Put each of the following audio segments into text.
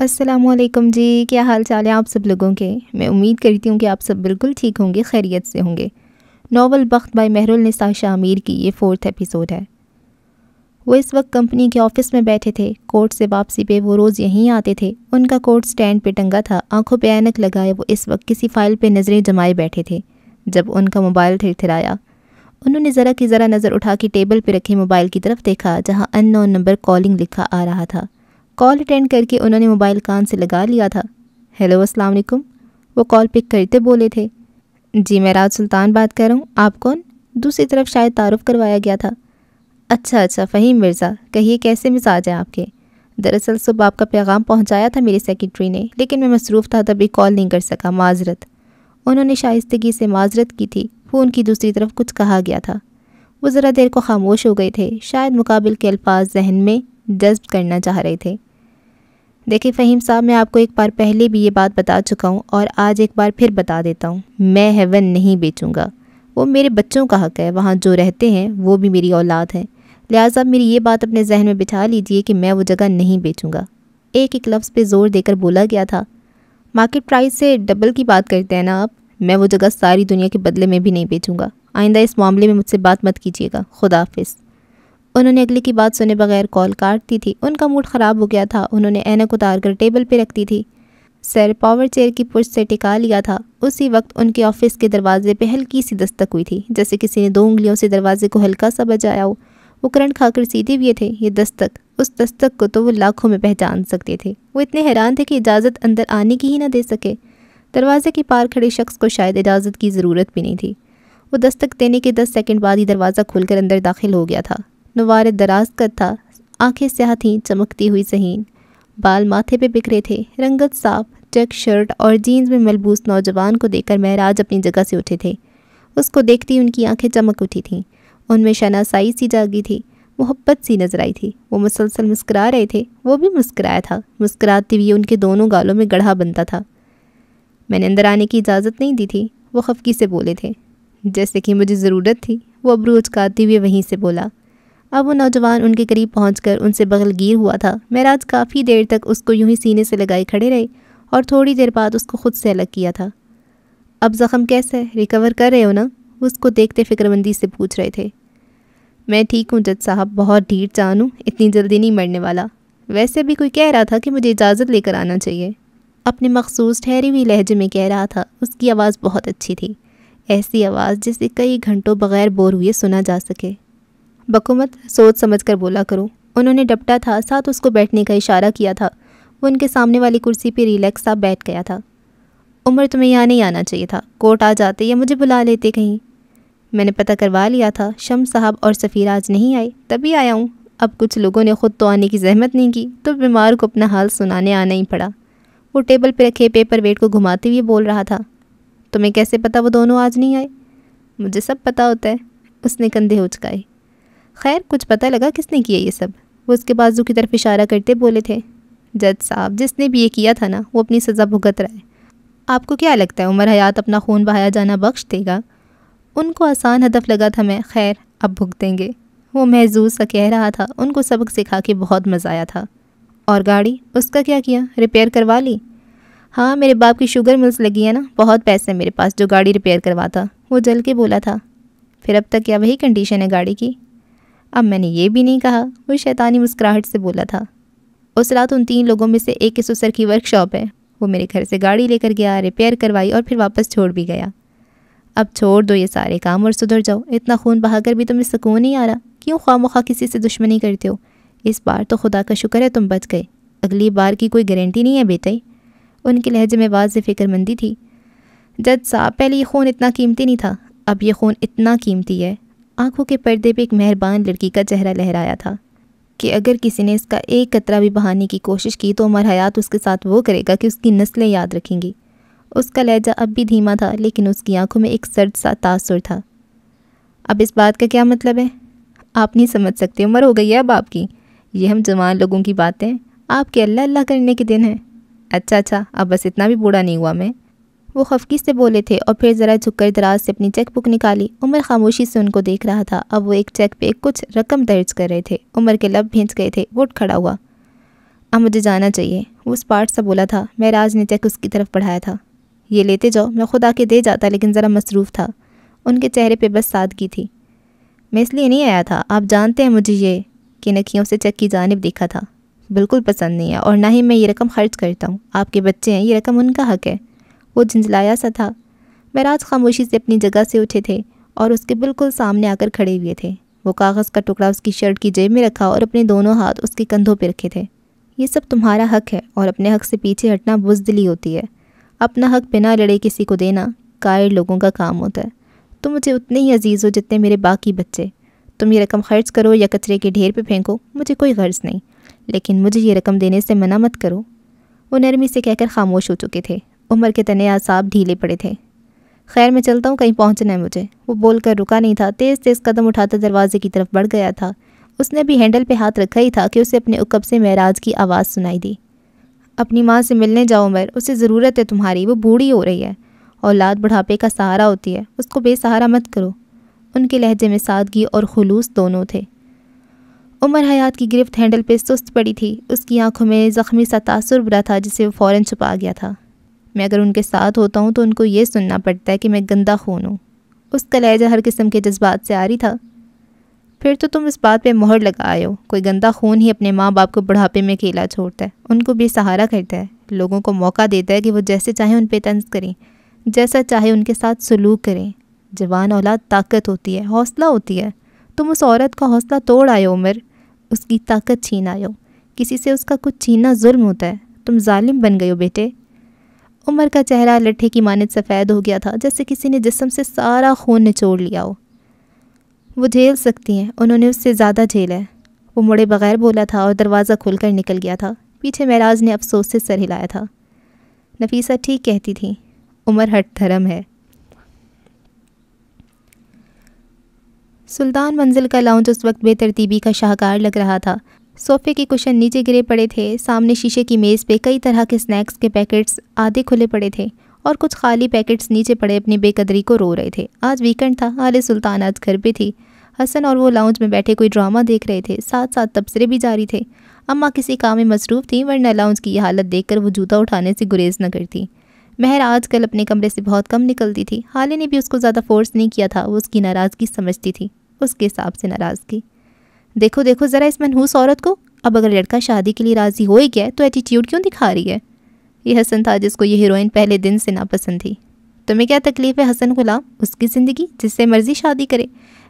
असलकम जी क्या हाल चाल है आप सब लोगों के मैं उम्मीद करती हूँ कि आप सब बिल्कुल ठीक होंगे खैरियत से होंगे नावल बख्त बाई महरुल निसा अमीर की ये फोर्थ एपिसोड है वो इस वक्त कंपनी के ऑफिस में बैठे थे कोर्ट से वापसी पे वो रोज़ यहीं आते थे उनका कोर्ट स्टैंड पे टंगा था आंखों पे ऐनक लगाए वो इस वक्त किसी फ़ाइल पे नज़रें जमाए बैठे थे जब उनका मोबाइल थिरथिराया उन्होंने ज़रा की ज़रा नज़र उठा के टेबल पे रखे मोबाइल की तरफ देखा जहाँ अननोन नंबर कॉलिंग लिखा आ रहा था कॉल अटेंड करके उन्होंने मोबाइल कान से लगा लिया था हेलो अस्सलाम वालेकुम वो कॉल पिक करते बोले थे जी मैं राज सुल्तान बात कर रहा हूँ आप कौन दूसरी तरफ शायद तारुफ करवाया गया था अच्छा अच्छा फ़हीम मिर्ज़ा कहिए कैसे मिजाज हैं आपके दरअसल सुबह आपका पैगाम पहुँचाया था मेरी सेक्रेटरी ने लेकिन मैं मसरूफ़ था तभी कॉल नहीं कर सका माजरत उन्होंने शाइस्तगी से माजरत की थी फ़ोन की दूसरी तरफ कुछ कहा गया था वो ज़रा देर को खामोश हो गए थे शायद मुकाबिल के अल्फाज जहन में जज्ब करना चाह रहे थे देखिए फ़हीम साहब मैं आपको एक बार पहले भी ये बात बता चुका हूँ और आज एक बार फिर बता देता हूँ मैं हेवन नहीं बेचूँगा वो मेरे बच्चों का हक है वहाँ जो रहते हैं वो भी मेरी औलाद है लिहाजा मेरी ये बात अपने जहन में बिठा लीजिए कि मैं वो जगह नहीं बेचूँगा एक एक लफ्ज़ पर ज़ोर देकर बोला गया था मार्केट प्राइस से डबल की बात करते हैं ना आप मैं वो जगह सारी दुनिया के बदले में भी नहीं बेचूँगा आइंदा इस मामले में मुझसे बात मत कीजिएगा खुदाफिज उन्होंने अगले की बात सुने बगैर कॉल काट दी थी उनका मूड ख़राब हो गया था उन्होंने ऐनक उतार कर टेबल पर रख दी थी सर पावर चेयर की पुश से टिका लिया था उसी वक्त उनके ऑफिस के दरवाजे पर हल्की सी दस्तक हुई थी जैसे किसी ने दो उंगलियों से दरवाजे को हल्का सा बजाया हो वो करंट खाकर सीधे हुए थे ये दस्तक उस दस्तक को तो वो लाखों में पहचान सकते थे वो इतने हैरान थे कि इजाज़त अंदर आने की ही ना दे सके दरवाजे के पार खड़े शख्स को शायद इजाज़त की ज़रूरत भी नहीं थी वो दस्तक देने के दस सेकंड बाद ही दरवाज़ा खुलकर अंदर दाखिल हो गया था नवार दराज का था आंखें स्याह थीं चमकती हुई जहीन बाल माथे पे बिखरे थे रंगत साफ चेक शर्ट और जीन्स में मलबूस नौजवान को देखकर महराज अपनी जगह से उठे थे उसको देखते ही उनकी आंखें चमक उठी थीं उनमें शनासाई सी जागी थी मोहब्बत सी नजर आई थी वो मुसलसल मुस्करा रहे थे वो भी मुस्कराया था मुस्कराते हुए उनके दोनों गालों में गढ़ा बनता था मैंने अंदर आने की इजाज़त नहीं दी थी वो खफकी से बोले थे जैसे कि मुझे ज़रूरत थी वो अबरू उचकाते हुए वहीं से बोला अब वो नौजवान उनके करीब पहुंचकर उनसे बगल गिर हुआ था महराज काफ़ी देर तक उसको यूं ही सीने से लगाए खड़े रहे और थोड़ी देर बाद उसको ख़ुद से अलग किया था अब ज़ख़म कैसे रिकवर कर रहे हो ना उसको देखते फिक्रमंदी से पूछ रहे थे मैं ठीक हूँ जज साहब बहुत ढीर जानूँ इतनी जल्दी नहीं मरने वाला वैसे भी कोई कह रहा था कि मुझे इजाज़त लेकर आना चाहिए अपने मखसूस ठहरी हुई लहजे में कह रहा था उसकी आवाज़ बहुत अच्छी थी ऐसी आवाज़ जिसे कई घंटों बगैर बोर हुए सुना जा सके बकुमत सोच समझ कर बोला करो उन्होंने डपटा था साथ उसको बैठने का इशारा किया था वो उनके सामने वाली कुर्सी पर रिलैक्स सा बैठ गया था उम्र तुम्हें यहाँ नहीं आना चाहिए था कोर्ट आ जाते या मुझे बुला लेते कहीं मैंने पता करवा लिया था शम साहब और सफ़ीर आज नहीं आए तभी आया हूँ अब कुछ लोगों ने ख़ुद तो आने की जहमत नहीं की तो बीमार को अपना हाल सुनाने आना ही पड़ा वो टेबल पर रखे पेपर वेट को घुमाते हुए बोल रहा था तुम्हें कैसे पता वो दोनों आज नहीं आए मुझे सब पता होता है उसने कंधे उचकाए खैर कुछ पता लगा किसने किया ये सब वो उसके बाजू की तरफ इशारा करते बोले थे जज साहब जिसने भी ये किया था ना वो अपनी सज़ा भुगत रहा है आपको क्या लगता है उमर हयात अपना खून बहाया जाना बख्श देगा उनको आसान हदफ लगा था मैं खैर अब भुगतेंगे वो महजूज सा कह रहा था उनको सबक सिखा के बहुत मज़ा आया था और गाड़ी उसका क्या किया रिपेयर करवा ली हाँ मेरे बाप की शुगर मिल्स लगी है ना बहुत पैसे हैं मेरे पास जो गाड़ी रिपेयर करवाता वो जल के बोला था फिर अब तक क्या वही कंडीशन है गाड़ी की अब मैंने ये भी नहीं कहा वो शैतानी मुस्कुराहट से बोला था उस रात उन तीन लोगों में से एक के सुसर की वर्कशॉप है वो मेरे घर से गाड़ी लेकर गया रिपेयर करवाई और फिर वापस छोड़ भी गया अब छोड़ दो ये सारे काम और सुधर जाओ इतना खून बहा कर भी तुम्हें सुकून नहीं आ रहा क्यों ख्वा किसी से दुश्मनी करते हो इस बार तो खुदा का शुक्र है तुम बच गए अगली बार की कोई गारंटी नहीं है बेटे उनके लहजे में वाज फ़िक्रमंदी थी जज साहब पहले ये खून इतना कीमती नहीं था अब ये खून इतना कीमती है आंखों के पर्दे पे एक मेहरबान लड़की का चेहरा लहराया था कि अगर किसी ने इसका एक कतरा भी बहाने की कोशिश की तो उमर हयात उसके साथ वो करेगा कि उसकी नस्लें याद रखेंगी उसका लहजा अब भी धीमा था लेकिन उसकी आंखों में एक सर्द सा तासुर था अब इस बात का क्या मतलब है आप नहीं समझ सकते उम्र हो गई है अब आपकी ये हम जवान लोगों की बातें आपके अल्लाह अल्लाह करने के दिन हैं अच्छा अच्छा अब बस इतना भी बूढ़ा नहीं हुआ मैं वो खफकी से बोले थे और फिर ज़रा झुककर दराज से अपनी चेक बुक निकाली उमर खामोशी से उनको देख रहा था अब वो एक चेक पे कुछ रकम दर्ज कर रहे थे उमर के लब भेज गए थे वो खड़ा हुआ अब मुझे जाना चाहिए वो स्पार्ट सा बोला था महराज ने चेक उसकी तरफ बढ़ाया था ये लेते जाओ मैं खुद आके दे जाता लेकिन ज़रा मसरूफ़ था उनके चेहरे पर बस सादगी थी मैं इसलिए नहीं आया था आप जानते हैं मुझे ये कि नखियों से चेक की जानब देखा था बिल्कुल पसंद नहीं है और ना ही मैं ये रकम ख़र्च करता हूँ आपके बच्चे हैं ये रकम उनका हक है वो झिंझलाया सा था महराज खामोशी से अपनी जगह से उठे थे और उसके बिल्कुल सामने आकर खड़े हुए थे वो कागज़ का टुकड़ा उसकी शर्ट की जेब में रखा और अपने दोनों हाथ उसके कंधों पर रखे थे ये सब तुम्हारा हक है और अपने हक से पीछे हटना बुजदिली होती है अपना हक बिना लड़े किसी को देना कायर लोगों का काम होता है तुम मुझे उतने ही अजीज़ हो जितने मेरे बाकी बच्चे तुम ये रकम खर्च करो या कचरे के ढेर पे फेंको मुझे कोई गर्ज नहीं लेकिन मुझे ये रकम देने से मना मत करो वो नरमी से कहकर खामोश हो चुके थे उमर के तने आसाब ढीले पड़े थे खैर मैं चलता हूँ कहीं पहुँचना है मुझे वो बोलकर रुका नहीं था तेज़ तेज़ कदम उठाता दरवाजे की तरफ बढ़ गया था उसने भी हैंडल पे हाथ रखा ही था कि उसे अपने उकब से महराज की आवाज़ सुनाई दी अपनी माँ से मिलने जाओ उमर उसे ज़रूरत है तुम्हारी वो बूढ़ी हो रही है औलाद बुढ़ापे का सहारा होती है उसको बेसहारा मत करो उनके लहजे में सादगी और खलूस दोनों थे उमर हयात की गिरफ्त हैंडल पे सुस्त पड़ी थी उसकी आंखों में ज़ख्मी सा तासुर बुरा था जिसे वो फ़ौरन छुपा गया था मैं अगर उनके साथ होता हूँ तो उनको ये सुनना पड़ता है कि मैं गंदा खून हूँ उसका लहजा हर किस्म के जज्बात से आ रही था फिर तो तुम इस बात पे मोहर लगा आए हो कोई गंदा खून ही अपने माँ बाप को बुढ़ापे में अकेला छोड़ता है उनको बेसहारा करता है लोगों को मौका देता है कि वो जैसे चाहे उन पर तंज करें जैसा चाहे उनके साथ सलूक करें जवान औलाद ताकत होती है हौसला होती है तुम उस औरत का हौसला तोड़ आयो उम्र उमर उसकी ताकत छीन आयो किसी से उसका कुछ छीनना जुल्म होता है तुम जालिम बन गए हो बेटे उमर का चेहरा लट्ठे की मानद सफ़ेद हो गया था जैसे किसी ने जिसम से सारा खून निचोड़ लिया हो वो झेल सकती हैं उन्होंने उससे ज़्यादा झेला है वो मुड़े बगैर बोला था और दरवाज़ा खुलकर निकल गया था पीछे महराज ने अफसोस से सर हिलाया था नफीसा ठीक कहती थी उमर हट धर्म है सुल्तान मंजिल का लाउंज उस वक्त बेतरतीबी का शाहकार लग रहा था सोफे के कुशन नीचे गिरे पड़े थे सामने शीशे की मेज़ पे कई तरह के स्नैक्स के पैकेट्स आधे खुले पड़े थे और कुछ खाली पैकेट्स नीचे पड़े अपनी बेकदरी को रो रहे थे आज वीकेंड था आले सुल्तान आज घर पे थी हसन और वो लाउंज में बैठे कोई ड्रामा देख रहे थे साथ साथ तबसरे भी जारी थे अम्मा किसी काम में मसरूफ़ थी वरना लाउंज की हालत देख वो जूता उठाने से गुरेज न करती महर आजकल अपने कमरे से बहुत कम निकलती थी हाले ने भी उसको ज़्यादा फोर्स नहीं किया था वो उसकी नाराज़गी समझती थी उसके हिसाब से नाराज़गी देखो देखो ज़रा इस मनहूस औरत को अब अगर लड़का शादी के लिए राज़ी हो ही गया तो एटीट्यूड क्यों दिखा रही है ये हसन था जिसको ये हीरोइन पहले दिन से नापसंद थी तुम्हें क्या तकलीफ़ है हसन गुलाम उसकी ज़िंदगी जिससे मर्जी शादी करे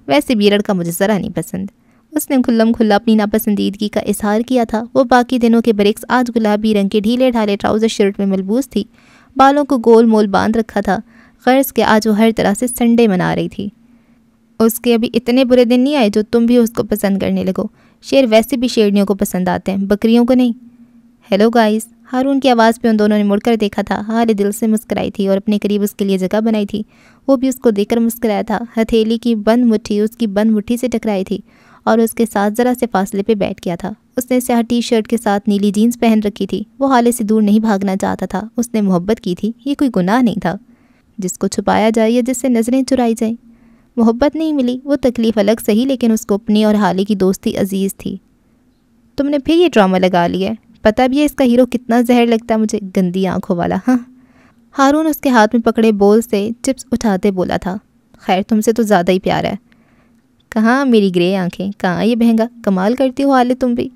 वैसे भी लड़का मुझे ज़रा नहीं पसंद उसने खुल्लम खुल्ला अपनी नापसंदीदगी का इजहार किया था वो बाकी दिनों के ब्रेक्स आज गुलाबी रंग के ढीले ढाले ट्राउज़र शर्ट में मलबूस थी बालों को गोल मोल बांध रखा था गर्ज के आज वो हर तरह से संडे मना रही थी उसके अभी इतने बुरे दिन नहीं आए जो तुम भी उसको पसंद करने लगो शेर वैसे भी शेरनियों को पसंद आते हैं बकरियों को नहीं हेलो गाइस हारून की आवाज़ पे उन दोनों ने मुड़कर देखा था हारे दिल से मुस्कराई थी और अपने करीब उसके लिए जगह बनाई थी वो भी उसको देखकर मुस्कराया था हथेली की बंद मुट्ठी उसकी बंद मुट्ठी से टकराई थी और उसके साथ ज़रा से फासले पे बैठ गया था उसने स्याह टी शर्ट के साथ नीली जीन्स पहन रखी थी वो हाले से दूर नहीं भागना चाहता था उसने मोहब्बत की थी ये कोई गुनाह नहीं था जिसको छुपाया जाए या जिससे नज़रें चुराई जाएं मोहब्बत नहीं मिली वो तकलीफ़ अलग सही लेकिन उसको अपनी और हाली की दोस्ती अजीज़ थी तुमने फिर ये ड्रामा लगा लिया पता भी है इसका हीरो कितना जहर लगता है मुझे गंदी आंखों वाला हाँ हारून उसके हाथ में पकड़े बोल से चिप्स उठाते बोला था खैर तुमसे तो ज़्यादा ही प्यार है कहाँ मेरी ग्रे आंखें कहाँ ये बहंगा कमाल करती हो हाले तुम भी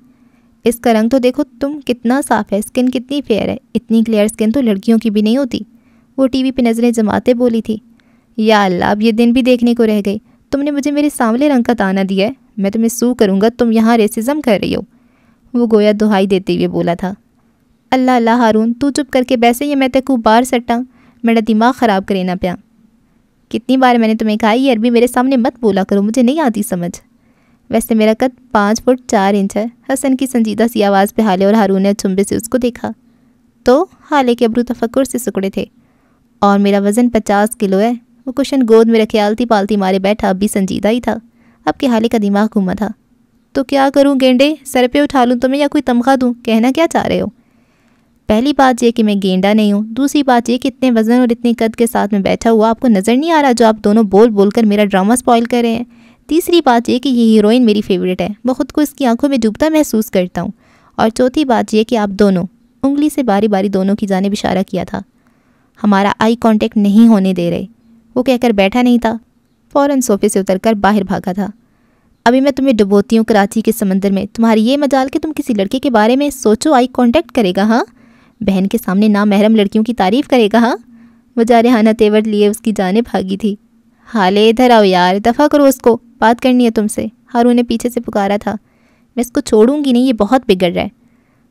इसका रंग तो देखो तुम कितना साफ़ है स्किन कितनी फेयर है इतनी क्लियर स्किन तो लड़कियों की भी नहीं होती वो टीवी पे नज़रें जमाते बोली थी या अल्लाह अब ये दिन भी देखने को रह गई तुमने मुझे मेरे सांवले रंग का ताना दिया है मैं तुम्हें सू करूँगा तुम यहाँ रेसिज़म कर रही हो वो गोया दुहाई देते हुए बोला था अल्लाह अल्लाह हारून तू चुप करके वैसे ही मैं तेकू बार सट्टा मेरा दिमाग ख़राब करे ना प्या कितनी बार मैंने तुम्हें कहा ये अरबी मेरे सामने मत बोला करो मुझे नहीं आती समझ वैसे मेरा कद पाँच फुट चार इंच है हसन की संजीदा सी आवाज़ पे हाले और हारून ने चुम्बे से उसको देखा तो हाले के अबरू तफक्र से सुकड़े थे और मेरा वज़न पचास किलो है वो कुशन गोद में रखे आलती पालती मारे बैठा अब भी संजीदा ही था अब के हाले का दिमाग घूमा था तो क्या करूँ गेंडे सर पे उठा लूँ तुम्हें तो या कोई तमखा दूँ कहना क्या चाह रहे हो पहली बात यह कि मैं गेंडा नहीं हूँ दूसरी बात यह कि इतने वजन और इतने कद के साथ में बैठा हुआ आपको नज़र नहीं आ रहा जो आप दोनों बोल बोल कर मेरा ड्रामा स्पॉइल कर रहे हैं तीसरी बात यह कि ये हीरोइन मेरी फेवरेट है मैं खुद को इसकी आंखों में डूबता महसूस करता हूँ और चौथी बात यह कि आप दोनों उंगली से बारी बारी दोनों की जानब इशारा किया था हमारा आई कॉन्टेक्ट नहीं होने दे रहे वो कहकर बैठा नहीं था फ़ौरन सोफे से उतरकर बाहर भागा था अभी मैं तुम्हें डुबोती हूँ कराची के समंदर में तुम्हारी ये मजाल कि तुम किसी लड़के के बारे में सोचो आई कॉन्टेक्ट करेगा हाँ बहन के सामने ना महरम लड़कियों की तारीफ़ करेगा हाँ वो जारहाना तेवर लिए उसकी जानब भागी थी हाले इधर आओ यार दफ़ा करो उसको बात करनी है तुमसे हारू ने पीछे से पुकारा था मैं इसको छोड़ूंगी नहीं ये बहुत बिगड़ रहा है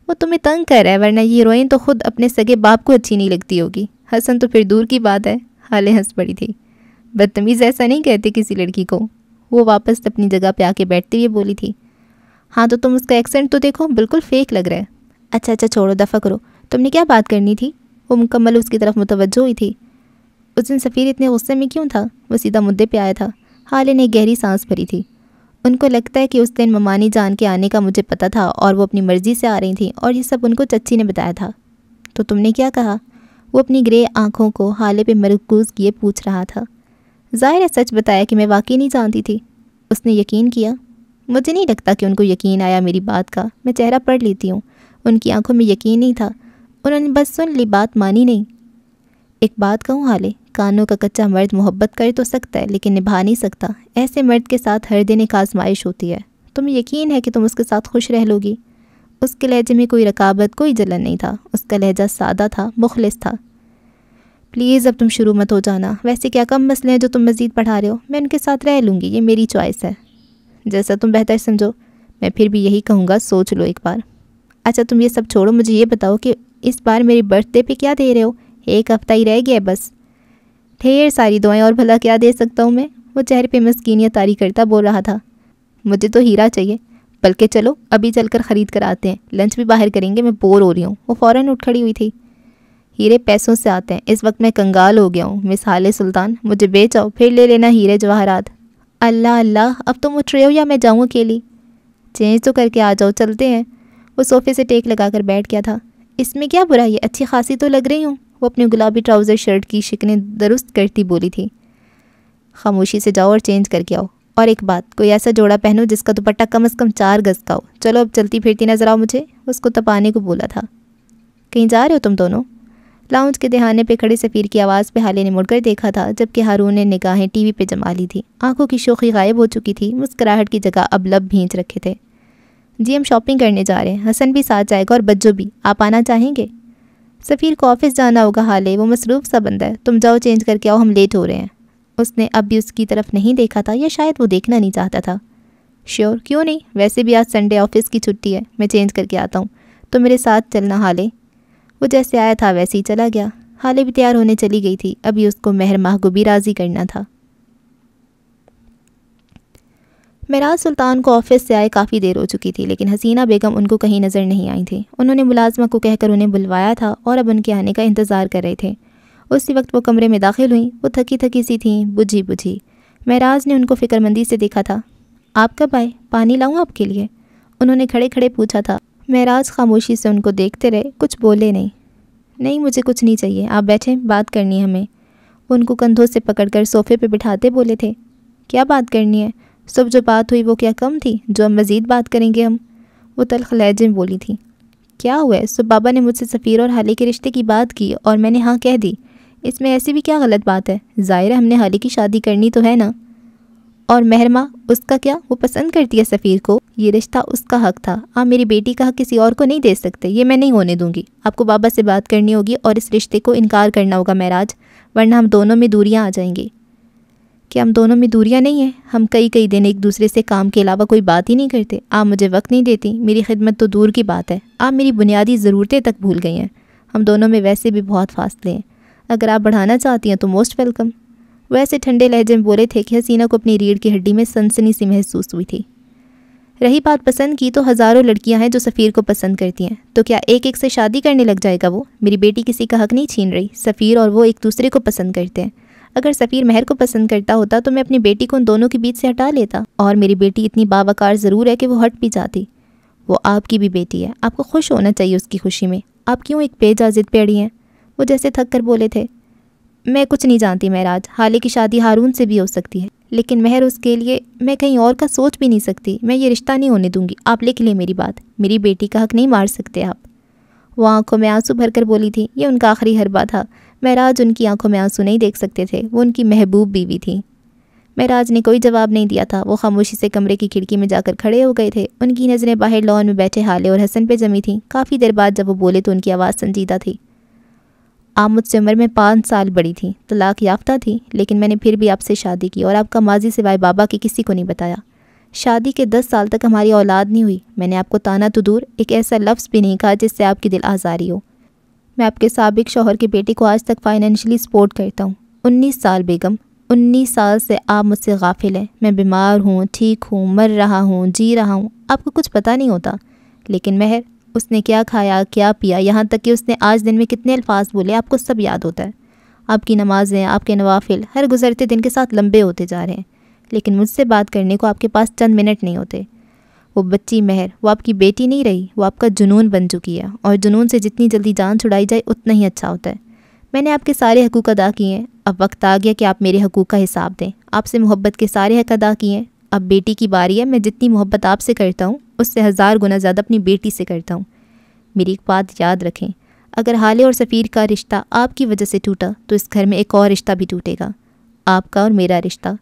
वो तुम्हें तंग कर रहा है वरना ये हीरोइन तो खुद अपने सगे बाप को अच्छी नहीं लगती होगी हसन तो फिर दूर की बात है हाले हंस पड़ी थी बदतमीज़ ऐसा नहीं कहते किसी लड़की को वो वापस अपनी जगह पे आके बैठते हुए बोली थी हाँ तो तुम उसका एक्सेंट तो देखो बिल्कुल फेक लग रहा है अच्छा अच्छा छोड़ो दफ़ा करो तुमने क्या बात करनी थी वो मुकम्मल उसकी तरफ मुतवजो हुई थी उस दिन सफ़ीर इतने गुस्से में क्यों था वो सीधा मुद्दे पे आया था हाले ने गहरी सांस भरी थी उनको लगता है कि उस दिन ममानी जान के आने का मुझे पता था और वो अपनी मर्ज़ी से आ रही थी और ये सब उनको चच्ची ने बताया था तो तुमने क्या कहा वो अपनी ग्रे आंखों को हाले पे मरकूज़ किए पूछ रहा था ज़ाहिर है सच बताया कि मैं वाकई नहीं जानती थी उसने यकीन किया मुझे नहीं लगता कि उनको यकीन आया मेरी बात का मैं चेहरा पढ़ लेती हूँ उनकी आंखों में यकीन नहीं था उन्होंने बस सुन ली बात मानी नहीं एक बात कहूँ हाले कानों का कच्चा मर्द मोहब्बत कर तो सकता है लेकिन निभा नहीं सकता ऐसे मर्द के साथ हर दिन एक आजमाइश होती है तुम्हें यकीन है कि तुम उसके साथ खुश रह लोगी उसके लहजे में कोई रकावत कोई जलन नहीं था उसका लहजा सादा था मुखलिस था प्लीज़ अब तुम शुरू मत हो जाना वैसे क्या कम मसले हैं जो तुम मज़ीद पढ़ा रहे हो मैं उनके साथ रह लूँगी ये मेरी चॉइस है जैसा तुम बेहतर समझो मैं फिर भी यही कहूँगा सोच लो एक बार अच्छा तुम ये सब छोड़ो मुझे ये बताओ कि इस बार मेरी बर्थडे पे क्या दे रहे हो एक हफ़्ता ही रह गया है बस ढेर सारी दुआएं और भला क्या दे सकता हूँ मैं वो चेहरे पे या तारी करता बोल रहा था मुझे तो हीरा चाहिए बल्कि चलो अभी चल कर ख़रीद कर आते हैं लंच भी बाहर करेंगे मैं बोर हो रही हूँ वो फ़ौरन उठ खड़ी हुई थी हीरे पैसों से आते हैं इस वक्त मैं कंगाल हो गया हूँ मिस हाल सुल्तान मुझे बेचाओ फिर ले लेना हीरे जवाहरात अल्लाह अल्लाह अब तुम उठ रहे हो या मैं जाऊँ अकेली चेंज तो करके आ जाओ चलते हैं वो सोफ़े से टेक लगा कर बैठ गया था इसमें क्या बुरा है अच्छी खासी तो लग रही हूँ वो अपने गुलाबी ट्राउज़र शर्ट की शिकने दुरुस्त करती बोली थी खामोशी से जाओ और चेंज करके आओ और एक बात कोई ऐसा जोड़ा पहनो जिसका दुपट्टा कम अज़ कम चार गज़ का हो चलो अब चलती फिरती नजर आओ मुझे उसको तपाने को बोला था कहीं जा रहे हो तुम दोनों लाउंज के दहाने पे खड़े सफ़ीर की आवाज़ पे हाले ने मुड़कर देखा था जबकि हारून ने निगाहें टीवी पे जमा ली थी आंखों की शोखी गायब हो चुकी थी मुस्कराहट की जगह अब लब भींच रखे थे जी हम शॉपिंग करने जा रहे हैं हसन भी साथ जाएगा और बज्जो भी आप आना चाहेंगे सफ़ीर को ऑफिस जाना होगा हाले वो मसरूफ़ सा बंदा है तुम जाओ चेंज करके आओ हम लेट हो रहे हैं उसने अब भी उसकी तरफ नहीं देखा था या शायद वो देखना नहीं चाहता था श्योर क्यों नहीं वैसे भी आज संडे ऑफिस की छुट्टी है मैं चेंज करके आता हूँ तो मेरे साथ चलना हाले वो जैसे आया था वैसे ही चला गया हाले भी तैयार होने चली गई थी अभी उसको मेहर महगू भी राज़ी करना था महराज सुल्तान को ऑफिस से आए काफ़ी देर हो चुकी थी लेकिन हसीना बेगम उनको कहीं नज़र नहीं आई थी उन्होंने मुलाजमा को कहकर उन्हें बुलवाया था और अब उनके आने का इंतज़ार कर रहे थे उसी वक्त वो कमरे में दाखिल हुई वो थकी थकी सी थी बुझी बुझी महराज ने उनको फ़िक्रमंदी से देखा था आप कब आए पानी लाऊं आपके लिए उन्होंने खड़े खड़े पूछा था महराज खामोशी से उनको देखते रहे कुछ बोले नहीं नहीं मुझे कुछ नहीं चाहिए आप बैठें बात करनी है हमें वो उनको कंधों से पकड़कर सोफ़े पर बिठाते बोले थे क्या बात करनी है सब जो बात हुई वो क्या कम थी जो हम मज़ीद बात करेंगे हम वो तलख लहजे में बोली थी क्या हुआ है सो बाबा ने मुझसे सफ़ीर और हाले के रिश्ते की बात की और मैंने हाँ कह दी इसमें ऐसी भी क्या गलत बात है ज़ाहिर हमने हमने हाली की शादी करनी तो है ना और महरमा उसका क्या वो पसंद करती है सफ़ीर को ये रिश्ता उसका हक था आप मेरी बेटी का हक किसी और को नहीं दे सकते ये मैं नहीं होने दूंगी आपको बाबा से बात करनी होगी और इस रिश्ते को इनकार करना होगा महराज वरना हम दोनों में दूरियाँ आ जाएंगी कि हम दोनों में दूरियाँ नहीं हैं हम कई कई दिन एक दूसरे से काम के अलावा कोई बात ही नहीं करते आप मुझे वक्त नहीं देती मेरी खिदमत तो दूर की बात है आप मेरी बुनियादी ज़रूरतें तक भूल गई हैं हम दोनों में वैसे भी बहुत फासले हैं अगर आप बढ़ाना चाहती हैं तो मोस्ट वेलकम वैसे ठंडे लहजे में बोले थे कि हसीना को अपनी रीढ़ की हड्डी में सनसनी सी महसूस हुई थी रही बात पसंद की तो हज़ारों लड़कियां हैं जो सफ़ीर को पसंद करती हैं तो क्या एक एक से शादी करने लग जाएगा वो मेरी बेटी किसी का हक नहीं छीन रही सफ़ीर और वो एक दूसरे को पसंद करते हैं अगर सफ़ीर महर को पसंद करता होता तो मैं अपनी बेटी को उन दोनों के बीच से हटा लेता और मेरी बेटी इतनी बावकार ज़रूर है कि वो हट भी जाती वो आपकी भी बेटी है आपको खुश होना चाहिए उसकी खुशी में आप क्यों एक पेजाजिद पे अड़ी हैं वो जैसे थक कर बोले थे मैं कुछ नहीं जानती महराज हाले की शादी हारून से भी हो सकती है लेकिन महर उसके लिए मैं कहीं और का सोच भी नहीं सकती मैं ये रिश्ता नहीं होने दूंगी आप लिख लिए मेरी बात मेरी बेटी का हक नहीं मार सकते आप वो आंखों में आंसू भरकर बोली थी ये उनका आखिरी हरबा था महराज उनकी आंखों में आंसू नहीं देख सकते थे वो उनकी महबूब बीवी थी महराज ने कोई जवाब नहीं दिया था वो खामोशी से कमरे की खिड़की में जाकर खड़े हो गए थे उनकी नज़रें बाहर लॉन में बैठे हाले और हसन पे जमी थीं काफ़ी देर बाद जब वो बोले तो उनकी आवाज़ संजीदा थी आप मुझसे उम्र में पाँच साल बड़ी थी तो लाख याफ्ता थी लेकिन मैंने फिर भी आपसे शादी की और आपका माजी सिवाय बाबा के किसी को नहीं बताया शादी के दस साल तक हमारी औलाद नहीं हुई मैंने आपको ताना तो दूर एक ऐसा लफ्ज़ भी नहीं कहा जिससे आपकी दिल आज़ारी हो मैं आपके सबक शोहर के बेटे को आज तक फाइनेंशली सपोर्ट करता हूँ उन्नीस साल बेगम उन्नीस साल से आप मुझसे गाफिल हैं मैं बीमार हूँ ठीक हूँ मर रहा हूँ जी रहा हूँ आपको कुछ पता नहीं होता लेकिन महर उसने क्या खाया क्या पिया यहाँ तक कि उसने आज दिन में कितने अल्फाज बोले आपको सब याद होता है आपकी नमाज़ें आपके नवाफिल हर गुजरते दिन के साथ लंबे होते जा रहे हैं लेकिन मुझसे बात करने को आपके पास चंद मिनट नहीं होते वो बच्ची महर वो आपकी बेटी नहीं रही वो आपका जुनून बन चुकी है और जुनून से जितनी जल्दी जान छुड़ाई जाए उतना ही अच्छा होता है मैंने आपके सारे हकूक़ अदा किए हैं अब वक्त आ गया कि आप मेरे हकूक़ का हिसाब दें आपसे मोहब्बत के सारे हक अदा किए हैं अब बेटी की बारी है मैं जितनी मोहब्बत आपसे करता हूँ उससे हज़ार गुना ज़्यादा अपनी बेटी से करता हूँ मेरी एक बात याद रखें अगर हाले और सफ़ीर का रिश्ता आपकी वजह से टूटा तो इस घर में एक और रिश्ता भी टूटेगा आपका और मेरा रिश्ता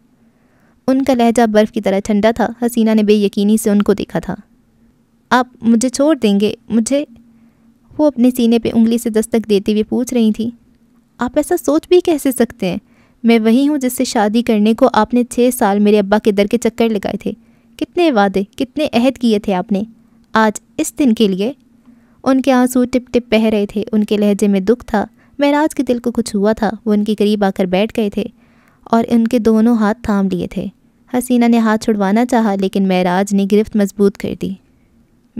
उनका लहजा बर्फ़ की तरह ठंडा था हसीना ने बेयकीनी से उनको देखा था आप मुझे छोड़ देंगे मुझे वो अपने सीने पे उंगली से दस्तक देते हुए पूछ रही थी आप ऐसा सोच भी कैसे सकते हैं मैं वही हूँ जिससे शादी करने को आपने छः साल मेरे अब्बा के दर के चक्कर लगाए थे कितने वादे कितने अहद किए थे आपने आज इस दिन के लिए उनके आंसू टिप टिप बह रहे थे उनके लहजे में दुख था महराज के दिल को कुछ हुआ था वो उनके करीब आकर बैठ गए थे और उनके दोनों हाथ थाम लिए थे हसीना ने हाथ छुड़वाना चाहा लेकिन महराज ने गिरफ्त मजबूत कर दी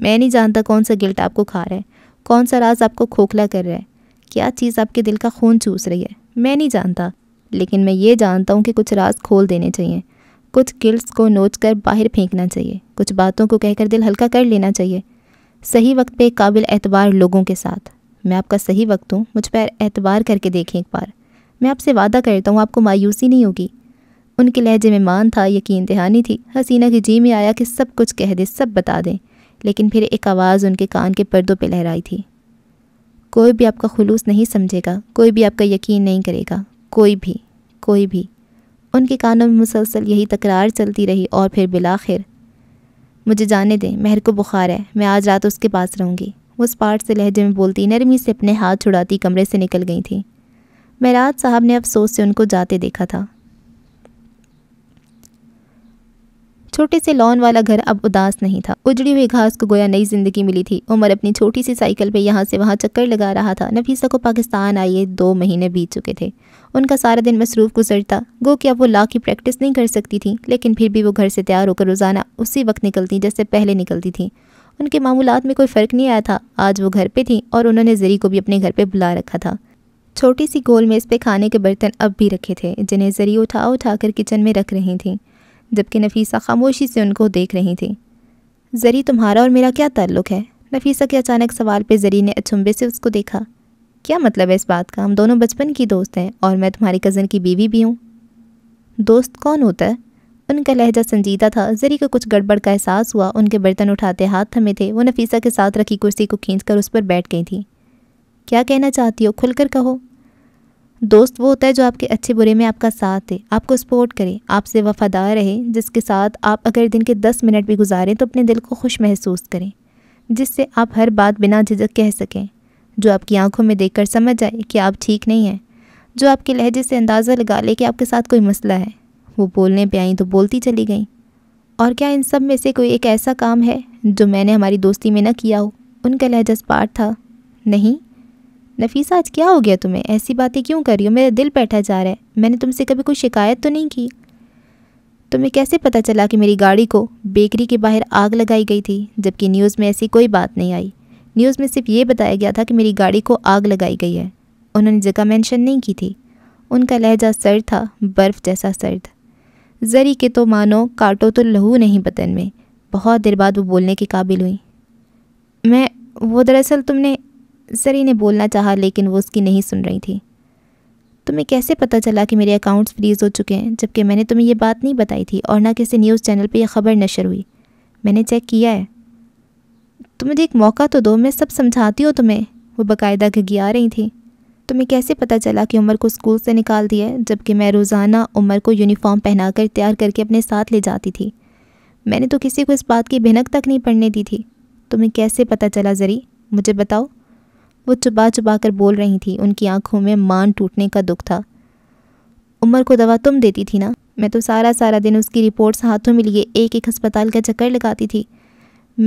मैं नहीं जानता कौन सा गिल्ट आपको खा रहा है कौन सा राज आपको खोखला कर रहा है क्या चीज़ आपके दिल का खून चूस रही है मैं नहीं जानता लेकिन मैं ये जानता हूँ कि कुछ राज खोल देने चाहिए कुछ गिल्ट्स को नोच कर बाहर फेंकना चाहिए कुछ बातों को कहकर दिल हल्का कर लेना चाहिए सही वक्त पे काबिल एतबार लोगों के साथ मैं आपका सही वक्त हूँ मुझ पर एतबार करके देखें एक बार मैं आपसे वादा करता हूँ आपको मायूसी नहीं होगी उनके लहजे में मान था यकीन दहानी थी हसीना के जी में आया कि सब कुछ कह दे सब बता दें लेकिन फिर एक आवाज़ उनके कान के पर्दों पर लहराई थी कोई भी आपका खुलूस नहीं समझेगा कोई भी आपका यकीन नहीं करेगा कोई भी कोई भी उनके कानों में मुसलसल यही तकरार चलती रही और फिर बिलाखिर मुझे जाने दें महर को बुखार है मैं आज रात उसके पास रहूँगी वो स्पाट से लहजे में बोलती नरमी से अपने हाथ छुड़ाती कमरे से निकल गई थी महराज साहब ने अफसोस से उनको जाते देखा था छोटे से लॉन वाला घर अब उदास नहीं था उजड़ी हुई घास को गोया नई जिंदगी मिली थी उमर अपनी छोटी सी साइकिल पे यहाँ से वहाँ चक्कर लगा रहा था नफीसा को पाकिस्तान आइए दो महीने बीत चुके थे उनका सारा दिन मसरूफ़ गुजरता गो कि अब वो लॉ की प्रैक्टिस नहीं कर सकती थी लेकिन फिर भी वो घर से तैयार होकर रोज़ाना उसी वक्त निकलती जैसे पहले निकलती थी उनके मामूलात में कोई फ़र्क नहीं आया था आज वो घर पर थी और उन्होंने जरी को भी अपने घर पर बुला रखा था छोटी सी गोल मेज़ पर खाने के बर्तन अब भी रखे थे जिन्हें जरी उठा उठा कर किचन में रख रही थी जबकि नफीसा खामोशी से उनको देख रही थी जरी तुम्हारा और मेरा क्या ताल्लुक़ है नफीसा के अचानक सवाल पे जरी ने अचंभे से उसको देखा क्या मतलब है इस बात का हम दोनों बचपन की दोस्त हैं और मैं तुम्हारी कज़न की बीवी भी हूँ दोस्त कौन होता है उनका लहजा संजीदा था जरी को कुछ गड़बड़ का एहसास हुआ उनके बर्तन उठाते हाथ थमे थे वो नफीसा के साथ रखी कुर्सी को खींच कर उस पर बैठ गई थी क्या कहना चाहती हो खुलकर कहो दोस्त वो होता है जो आपके अच्छे बुरे में आपका साथ दे आपको सपोर्ट करे आपसे वफादार रहे जिसके साथ आप अगर दिन के दस मिनट भी गुजारें तो अपने दिल को खुश महसूस करें जिससे आप हर बात बिना झिझक कह सकें जो आपकी आंखों में देखकर समझ जाए कि आप ठीक नहीं हैं जो आपके लहजे से अंदाज़ा लगा ले कि आपके साथ कोई मसला है वो बोलने पर आई तो बोलती चली गई और क्या इन सब में से कोई एक ऐसा काम है जो मैंने हमारी दोस्ती में ना किया हो उनका लहजा सपाट था नहीं नफीसा आज क्या हो गया तुम्हें ऐसी बातें क्यों कर रही हो मेरा दिल बैठा जा रहा है मैंने तुमसे कभी कोई शिकायत तो नहीं की तुम्हें कैसे पता चला कि मेरी गाड़ी को बेकरी के बाहर आग लगाई गई थी जबकि न्यूज़ में ऐसी कोई बात नहीं आई न्यूज़ में सिर्फ ये बताया गया था कि मेरी गाड़ी को आग लगाई गई है उन्होंने जगह मेंशन नहीं की थी उनका लहजा सर्द था बर्फ़ जैसा सर्द जरी के तो मानो काटो तो लहू नहीं बतन में बहुत देर बाद वो बोलने के काबिल हुई मैं वो दरअसल तुमने जरी ने बोलना चाहा लेकिन वो उसकी नहीं सुन रही थी तुम्हें कैसे पता चला कि मेरे अकाउंट्स फ्रीज़ हो चुके हैं जबकि मैंने तुम्हें यह बात नहीं बताई थी और ना किसी न्यूज़ चैनल पर यह खबर नशर हुई मैंने चेक किया है तो मुझे एक मौका तो दो मैं सब समझाती हूँ तुम्हें वो बाकायदा आ रही थी तुम्हें कैसे पता चला कि उमर को स्कूल से निकाल दिया जबकि मैं रोज़ाना उमर को यूनिफॉर्म पहनाकर तैयार करके अपने साथ ले जाती थी मैंने तो किसी को इस बात की भिनक तक नहीं पढ़ने दी थी तुम्हें कैसे पता चला जरी मुझे बताओ वो चुबा चुबा कर बोल रही थी उनकी आंखों में मान टूटने का दुख था उमर को दवा तुम देती थी ना मैं तो सारा सारा दिन उसकी रिपोर्ट्स हाथों में लिए एक एक अस्पताल का चक्कर लगाती थी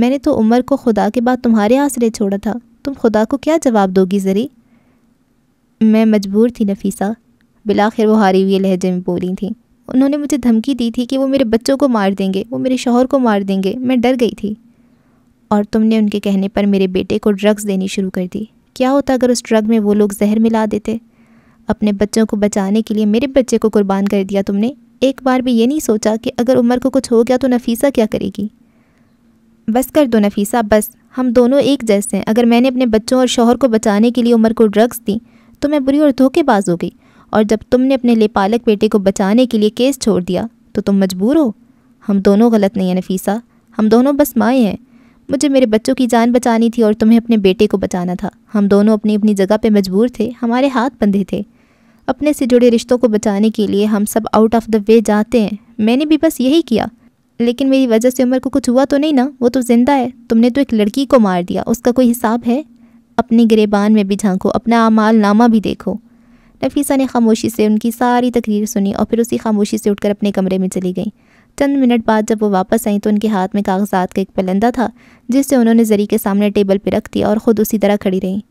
मैंने तो उमर को खुदा के बाद तुम्हारे आसरे छोड़ा था तुम खुदा को क्या जवाब दोगी ज़री मैं मजबूर थी नफीसा बिलाखिर वो हारी हुई लहजे में बोली थी उन्होंने मुझे धमकी दी थी कि वो मेरे बच्चों को मार देंगे वो मेरे शोहर को मार देंगे मैं डर गई थी और तुमने उनके कहने पर मेरे बेटे को ड्रग्स देनी शुरू कर दी क्या होता अगर उस ड्रग में वो लोग जहर मिला देते अपने बच्चों को बचाने के लिए मेरे बच्चे को कुर्बान कर दिया तुमने एक बार भी ये नहीं सोचा कि अगर उमर को कुछ हो गया तो नफीसा क्या करेगी बस कर दो नफीसा बस हम दोनों एक जैसे हैं अगर मैंने अपने बच्चों और शोहर को बचाने के लिए उमर को ड्रग्स दी तो मैं बुरी और धोखेबाज हो गई और जब तुमने अपने लेपालक बेटे को बचाने के लिए केस छोड़ दिया तो तुम मजबूर हो हम दोनों गलत नहीं हैं नफीसा हम दोनों बस माएँ हैं मुझे मेरे बच्चों की जान बचानी थी और तुम्हें अपने बेटे को बचाना था हम दोनों अपनी अपनी जगह पर मजबूर थे हमारे हाथ बंधे थे अपने से जुड़े रिश्तों को बचाने के लिए हम सब आउट ऑफ द वे जाते हैं मैंने भी बस यही किया लेकिन मेरी वजह से उमर को कुछ हुआ तो नहीं ना वो तो ज़िंदा है तुमने तो एक लड़की को मार दिया उसका कोई हिसाब है अपनी गिरेबान में भी झांको अपना आमाल नामा भी देखो नफीसा ने खामोशी से उनकी सारी तकरीर सुनी और फिर उसी खामोशी से उठकर अपने कमरे में चली गई चंद मिनट बाद जब वो वापस आई तो उनके हाथ में कागजात का एक पलंदा था जिसे उन्होंने जरी के सामने टेबल पर रख दिया और ख़ुद उसी तरह खड़ी रही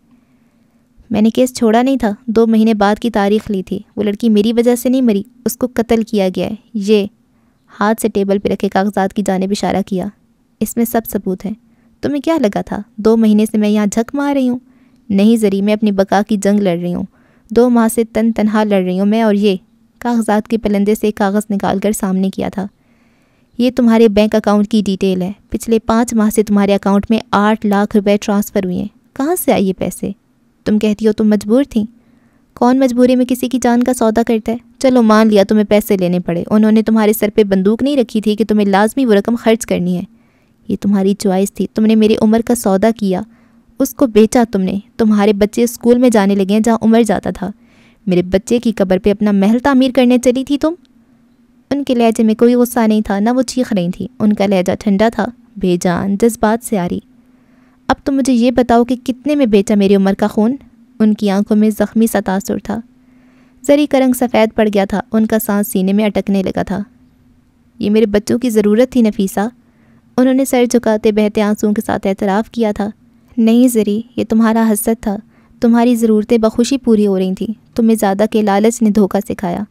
मैंने केस छोड़ा नहीं था दो महीने बाद की तारीख ली थी वो लड़की मेरी वजह से नहीं मरी उसको कत्ल किया गया है ये हाथ से टेबल पर रखे कागजात की जानब इशारा किया इसमें सब सबूत हैं तुम्हें क्या लगा था दो महीने से मैं यहाँ झक मार रही हूँ नहीं जरी मैं अपनी बका की जंग लड़ रही हूँ दो माह से तन तनहा लड़ रही हूँ मैं और ये कागजात के पलंदे से कागज़ निकाल कर सामने किया था ये तुम्हारे बैंक अकाउंट की डिटेल है पिछले पाँच माह से तुम्हारे अकाउंट में आठ लाख रुपए ट्रांसफ़र हुए हैं कहाँ से आए ये पैसे तुम कहती हो तुम मजबूर थी कौन मजबूरी में किसी की जान का सौदा करता है चलो मान लिया तुम्हें पैसे लेने पड़े उन्होंने तुम्हारे सर पे बंदूक नहीं रखी थी कि तुम्हें लाजमी वो रकम खर्च करनी है ये तुम्हारी चॉइस थी तुमने मेरी उम्र का सौदा किया उसको बेचा तुमने तुम्हारे बच्चे स्कूल में जाने लगे हैं जहाँ उम्र जाता था मेरे बच्चे की कब्र पे अपना महल तामीर करने चली थी तुम उनके लहजे में कोई गुस्सा नहीं था ना वो चीख रही थी उनका लहजा ठंडा था बेजान जज्बात से आ रही अब तुम मुझे ये बताओ कि कितने में बेचा मेरी उम्र का खून उनकी आंखों में ज़ख्मी सतासुर था जरी का रंग सफ़ेद पड़ गया था उनका सांस सीने में अटकने लगा था ये मेरे बच्चों की ज़रूरत थी नफीसा उन्होंने सर झुकाते बहते आंसुओं के साथ एतराफ़ किया था नहीं जरी ये तुम्हारा हसद था तुम्हारी ज़रूरतें बखुशी पूरी हो रही थी तुम्हें ज़्यादा के लालच ने धोखा सिखाया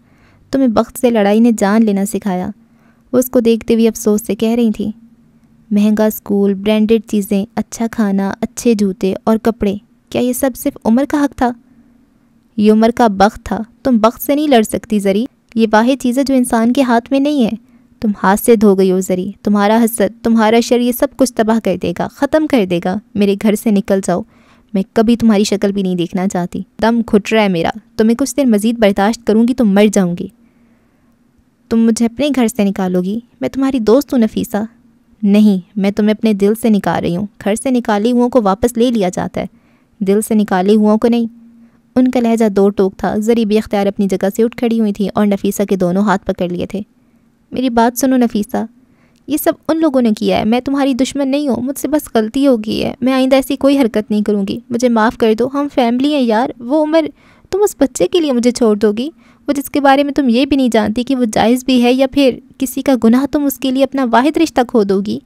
तुम्हें वक्त से लड़ाई ने जान लेना सिखाया वो उसको देखते हुए अफसोस से कह रही थी महंगा स्कूल ब्रांडेड चीज़ें अच्छा खाना अच्छे जूते और कपड़े क्या ये सब सिर्फ उम्र का हक था ये उम्र का वक्त था तुम वक्त से नहीं लड़ सकती ज़री ये वाहि चीज़ें जो इंसान के हाथ में नहीं है तुम हाथ से धो गई हो ज़री तुम्हारा हसद तुम्हारा शर ये सब कुछ तबाह कर देगा ख़त्म कर देगा मेरे घर से निकल जाओ मैं कभी तुम्हारी शक्ल भी नहीं देखना चाहती दम घुट रहा है मेरा तो मैं कुछ देर मज़ीद बर्दाश्त करूँगी तो मर जाऊँगी तुम मुझे अपने घर से निकालोगी मैं तुम्हारी दोस्त हूँ नफीसा नहीं मैं तुम्हें अपने दिल से निकाल रही हूँ घर से निकाली हुओं को वापस ले लिया जाता है दिल से निकाले हुओं को नहीं उनका लहजा दो टोक था ज़री अख्तियार अपनी जगह से उठ खड़ी हुई थी और नफीसा के दोनों हाथ पकड़ लिए थे मेरी बात सुनो नफीसा ये सब उन लोगों ने किया है मैं तुम्हारी दुश्मन नहीं हूँ मुझसे बस गलती हो गई है मैं आइंदा ऐसी कोई हरकत नहीं करूँगी मुझे माफ़ कर दो हम फैमिली हैं यार वो उम्र तुम उस बच्चे के लिए मुझे छोड़ दोगी वो जिसके बारे में तुम ये भी नहीं जानती कि वो जायज़ भी है या फिर किसी का गुनाह तुम उसके लिए अपना वाहिद रिश्ता खो दोगी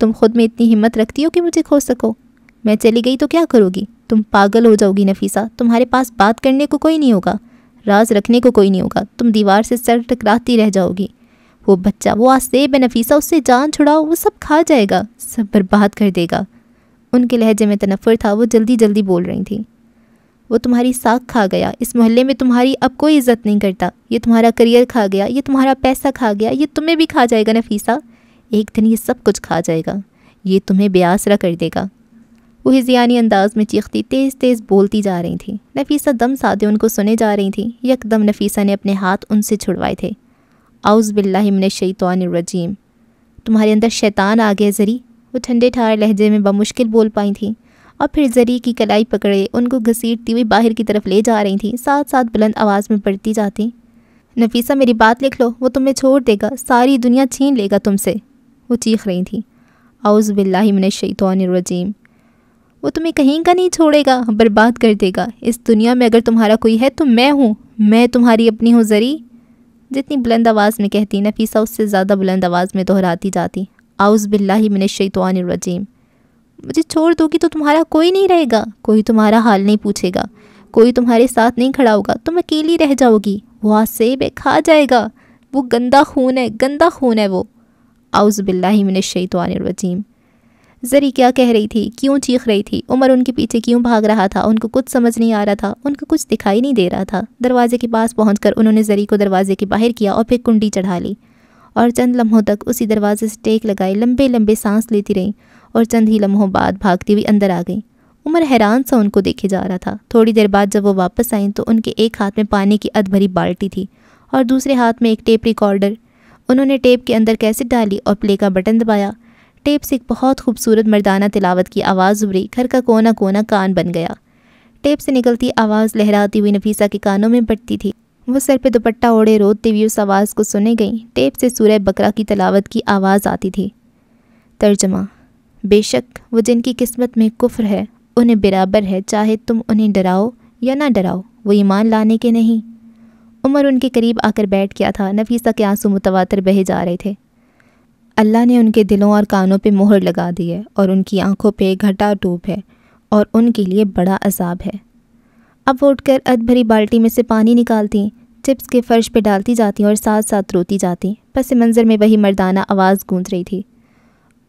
तुम खुद में इतनी हिम्मत रखती हो कि मुझे खो सको मैं चली गई तो क्या करोगी तुम पागल हो जाओगी नफीसा तुम्हारे पास बात करने को कोई नहीं होगा राज रखने को कोई नहीं होगा तुम दीवार से सर टकराती रह जाओगी वो बच्चा वो आसेब है नफीसा उससे जान छुड़ाओ वो सब खा जाएगा सब बर्बाद कर देगा उनके लहजे में तनफ़र था वो जल्दी जल्दी बोल रही थी वो तुम्हारी साख खा गया इस मोहल्ले में तुम्हारी अब कोई इज्जत नहीं करता ये तुम्हारा करियर खा गया ये तुम्हारा पैसा खा गया ये तुम्हें भी खा जाएगा नफीसा एक दिन ये सब कुछ खा जाएगा ये तुम्हें ब्यासरा कर देगा वो हिजियानी अंदाज में चीखती तेज़ तेज़ बोलती जा रही थी नफीसा दम सादे उनको सुने जा रही थी यकदम नफीसा ने अपने हाथ उनसे छुड़वाए थे आउज़ बिल्लामिन शैतानरजीम तुम्हारे अंदर शैतान आ गया ज़री वो ठंडे ठार लहजे में बमुश्किल बोल पाई थी और फिर जरी की कलाई पकड़े उनको घसीटती हुई बाहर की तरफ ले जा रही थी साथ साथ बुलंद आवाज़ में पढ़ती जाती नफीसा मेरी बात लिख लो वो तुम्हें छोड़ देगा सारी दुनिया छीन लेगा तुमसे वो चीख रही थी आउज़ बिल्लामिन शैतानरजीम वो तुम्हें कहीं का नहीं छोड़ेगा बर्बाद कर देगा इस दुनिया में अगर तुम्हारा कोई है तो मैं हूँ मैं तुम्हारी अपनी हूँ ज़री जितनी बुलंद आवाज़ में कहती नफीसा उससे ज़्यादा बुलंद आवाज़ में दोहराती जाती आउज़ बिल्ला मिन शैतवानजीम मुझे छोड़ दोगी तो तुम्हारा कोई नहीं रहेगा कोई तुम्हारा हाल नहीं पूछेगा कोई तुम्हारे साथ नहीं खड़ा होगा तुम अकेली रह जाओगी वो आज सेब खा जाएगा वो गंदा खून है गंदा खून है वो आउज़ बिल्ला ही मिन शैतवानजीम जरी क्या कह रही थी क्यों चीख रही थी उमर उनके पीछे क्यों भाग रहा था उनको कुछ समझ नहीं आ रहा था उनको कुछ दिखाई नहीं दे रहा था दरवाजे के पास पहुंचकर उन्होंने जरी को दरवाजे के बाहर किया और फिर कुंडी चढ़ा ली और चंद लम्हों तक उसी दरवाजे से टेक लगाए लंबे लंबे सांस लेती रहीं और चंद ही लम्हों बाद भागती हुई अंदर आ गई उमर हैरान सा उनको देखे जा रहा था थोड़ी देर बाद जब वो वापस आई तो उनके एक हाथ में पानी की अध भरी बाल्टी थी और दूसरे हाथ में एक टेप रिकॉर्डर उन्होंने टेप के अंदर कैसेट डाली और प्ले का बटन दबाया टेप से एक बहुत खूबसूरत मर्दाना तिलावत की आवाज़ उभरी घर का कोना कोना कान बन गया टेप से निकलती आवाज़ लहराती हुई नफीसा के कानों में पड़ती थी वो सर पे दुपट्टा ओढ़े रोते हुए उस आवाज़ को सुने गई टेप से सूर्य बकरा की तलावत की आवाज़ आती थी तर्जमा बेशक वो जिनकी किस्मत में कुफ्र है उन्हें बराबर है चाहे तुम उन्हें डराओ या ना डराओ वो ईमान लाने के नहीं उमर उनके करीब आकर बैठ गया था नफीसा के आंसू मुतवातर बहे जा रहे थे अल्लाह ने उनके दिलों और कानों पे मोहर लगा दी है और उनकी आंखों पे घटा टूप है और उनके लिए बड़ा अजाब है अब वो उठकर अध भरी बाल्टी में से पानी निकालती चिप्स के फर्श पे डालती जाती और साथ साथ रोती जाती पस मंज़र में वही मर्दाना आवाज़ गूंज रही थी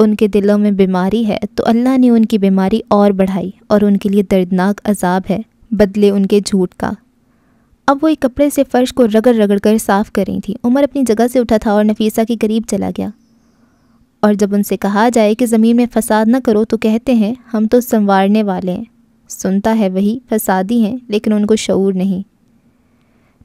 उनके दिलों में बीमारी है तो अल्लाह ने उनकी बीमारी और बढ़ाई और उनके लिए दर्दनाक अजाब है बदले उनके झूठ का अब वो एक कपड़े से फ़र्श को रगड़ रगड़ कर साफ़ कर रही थी उमर अपनी जगह से उठा था और नफीसा के करीब चला गया और जब उनसे कहा जाए कि ज़मीन में फसाद न करो तो कहते हैं हम तो संवारने वाले हैं सुनता है वही फसादी हैं लेकिन उनको शूर नहीं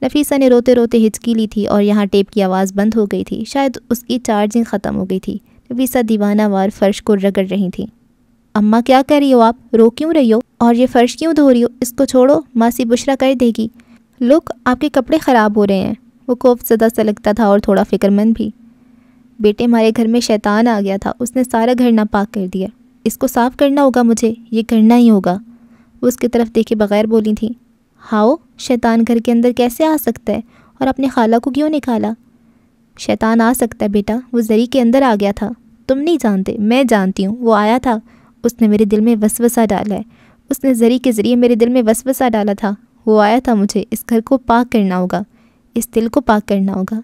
नफीसा ने रोते रोते हिचकी ली थी और यहाँ टेप की आवाज़ बंद हो गई थी शायद उसकी चार्जिंग ख़त्म हो गई थी नफीसा वार फ़र्श को रगड़ रही थी अम्मा क्या कर रही हो आप रो क्यों रही हो और ये फ़र्श क्यों धो रही हो इसको छोड़ो मासी बुशरा कर देगी लुक आपके कपड़े ख़राब हो रहे हैं वो खौफ ज़्यादा सा लगता था और थोड़ा फ़िक्रमंद भी बेटे हमारे घर में शैतान आ गया था उसने सारा घर नापाक कर दिया इसको साफ़ करना होगा मुझे ये करना ही होगा वो उसकी तरफ़ देखे बगैर बोली थी हाओ शैतान घर के अंदर कैसे आ सकता है और अपने खाला को क्यों निकाला शैतान आ सकता है बेटा वो जरी के अंदर आ गया था तुम नहीं जानते मैं जानती हूँ वो आया था उसने मेरे दिल में वसवसा डाला है उसने जरी के ज़रिए मेरे दिल में वसवसा डाला था वो आया था मुझे इस घर को पाक करना होगा इस दिल को पाक करना होगा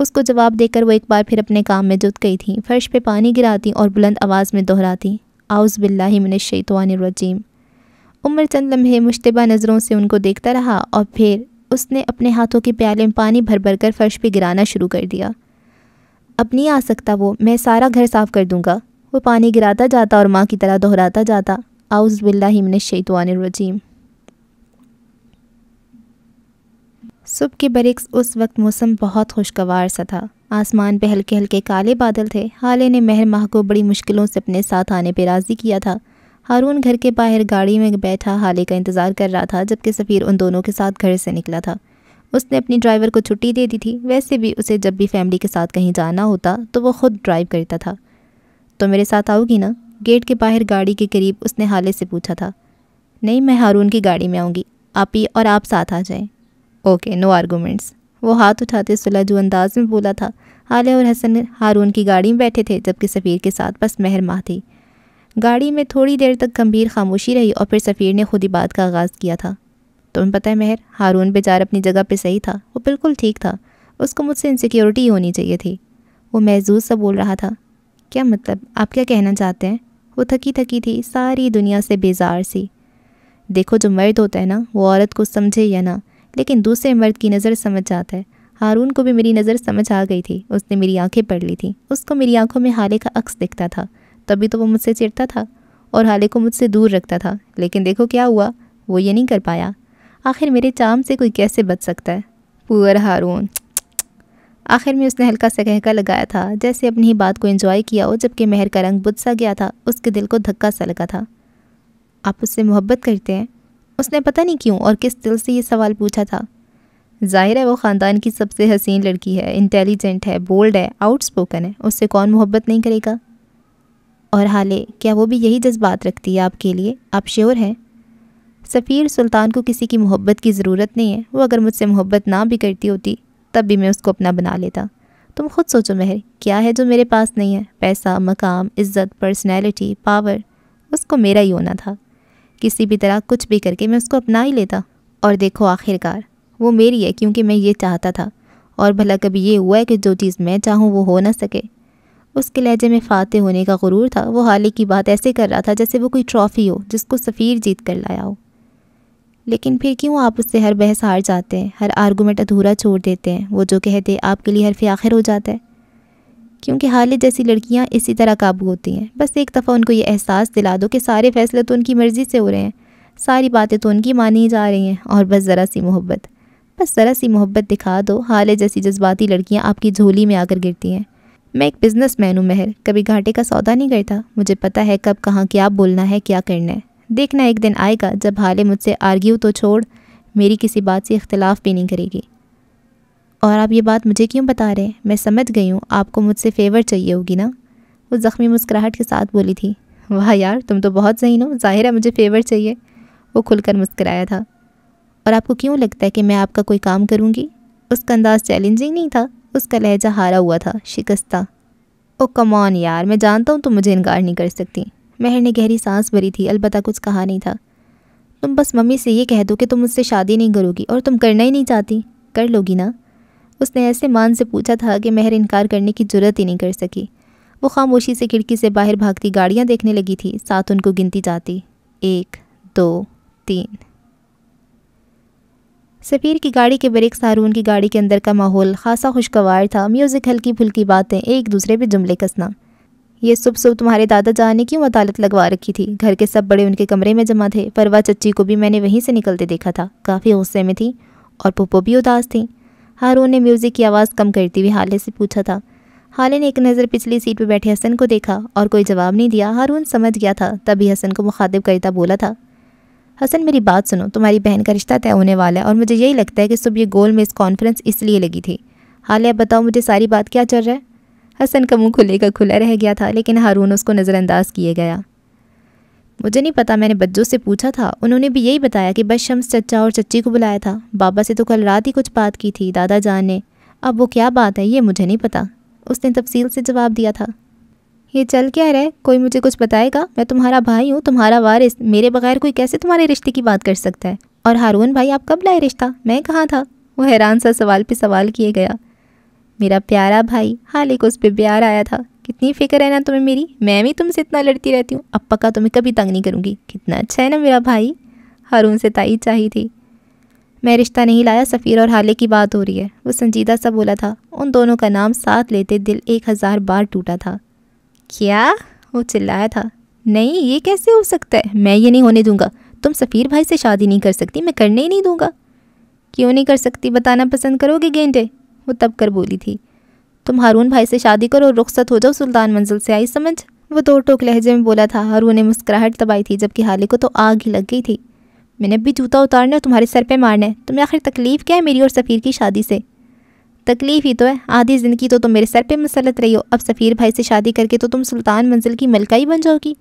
उसको जवाब देकर वो एक बार फिर अपने काम में जुट गई थी फर्श पे पानी गिराती और बुलंद आवाज़ में दोहराती आउज़ बिल्लामिनशैतवानरजीम उमर चंद लम्हे मुशतबा नज़रों से उनको देखता रहा और फिर उसने अपने हाथों के प्याले में पानी भर भर कर फर्श पर गिराना शुरू कर दिया अब नहीं आ सकता वो मैं सारा घर साफ़ कर दूँगा वो पानी गिराता जाता और माँ की तरह दोहराता जाता आउज़ बिल्लामिनशैतवानरजीम सुबह के बरक्स उस वक्त मौसम बहुत खुशगवार सा था आसमान पे हल्के हल्के काले बादल थे हाले ने महर माह को बड़ी मुश्किलों से अपने साथ आने पर राज़ी किया था हारून घर के बाहर गाड़ी में बैठा हाले का इंतज़ार कर रहा था जबकि सफ़ीर उन दोनों के साथ घर से निकला था उसने अपनी ड्राइवर को छुट्टी दे दी थी वैसे भी उसे जब भी फैमिली के साथ कहीं जाना होता तो वो ख़ुद ड्राइव करता था तो मेरे साथ आओगी ना गेट के बाहर गाड़ी के करीब उसने हाले से पूछा था नहीं मैं हारून की गाड़ी में आऊँगी आप ही और आप साथ आ जाएँ ओके नो आर्गूमेंट्स वो हाथ उठाते सुलह जो अंदाज में बोला था आलिया और हसन हारून की गाड़ी में बैठे थे जबकि सफ़ीर के साथ बस महर माह थी गाड़ी में थोड़ी देर तक गंभीर खामोशी रही और फिर सफ़ीर ने खुद ही बात का आगाज़ किया था तुम्हें पता है महर हारून बेचार अपनी जगह पर सही था वो बिल्कुल ठीक था उसको मुझसे इनसिक्योरिटी होनी चाहिए थी वो महजूज सा बोल रहा था क्या मतलब आप क्या कहना चाहते हैं वो थकी थकी थी सारी दुनिया से बेजार सी देखो जो मर्द होता है ना वो औरत को समझे या ना लेकिन दूसरे मर्द की नज़र समझ जाता है हारून को भी मेरी नज़र समझ आ गई थी उसने मेरी आंखें पढ़ ली थी उसको मेरी आंखों में हाले का अक्स दिखता था तभी तो वो मुझसे चिढ़ता था और हाले को मुझसे दूर रखता था लेकिन देखो क्या हुआ वो ये नहीं कर पाया आखिर मेरे चाम से कोई कैसे बच सकता है पुअर हारून आखिर में उसने हल्का सा कहका लगाया था जैसे अपनी ही बात को इंजॉय किया हो जबकि मेहर का रंग बुद सा गया था उसके दिल को धक्का सा लगा था आप उससे मोहब्बत करते हैं उसने पता नहीं क्यों और किस दिल से ये सवाल पूछा था जाहिर है वो ख़ानदान की सबसे हसीन लड़की है इंटेलिजेंट है बोल्ड है आउटस्पोकन है उससे कौन मोहब्बत नहीं करेगा और हाले क्या वो भी यही जज्बात रखती है आपके लिए आप श्योर हैं सफ़ीर सुल्तान को किसी की मोहब्बत की ज़रूरत नहीं है वो अगर मुझसे मोहब्बत ना भी करती होती तब भी मैं उसको अपना बना लेता तुम खुद सोचो मेहर क्या है जो मेरे पास नहीं है पैसा मकाम इज़्ज़त पर्सनैलिटी पावर उसको मेरा ही होना था किसी भी तरह कुछ भी करके मैं उसको अपना ही लेता और देखो आखिरकार वो मेरी है क्योंकि मैं ये चाहता था और भला कभी ये हुआ है कि जो चीज़ मैं चाहूँ वो हो ना सके उसके लहजे में फाते होने का गुरूर था वो हाल की बात ऐसे कर रहा था जैसे वो कोई ट्रॉफ़ी हो जिसको सफ़ीर जीत कर लाया हो लेकिन फिर क्यों आप उससे हर बहस हार जाते हैं हर आर्गूमेंट अधूरा छोड़ देते हैं वो जो कहते आपके लिए हरफ आखिर हो जाता है क्योंकि हाल जैसी लड़कियाँ इसी तरह काबू होती हैं बस एक दफ़ा उनको ये एहसास दिला दो कि सारे फ़ैसले तो उनकी मर्ज़ी से हो रहे हैं सारी बातें तो उनकी मानी जा रही हैं और बस ज़रा सी मोहब्बत बस ज़रा सी मोहब्बत दिखा दो हाल जैसी जज्बाती लड़कियाँ आपकी झोली में आकर गिरती हैं मैं एक बिज़नेस मैन हूँ महर कभी घाटे का सौदा नहीं करता मुझे पता है कब कहाँ क्या बोलना है क्या करना है देखना एक दिन आएगा जब हाले मुझसे आर्ग्यू तो छोड़ मेरी किसी बात से इख्तलाफ भी नहीं करेगी और आप ये बात मुझे क्यों बता रहे हैं मैं समझ गई हूँ आपको मुझसे फेवर चाहिए होगी ना वो ज़ख्मी मुस्कुराहट के साथ बोली थी वाह यार तुम तो बहुत सही हो ज़ाहिर है मुझे फेवर चाहिए वो खुलकर मुस्कराया था और आपको क्यों लगता है कि मैं आपका कोई काम करूँगी उसका अंदाज़ चैलेंजिंग नहीं था उसका लहजा हारा हुआ था शिकस्ता ओ कमॉन यार मैं जानता हूँ तुम मुझे इनकार नहीं कर सकती मेहर ने गहरी सांस भरी थी अलबत् कुछ कहा नहीं था तुम बस मम्मी से ये कह दो कि तुम मुझसे शादी नहीं करोगी और तुम करना ही नहीं चाहती कर लोगी ना उसने ऐसे मान से पूछा था कि महर इनकार करने की जरूरत ही नहीं कर सकी वो खामोशी से खिड़की से बाहर भागती गाड़ियाँ देखने लगी थी साथ उनको गिनती जाती एक दो तीन सफ़ीर की गाड़ी के ब्रेक सारून की गाड़ी के अंदर का माहौल खासा खुशगवार था म्यूज़िक हल्की फुल्की बातें एक दूसरे पे जुमले कसना ये सुबह सुबह तुम्हारे दादा जाने ने क्यों अदालत लगवा रखी थी घर के सब बड़े उनके कमरे में जमा थे परवा चच्ची को भी मैंने वहीं से निकलते देखा था काफ़ी गुस्से में थी और पुप्पो भी उदास थीं हारून ने म्यूज़िक की आवाज़ कम करती हुई हाले से पूछा था हाले ने एक नज़र पिछली सीट पर बैठे हसन को देखा और कोई जवाब नहीं दिया हारून समझ गया था तभी हसन को मुखातिब करता बोला था हसन मेरी बात सुनो तुम्हारी बहन का रिश्ता तय होने वाला है और मुझे यही लगता है कि सुबह गोल में इस कॉन्फ्रेंस इसलिए लगी थी हाल अब बताओ मुझे सारी बात क्या चल रहा है हसन का मुंह खुले का खुला रह गया था लेकिन हारून उसको नज़रअंदाज किए गया मुझे नहीं पता मैंने बच्चों से पूछा था उन्होंने भी यही बताया कि बस शम्स चचा और चच्ची को बुलाया था बाबा से तो कल रात ही कुछ बात की थी दादा जान ने अब वो क्या बात है ये मुझे नहीं पता उसने तफसील से जवाब दिया था ये चल क्या रहे कोई मुझे कुछ बताएगा मैं तुम्हारा भाई हूँ तुम्हारा वारिस मेरे बगैर कोई कैसे तुम्हारे रिश्ते की बात कर सकता है और हारून भाई आप कब लाए रिश्ता मैं कहाँ था वो हैरान सा सवाल पे सवाल किए गया मेरा प्यारा भाई हाल एक उस पर प्यार आया था कितनी फिक्र है ना तुम्हें मेरी मैं भी तुमसे इतना लड़ती रहती हूँ अब पक्का तुम्हें कभी तंग नहीं करूँगी कितना अच्छा है ना मेरा भाई हारून से ताई चाहिए थी मैं रिश्ता नहीं लाया सफ़ीर और हाले की बात हो रही है वो संजीदा सा बोला था उन दोनों का नाम साथ लेते दिल एक हज़ार बार टूटा था क्या वो चिल्लाया था नहीं ये कैसे हो सकता है मैं ये नहीं होने दूंगा तुम सफ़ीर भाई से शादी नहीं कर सकती मैं करने ही नहीं दूंगा क्यों नहीं कर सकती बताना पसंद करोगे गेंदे वो तब कर बोली थी तुम हारून भाई से शादी करो और रुख्सत हो जाओ सुल्तान मंजिल से आई समझ वो दो टोक लहजे में बोला था हारून ने मुस्कुराहट दबाई थी जबकि हाली को तो आग ही लग गई थी मैंने भी जूता उतारना और तुम्हारे सर पर मारना है तुम्हें आखिर तकलीफ़ क्या है मेरी और सफ़ीर की शादी से तकलीफ़ ही तो है आधी ज़िंदगी तो तुम मेरे सर पर मसलत रही हो अब सफ़ीर भाई से शादी करके तो तुम सुल्तान मंजिल की मलका ही बन जाओगी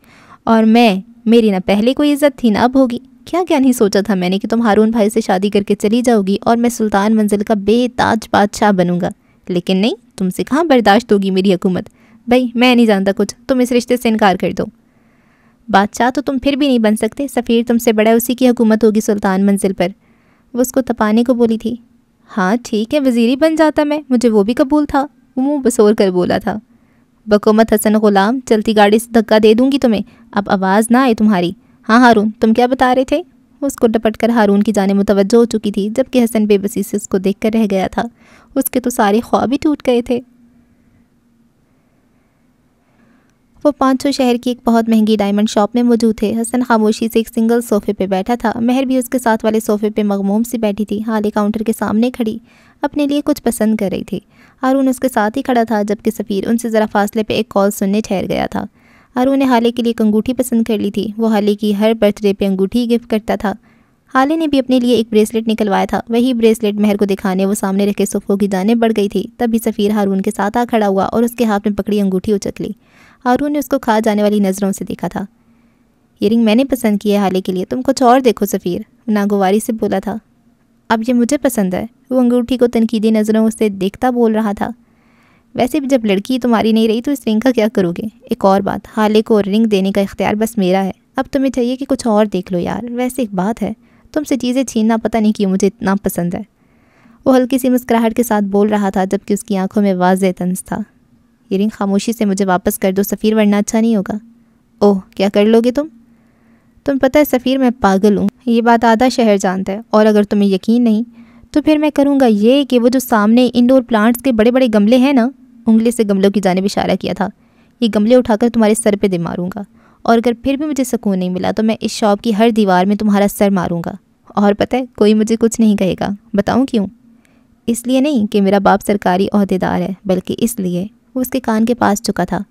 और मैं मेरी ना पहले कोई इज़्ज़त थी ना अब होगी क्या क्या नहीं सोचा था मैंने कि तुम हारून भाई से शादी करके चली जाओगी और मैं सुल्तान मंजिल का बेताज बादशाह बनूंगा लेकिन नहीं तुमसे कहाँ बर्दाश्त होगी मेरी हुकूमत भाई मैं नहीं जानता कुछ तुम इस रिश्ते से इनकार कर दो बादशाह तो तुम फिर भी नहीं बन सकते सफ़ीर तुमसे बड़ा उसी की हुकूमत होगी सुल्तान मंजिल पर वो उसको तपाने को बोली थी हाँ ठीक है वज़ीरी बन जाता मैं मुझे वो भी कबूल था वो मुँह बसोर कर बोला था बकोमत हसन ग़ुलाम चलती गाड़ी से धक्का दे दूँगी तुम्हें अब आवाज़ ना आए तुम्हारी हाँ हारून तुम क्या बता रहे थे उसको डपट कर हारून की जाने मुतवजह हो चुकी थी जबकि हसन बेबसी से उसको देख कर रह गया था उसके तो सारे ख्वाब ही टूट गए थे वो पाँच शहर की एक बहुत महंगी डायमंड शॉप में मौजूद थे हसन खामोशी से एक सिंगल सोफे पे बैठा था महर भी उसके साथ वाले सोफे पे मगमूम सी बैठी थी हाले काउंटर के सामने खड़ी अपने लिए कुछ पसंद कर रही थी हारून उसके साथ ही खड़ा था जबकि सफ़ीर उनसे ज़रा फासले पे एक कॉल सुनने ठहर गया था और ने हाले के लिए एक अंगूठी पसंद कर ली थी वो हाले की हर बर्थडे पे अंगूठी गिफ्ट करता था हाले ने भी अपने लिए एक ब्रेसलेट निकलवाया था वही ब्रेसलेट महर को दिखाने वो सामने रखे सोफों की जाने बढ़ गई थी तभी सफ़ीर हारून के साथ आ खड़ा हुआ और उसके हाथ में पकड़ी अंगूठी उचक ली हारून ने उसको खा जाने वाली नज़रों से देखा था ये रिंग मैंने पसंद की है हाले के लिए तुम कुछ और देखो सफ़ीर नागोवारी से बोला था अब ये मुझे पसंद है वो अंगूठी को तनकीदी नज़रों से देखता बोल रहा था वैसे भी जब लड़की तुम्हारी नहीं रही तो इस रिंग का क्या करोगे एक और बात हाले को रिंग देने का इख्तियार बस मेरा है अब तुम्हें चाहिए कि कुछ और देख लो यार वैसे एक बात है तुमसे चीज़ें छीनना पता नहीं क्यों मुझे इतना पसंद है वो हल्की सी मुस्कुराहट के साथ बोल रहा था जबकि उसकी आंखों में वाज तंज था ये रिंग खामोशी से मुझे वापस कर दो सफ़ीर वरना अच्छा नहीं होगा ओह क्या कर लोगे तुम तुम पता है सफ़ीर मैं पागल हूँ ये बात आधा शहर जानता है और अगर तुम्हें यकीन नहीं तो फिर मैं करूँगा ये कि वो जो सामने इंडोर प्लांट्स के बड़े बड़े गमले हैं ना उंगली से गमलों की जानब इशारा किया था ये गमले उठाकर तुम्हारे सर पर दे मारूँगा और अगर फिर भी मुझे सुकून नहीं मिला तो मैं इस शॉप की हर दीवार में तुम्हारा सर मारूंगा और पता है कोई मुझे कुछ नहीं कहेगा बताऊँ क्यों इसलिए नहीं कि मेरा बाप सरकारी अहदेदार है बल्कि इसलिए वो उसके कान के पास चुका था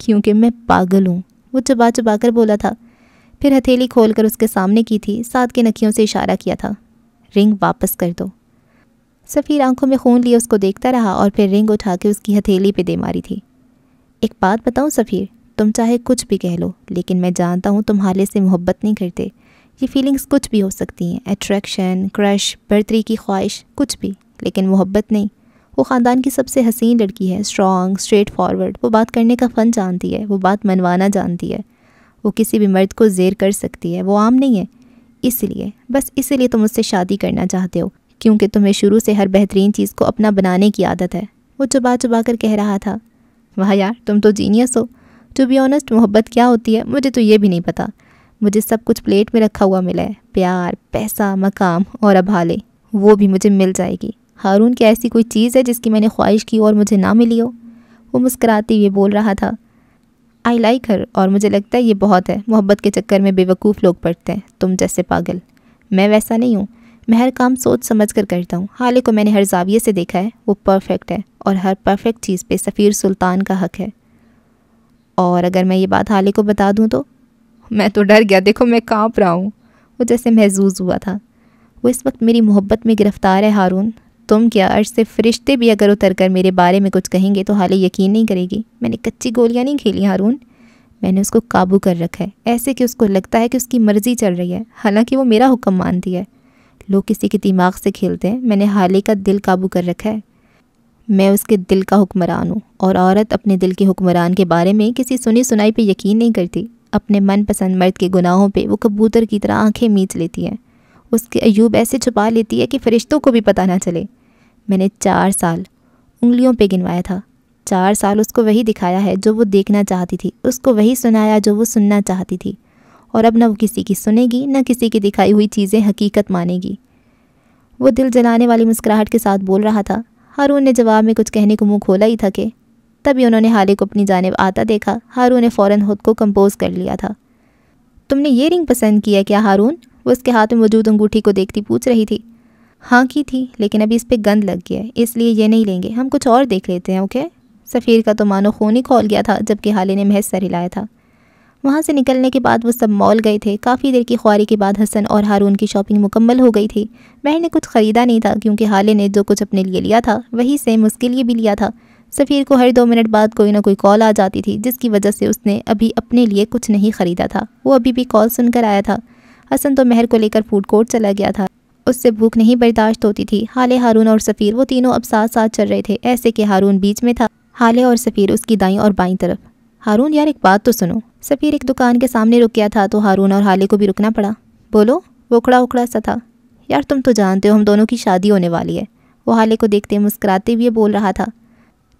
क्योंकि मैं पागल हूँ वो चबा चबा कर बोला था फिर हथेली खोलकर उसके सामने की थी साथ के नखियों से इशारा किया था रिंग वापस कर दो सफ़ीर आंखों में खून लिए उसको देखता रहा और फिर रिंग उठा के उसकी हथेली पे दे मारी थी एक बात बताऊँ सफ़ीर तुम चाहे कुछ भी कह लो लेकिन मैं जानता हूँ तुम हाले से मोहब्बत नहीं करते ये फीलिंग्स कुछ भी हो सकती हैं अट्रैक्शन क्रश बर्तरी की ख्वाहिश कुछ भी लेकिन मोहब्बत नहीं वो ख़ानदान की सबसे हसीन लड़की है स्ट्रॉन्ग स्ट्रेट फॉरवर्ड वो बात करने का फ़न जानती है वो बात मनवाना जानती है वो किसी भी मर्द को जेर कर सकती है वो आम नहीं है इसलिए बस इसीलिए तुम उससे शादी करना चाहते हो क्योंकि तुम्हें शुरू से हर बेहतरीन चीज़ को अपना बनाने की आदत है वो चुबा चुबा कर कह रहा था वाह यार तुम तो जीनियस हो टू बी ऑनेस्ट मोहब्बत क्या होती है मुझे तो ये भी नहीं पता मुझे सब कुछ प्लेट में रखा हुआ मिला है प्यार पैसा मकाम और अभाले वो भी मुझे मिल जाएगी हारून क्या ऐसी कोई चीज़ है जिसकी मैंने ख्वाहिश की और मुझे ना मिली हो वो मुस्कराते हुए बोल रहा था आई लाइक हर और मुझे लगता है ये बहुत है मोहब्बत के चक्कर में बेवकूफ़ लोग पड़ते हैं तुम जैसे पागल मैं वैसा नहीं हूँ मैं हर काम सोच समझ कर करता हूँ हाल को मैंने हर जाविये से देखा है वो परफेक्ट है और हर परफेक्ट चीज़ पे सफ़ीर सुल्तान का हक है और अगर मैं ये बात हाल को बता दूँ तो मैं तो डर गया देखो मैं काँप रहा हूँ वो जैसे महजूज हुआ था वो इस वक्त मेरी मोहब्बत में गिरफ़्तार है हारून तुम क्या अर्ज से फरिश्ते भी अगर उतर कर मेरे बारे में कुछ कहेंगे तो हाले यकीन नहीं करेगी मैंने कच्ची गोलियाँ नहीं खेली हारून मैंने उसको काबू कर रखा है ऐसे कि उसको लगता है कि उसकी मर्ज़ी चल रही है हालांकि वो मेरा हुक्म मानती है लोग किसी के दिमाग से खेलते हैं मैंने हाल ही का दिल काबू कर रखा है मैं उसके दिल का हुक्मरान हूँ और औरत अपने दिल के हुक्मरान के बारे में किसी सुनी सुनाई पे यकीन नहीं करती अपने मनपसंद मर्द के गुनाहों पे वो कबूतर की तरह आंखें मीच लेती है उसके अयूब ऐसे छुपा लेती है कि फ़रिश्तों को भी पता ना चले मैंने चार साल उंगलियों पे गिनवाया था चार साल उसको वही दिखाया है जो वो देखना चाहती थी उसको वही सुनाया जो वो सुनना चाहती थी और अब न वो किसी की सुनेगी न किसी की दिखाई हुई चीज़ें हकीकत मानेगी वो दिल जलाने वाली मुस्कुराहट के साथ बोल रहा था हारून ने जवाब में कुछ कहने को मुंह खोला ही था कि तभी उन्होंने हाले को अपनी जानब आता देखा हारून ने फ़ौरन खुद को कंपोज कर लिया था तुमने ये रिंग पसंद किया क्या हारून वो उसके हाथ में मौजूद अंगूठी को देखती पूछ रही थी हाँ की थी लेकिन अभी इस पर गंद लग गया है इसलिए ये नहीं लेंगे हम कुछ और देख लेते हैं ओके सफ़ीर का तो मानो खून ही खोल गया था जबकि हाले ने महज सर हिलाया था वहाँ से निकलने के बाद वो सब मॉल गए थे काफ़ी देर की ख्वारी के बाद हसन और हारून की शॉपिंग मुकम्मल हो गई थी बहन ने कुछ ख़रीदा नहीं था क्योंकि हाले ने जो कुछ अपने लिए लिया था वही सेम उसके लिए भी लिया था सफ़ीर को हर दो मिनट बाद कोई ना कोई कॉल आ जाती थी जिसकी वजह से उसने अभी अपने लिए कुछ नहीं ख़रीदा था वो अभी भी कॉल सुनकर आया था हसन तो महर को लेकर फूड कोर्ट चला गया था उससे भूख नहीं बर्दाश्त होती थी हाले हारून और सफ़ीर वो तीनों अब साथ साथ चल रहे थे ऐसे कि हारून बीच में था हाले और सफ़ीर उसकी दाई और बाई तरफ हारून यार एक बात तो सुनो सफ़ीर एक दुकान के सामने रुक गया था तो हारून और हाले को भी रुकना पड़ा बोलो वो उखड़ा उखड़ा सा था यार तुम तो जानते हो हम दोनों की शादी होने वाली है वो हाले को देखते मुस्कराते हुए बोल रहा था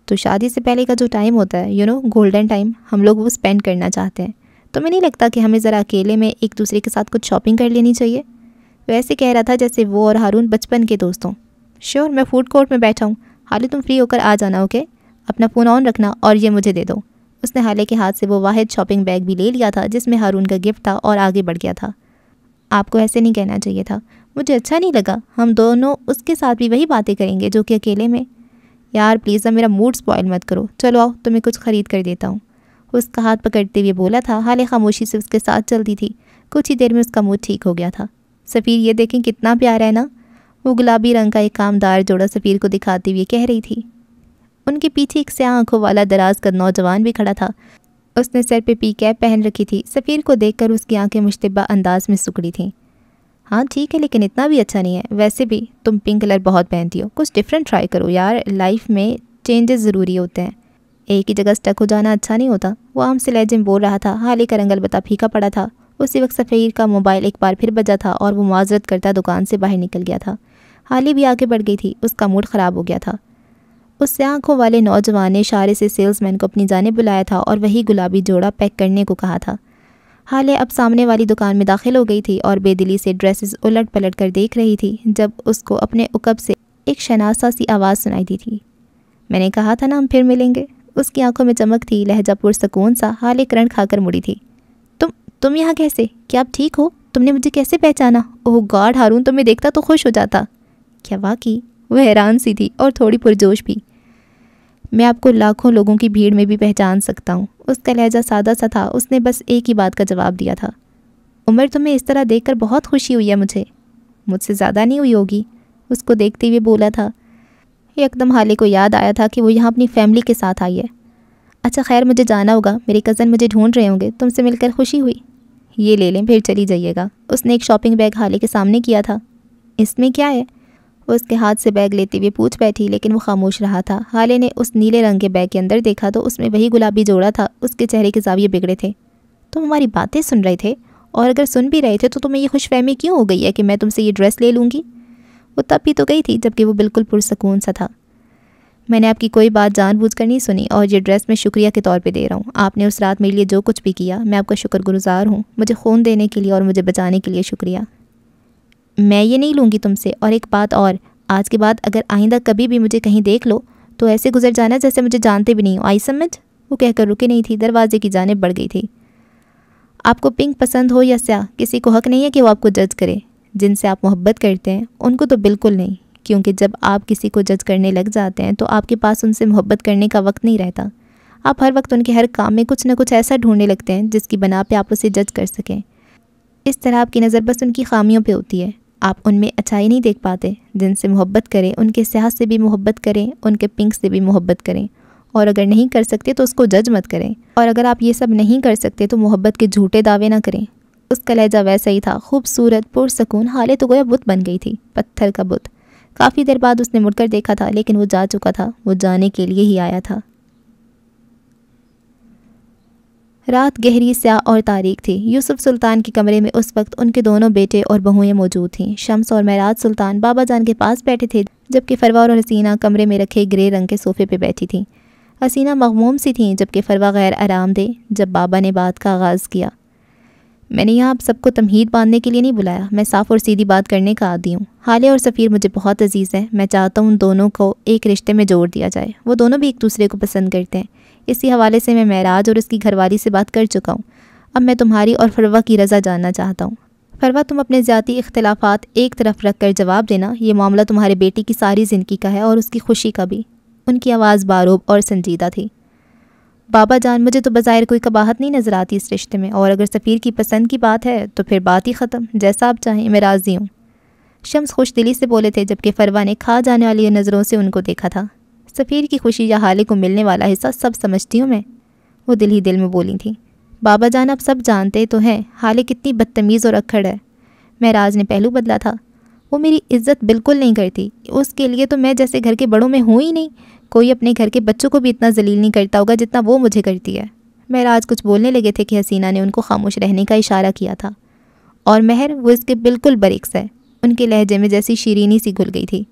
तो शादी से पहले का जो टाइम होता है यू नो गोल्डन टाइम हम लोग वो स्पेंड करना चाहते हैं तो मैं नहीं लगता कि हमें ज़रा अकेले में एक दूसरे के साथ कुछ शॉपिंग कर लेनी चाहिए वैसे कह रहा था जैसे वो और हारून बचपन के दोस्तों श्योर मैं फूड कोर्ट में बैठा हूँ हाले तुम फ्री होकर आ जाना ओके अपना फ़ोन ऑन रखना और ये मुझे दे दो उसने हाले के हाथ से वो वाद शॉपिंग बैग भी ले लिया था जिसमें हारून का गिफ्ट था और आगे बढ़ गया था आपको ऐसे नहीं कहना चाहिए था मुझे अच्छा नहीं लगा हम दोनों उसके साथ भी वही बातें करेंगे जो कि अकेले में यार प्लीज़ अब मेरा मूड स्पॉइल मत करो चलो आओ तुम्हें कुछ ख़रीद कर देता हूँ उसका हाथ पकड़ते हुए बोला था हाले खामोशी से उसके साथ चलती थी कुछ ही देर में उसका मूड ठीक हो गया था सफ़ीर ये देखें कितना प्यारा है ना वो गुलाबी रंग का एक कामदार जोड़ा सफ़ीर को दिखाते हुए कह रही थी उनके पीछे एक स्या आंखों वाला दराज का नौजवान भी खड़ा था उसने सर पे पी कैप पहन रखी थी सफ़ीर को देखकर उसकी आंखें मुशतबा अंदाज में सुकड़ी थीं हाँ ठीक है लेकिन इतना भी अच्छा नहीं है वैसे भी तुम पिंक कलर बहुत पहनती हो कुछ डिफरेंट ट्राई करो यार लाइफ में चेंजेस ज़रूरी होते हैं एक ही जगह स्टक हो जाना अच्छा नहीं होता वो आम से लहजिम बोल रहा था हाल ही का बता फीका पड़ा था उसी वक्त सफ़ीर का मोबाइल एक बार फिर बजा था और वो माजरत करता दुकान से बाहर निकल गया था हाली भी आगे बढ़ गई थी उसका मूड ख़राब हो गया था उस आंखों वाले नौजवान ने इशारे से सेल्समैन को अपनी जाने बुलाया था और वही गुलाबी जोड़ा पैक करने को कहा था हाले अब सामने वाली दुकान में दाखिल हो गई थी और बेदिली से ड्रेसेस उलट पलट कर देख रही थी जब उसको अपने उकब से एक शनासा सी आवाज़ सुनाई दी थी मैंने कहा था ना हम फिर मिलेंगे उसकी आंखों में चमक थी लहजा पुरसकून सा हाले करंट खाकर मुड़ी थी तुम तुम यहाँ कैसे क्या आप ठीक हो तुमने मुझे कैसे पहचाना ओह गॉड हारून तुम्हें देखता तो खुश हो जाता क्या वाकई वह हैरान सी थी और थोड़ी पुरजोश भी मैं आपको लाखों लोगों की भीड़ में भी पहचान सकता हूँ उसका लहजा सादा सा था उसने बस एक ही बात का जवाब दिया था उमर तुम्हें इस तरह देखकर बहुत खुशी हुई है मुझे मुझसे ज़्यादा नहीं हुई होगी उसको देखते हुए बोला था एकदम हाले को याद आया था कि वो यहाँ अपनी फैमिली के साथ आई है अच्छा खैर मुझे जाना होगा मेरे कज़न मुझे ढूंढ रहे होंगे तुमसे मिलकर खुशी हुई ये ले लें फिर चली जाइएगा उसने एक शॉपिंग बैग हाले के सामने किया था इसमें क्या है उसके हाथ से बैग लेते हुए पूछ बैठी लेकिन वो खामोश रहा था हाले ने उस नीले रंग के बैग के अंदर देखा तो उसमें वही गुलाबी जोड़ा था उसके चेहरे के जाविये बिगड़े थे तुम हमारी बातें सुन रहे थे और अगर सुन भी रहे थे तो तुम्हें ये खुशफहमी क्यों हो गई है कि मैं तुमसे ये ड्रेस ले लूँगी वो तब भी तो गई थी जबकि वो बिल्कुल पुरसकून सा था मैंने आपकी कोई बात जानबूझकर नहीं सुनी और ये ड्रेस मैं शुक्रिया के तौर पे दे रहा हूँ आपने उस रात मेरे लिए जो कुछ भी किया मैं आपका शुक्रगुजार हूँ मुझे खून देने के लिए और मुझे बचाने के लिए शुक्रिया मैं ये नहीं लूँगी तुमसे और एक बात और आज के बाद अगर आइंदा कभी भी मुझे कहीं देख लो तो ऐसे गुजर जाना जैसे मुझे जानते भी नहीं हो आई समझ वो कहकर रुकी नहीं थी दरवाजे की जाने बढ़ गई थी आपको पिंक पसंद हो या स्या किसी को हक नहीं है कि वो आपको जज करे जिनसे आप मोहब्बत करते हैं उनको तो बिल्कुल नहीं क्योंकि जब आप किसी को जज करने लग जाते हैं तो आपके पास उनसे मोहब्बत करने का वक्त नहीं रहता आप हर वक्त उनके हर काम में कुछ ना कुछ ऐसा ढूंढने लगते हैं जिसकी बना पे आप उसे जज कर सकें इस तरह आपकी नज़र बस उनकी खामियों पे होती है आप उनमें अच्छाई नहीं देख पाते जिनसे मोहब्बत करें उनके स्याह से भी मोहब्बत करें उनके पिंक से भी मोहब्बत करें और अगर नहीं कर सकते तो उसको जज मत करें और अगर आप ये सब नहीं कर सकते तो मोहब्बत के झूठे दावे ना करें उसका लहजा वैसा ही था खूबसूरत पुरसकून हाले तो गोया बुत बन गई थी पत्थर का बुत काफ़ी देर बाद उसने मुड़कर देखा था लेकिन वो जा चुका था वो जाने के लिए ही आया था रात गहरी स्या और तारीख थी यूसुफ सुल्तान के कमरे में उस वक्त उनके दोनों बेटे और बहुएं मौजूद थीं शम्स और महराज सुल्तान बाबा जान के पास बैठे थे जबकि फरवा और हसीना कमरे में रखे ग्रे रंग के सोफे पर बैठी थीं हसीना मखमूम सी थीं जबकि फरवा गैर आरामदेह जब बाबा ने बात का आगाज़ किया मैंने यहाँ आप सबको तमहीद बांधने के लिए नहीं बुलाया मैं साफ़ और सीधी बात करने का आदि हूँ हाले और सफ़ीर मुझे बहुत अजीज़ है मैं चाहता हूँ उन दोनों को एक रिश्ते में जोड़ दिया जाए वो दोनों भी एक दूसरे को पसंद करते हैं इसी हवाले से मैं महराज और उसकी घरवाली से बात कर चुका हूँ अब मैं तुम्हारी और फरवा की रज़ा जानना चाहता हूँ फरवा तुम अपने ज़्यादा इख्तलाफात एक तरफ रख कर जवाब देना ये मामला तुम्हारे बेटी की सारी ज़िंदगी का है और उसकी खुशी का भी उनकी आवाज़ बारूब और संजीदा थी बाबा जान मुझे तो बज़ाहिर कोई कबाहत नहीं नज़र आती इस रिश्ते में और अगर सफ़ीर की पसंद की बात है तो फिर बात ही ख़त्म जैसा आप चाहें मैं राज़ी हूँ शम्स खुश दिली से बोले थे जबकि फरवा ने खा जाने वाली नज़रों से उनको देखा था सफ़ीर की खुशी या हाले को मिलने वाला हिस्सा सब समझती हूँ मैं वो दिल ही दिल में बोली थी बाबा जान अब सब जानते तो हैं हाले कितनी बदतमीज़ और अखड़ है महराज ने पहलू बदला था वो मेरी इज्जत बिल्कुल नहीं करती उसके लिए तो मैं जैसे घर के बड़ों में हूँ ही नहीं कोई अपने घर के बच्चों को भी इतना जलील नहीं करता होगा जितना वो मुझे करती है महराज कुछ बोलने लगे थे कि हसीना ने उनको खामोश रहने का इशारा किया था और महर वो इसके बिल्कुल बरिक्स है उनके लहजे में जैसी शीरीनी सी घुल गई थी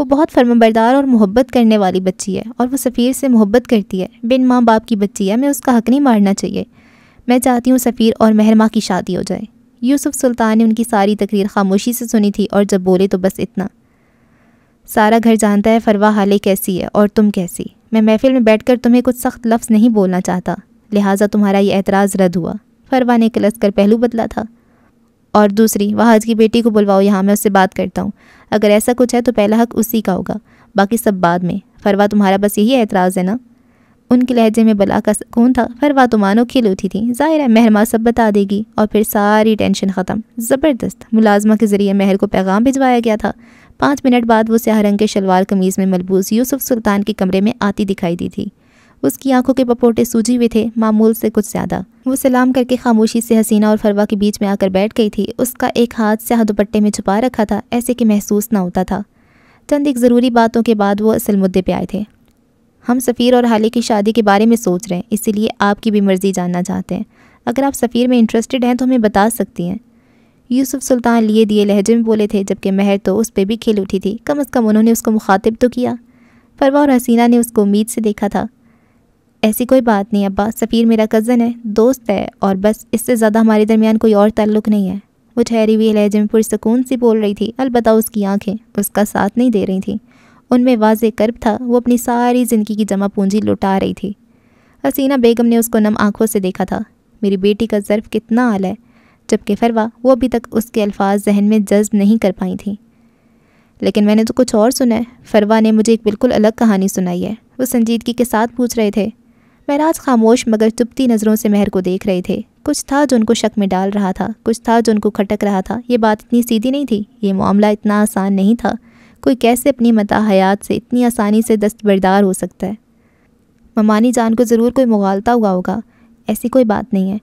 वो बहुत फर्मबरदार और मोहब्बत करने वाली बच्ची है और वो सफ़ीर से मोहब्बत करती है बिन माँ बाप की बच्ची है मैं उसका हक नहीं मारना चाहिए मैं चाहती हूँ सफ़ीर और महरमा की शादी हो जाए यूसुफ सुल्तान ने उनकी सारी तकरीर खामोशी से सुनी थी और जब बोले तो बस इतना सारा घर जानता है फरवा हाले कैसी है और तुम कैसी मैं महफिल में बैठ तुम्हें कुछ सख्त लफ्ज़ नहीं बोलना चाहता लिहाजा तुम्हारा ये एतराज़ रद्द हुआ फरवा ने कलस कर पहलू बदला था और दूसरी वहाज की बेटी को बुलवाओ यहाँ मैं उससे बात करता हूँ अगर ऐसा कुछ है तो पहला हक उसी का होगा बाकी सब बाद में फरवा तुम्हारा बस यही एतराज़ है ना उनके लहजे में बला का सुकून था फरवा तो मानो खिल उठी थी ज़ाहिर है महरमा सब बता देगी और फिर सारी टेंशन ख़त्म ज़बरदस्त मुलाजमा के ज़रिए महर को पैगाम भिजवाया गया था पाँच मिनट बाद वो स्याह रंग के शलवार कमीज़ में मलबूस यूसुफ सुल्तान के कमरे में आती दिखाई दी थी उसकी आंखों के पपोटे सूझे हुए थे मामूल से कुछ ज़्यादा वो सलाम करके खामोशी से हसीना और फरवा के बीच में आकर बैठ गई थी उसका एक हाथ स्याह दुपट्टे में छुपा रखा था ऐसे कि महसूस ना होता था चंद एक ज़रूरी बातों के बाद वो असल मुद्दे पर आए थे हम सफ़ीर और हाली की शादी के बारे में सोच रहे हैं इसीलिए आपकी भी मर्ज़ी जानना चाहते हैं अगर आप सफ़ीर में इंटरेस्टेड हैं तो हमें बता सकती हैं यूसुफ सुल्तान लिए दिए लहजे में बोले थे जबकि महर तो उस पर भी खेल उठी थी कम अज़ कम उन्होंने उसको मुखातिब तो किया फरवा और हसीना ने उसको उम्मीद से देखा था ऐसी कोई बात नहीं अब्बा सफ़ीर मेरा कज़न है दोस्त है और बस इससे ज़्यादा हमारे दरमियान कोई और ताल्लुक नहीं है वो ठहरी हुई लहजे में पुरसकून सी बोल रही थी अलबत् उसकी आँखें उसका साथ नहीं दे रही थी उनमें वाज कर्ब था वो अपनी सारी ज़िंदगी की जमा पूंजी लुटा रही थी हसीना बेगम ने उसको नम आँखों से देखा था मेरी बेटी का ज़र्फ कितना आला है जबकि फरवा वो अभी तक उसके अल्फाज जहन में जज्ब नहीं कर पाई थी लेकिन मैंने तो कुछ और सुना है फरवा ने मुझे एक बिल्कुल अलग कहानी सुनाई है वो संजीदगी के साथ पूछ रहे थे महराज खामोश मगर चुपती नज़रों से महर को देख रहे थे कुछ था जो उनको शक में डाल रहा था कुछ था जो उनको खटक रहा था ये बात इतनी सीधी नहीं थी ये मामला इतना आसान नहीं था कोई कैसे अपनी मता हयात से इतनी आसानी से दस्तबरदार हो सकता है ममानी जान को ज़रूर कोई मुगालता हुआ होगा ऐसी कोई बात नहीं है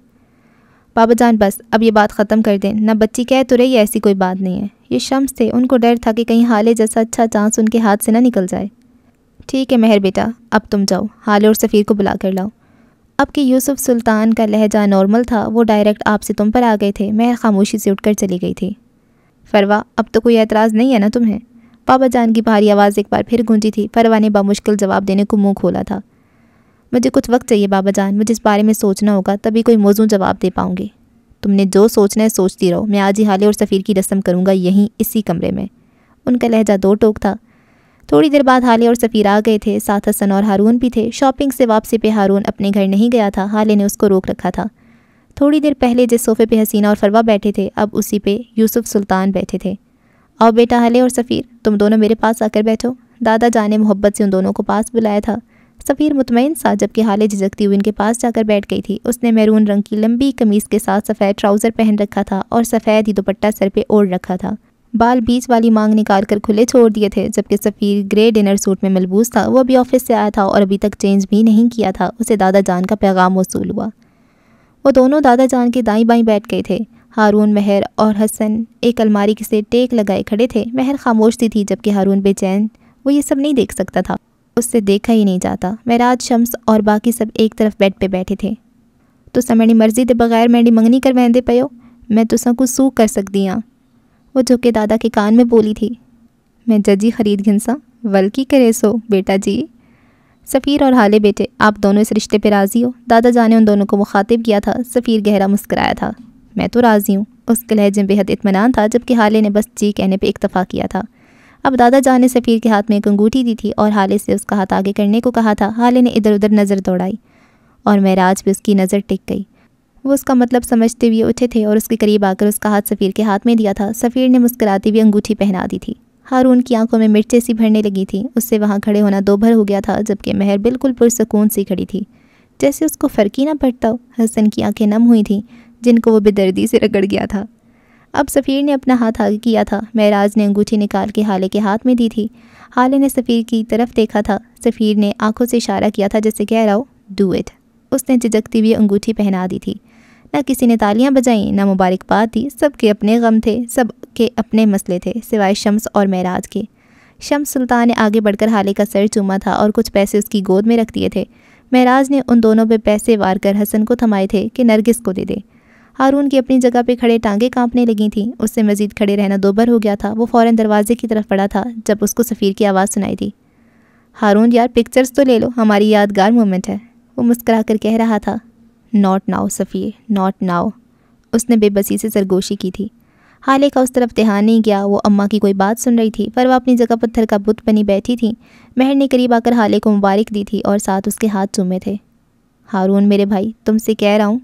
बाबा जान बस अब ये बात ख़त्म कर दें ना बच्ची कह तो रही ऐसी कोई बात नहीं है ये शम्स थे उनको डर था कि कहीं हाले जैसा अच्छा चांस उनके हाथ से ना निकल जाए ठीक है मेहर बेटा अब तुम जाओ हाल और सफ़ीर को बुला कर लाओ अब कि यूसुफ सुल्तान का लहजा नॉर्मल था वो डायरेक्ट आपसे तुम पर आ गए थे मैं खामोशी से उठकर चली गई थी फरवा अब तो कोई एतराज़ नहीं है ना तुम्हें बाबा जान की भारी आवाज़ एक बार फिर गूंजी थी फरवा ने बामुश्किल जवाब देने को मुंह खोला था मुझे कुछ वक्त चाहिए बाबा जान मुझे इस बारे में सोचना होगा तभी कोई मौजू जवाब दे पाऊँगी तुमने जो सोचना है सोचती रहो मैं आज ही हाले और सफ़ीर की रस्म करूँगा यहीं इसी कमरे में उनका लहजा दो टोक था थोड़ी देर बाद हाले और सफ़ीर आ गए थे साथ हसन और हारून भी थे शॉपिंग से वापसी पे हारून अपने घर नहीं गया था हाले ने उसको रोक रखा था थोड़ी देर पहले जिस सोफ़े पे हसीना और फरवा बैठे थे अब उसी पे यूसुफ सुल्तान बैठे थे आओ बेटा हाले और सफ़ीर तुम दोनों मेरे पास आकर बैठो दादा जाने मोहब्बत से उन दोनों को पास बुलाया था सफ़ीर मुतमिन सा जबकि हाले झिझकती हुई इनके पास जाकर बैठ गई थी उसने मैरून रंग की लंबी कमीज़ के साथ सफ़ेद ट्राउज़र पहन रखा था और सफ़ेद ही दुपट्टा सर पर ओढ़ रखा था बाल बीच वाली मांग निकाल कर खुले छोड़ दिए थे जबकि सफ़ीर ग्रे डिनर सूट में मलबूस था वह अभी ऑफिस से आया था और अभी तक चेंज भी नहीं किया था उसे दादा जान का पैगाम वसूल हुआ वो दोनों दादा जान के दाई बाई बैठ गए थे हारून महर और हसन एक अलमारी से टेक लगाए खड़े थे महर खामोश थी जबकि हारून बेचैन वो ये सब नहीं देख सकता था उससे देखा ही नहीं जाता महराज शम्स और बाकी सब एक तरफ बेड पे बैठे थे ਤੁਸੀਂ ਮੈਨੂੰ ਮਰਜ਼ੀ ਦੇ ਬਗੈਰ मंगनी ਮੰਗਣੀ ਕਰਵਾਉਂਦੇ दे ਹੋ मैं तुसा कुछ सूख कर सकती हाँ वो के दादा के कान में बोली थी मैं जजी खरीद घिनसा वल्कि करे सो बेटा जी सफ़ीर और हाले बेटे आप दोनों इस रिश्ते पे राज़ी हो दादाजा ने उन दोनों को मुखातिब किया था सफ़ीर गहरा मुस्कराया था मैं तो राज़ी हूँ उसके लहजे में बेहद इतमान था जबकि हाले ने बस जी कहने पर इतफ़ा किया था अब जान ने सफ़ीर के हाथ में एक अंगूठी दी थी और हाले से उसका हाथ आगे करने को कहा था हाले ने इधर उधर नज़र दौड़ाई और महराज भी उसकी नज़र टिक गई वो उसका मतलब समझते हुए उठे थे और उसके करीब आकर उसका हाथ सफ़ीर के हाथ में दिया था सफ़ीर ने मुस्कुराती हुई अंगूठी पहना दी थी हारून की आंखों में मिर्चे सी भरने लगी थी उससे वहाँ खड़े होना दोभर हो गया था जबकि महर बिल्कुल पुरसकून सी खड़ी थी जैसे उसको फ़र्क ही ना पड़ता हो हसन की आंखें नम हुई थीं जिनको वो बेदर्दी से रगड़ गया था अब सफ़ीर ने अपना हाथ आगे किया था महराज ने अंगूठी निकाल के हाले के हाथ में दी थी हाले ने सफ़ीर की तरफ देखा था सफ़ीर ने आंखों से इशारा किया था जैसे कह रहा हो डू इट उसने झिझकती हुई अंगूठी पहना दी थी ना किसी ने तालियां बजाईं ना मुबारकबाद दी सबके अपने गम थे सब के अपने मसले थे सिवाय शम्स और महराज के शम्स सुल्तान ने आगे बढ़कर हाले का सर चूमा था और कुछ पैसे उसकी गोद में रख दिए थे महराज ने उन दोनों पे पैसे वार कर हसन को थमाए थे कि नरगिस को दे दे हारून की अपनी जगह पर खड़े टांगे कांपने लगी थी उससे मजीद खड़े रहना दोबर हो गया था वो फ़ौर दरवाजे की तरफ पड़ा था जब उसको सफ़ीर की आवाज़ सुनाई थी हारून यार पिक्चर्स तो ले लो हमारी यादगार मोमेंट है वो मुस्करा कर कह रहा था not now Safi not now उसने बेबसी से सरगोशी की थी हाले का उस तरफ ध्यान नहीं गया वो अम्मा की कोई बात सुन रही थी पर वह अपनी जगह पत्थर का बुत बनी बैठी थी महर ने करीब आकर हाले को मुबारक दी थी और साथ उसके हाथ चूमे थे हारून मेरे भाई तुमसे कह रहा हूँ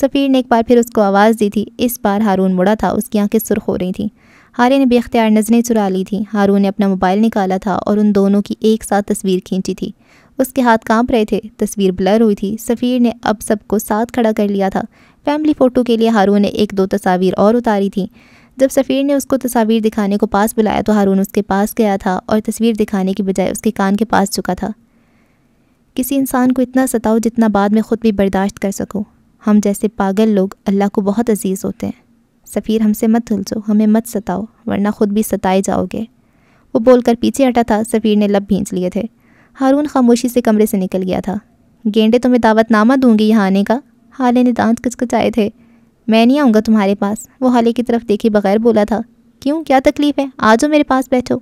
सफ़ीर ने एक बार फिर उसको आवाज़ दी थी इस बार हारून मुड़ा था उसकी आंखें सुरख हो रही थीं हारे ने बेख्तियार नज़रें चुरा ली थी हारून ने अपना मोबाइल निकाला था और उन दोनों की एक साथ तस्वीर खींची थी उसके हाथ कांप रहे थे तस्वीर ब्लर हुई थी सफ़ीर ने अब सबको साथ खड़ा कर लिया था फैमिली फ़ोटो के लिए हारून ने एक दो तस्वीर और उतारी थी जब सफ़ीर ने उसको तस्वीर दिखाने को पास बुलाया तो हारून उसके पास गया था और तस्वीर दिखाने की बजाय उसके कान के पास चुका था किसी इंसान को इतना सताओ जितना बाद में ख़ुद भी बर्दाश्त कर सको हम जैसे पागल लोग अल्लाह को बहुत अजीज़ होते हैं सफ़ीर हमसे मत उलझो हमें मत सताओ वरना ख़ुद भी सताए जाओगे वो बोलकर पीछे हटा था सफ़ीर ने लब भींच लिए थे हारून खामोशी से कमरे से निकल गया था गेंडे तुम्हें दावतनामा दूंगी यहाँ आने का हाले ने दांत कचकचाए थे मैं नहीं आऊँगा तुम्हारे पास वो हाले की तरफ देखे बगैर बोला था क्यों क्या तकलीफ़ है आ जाओ मेरे पास बैठो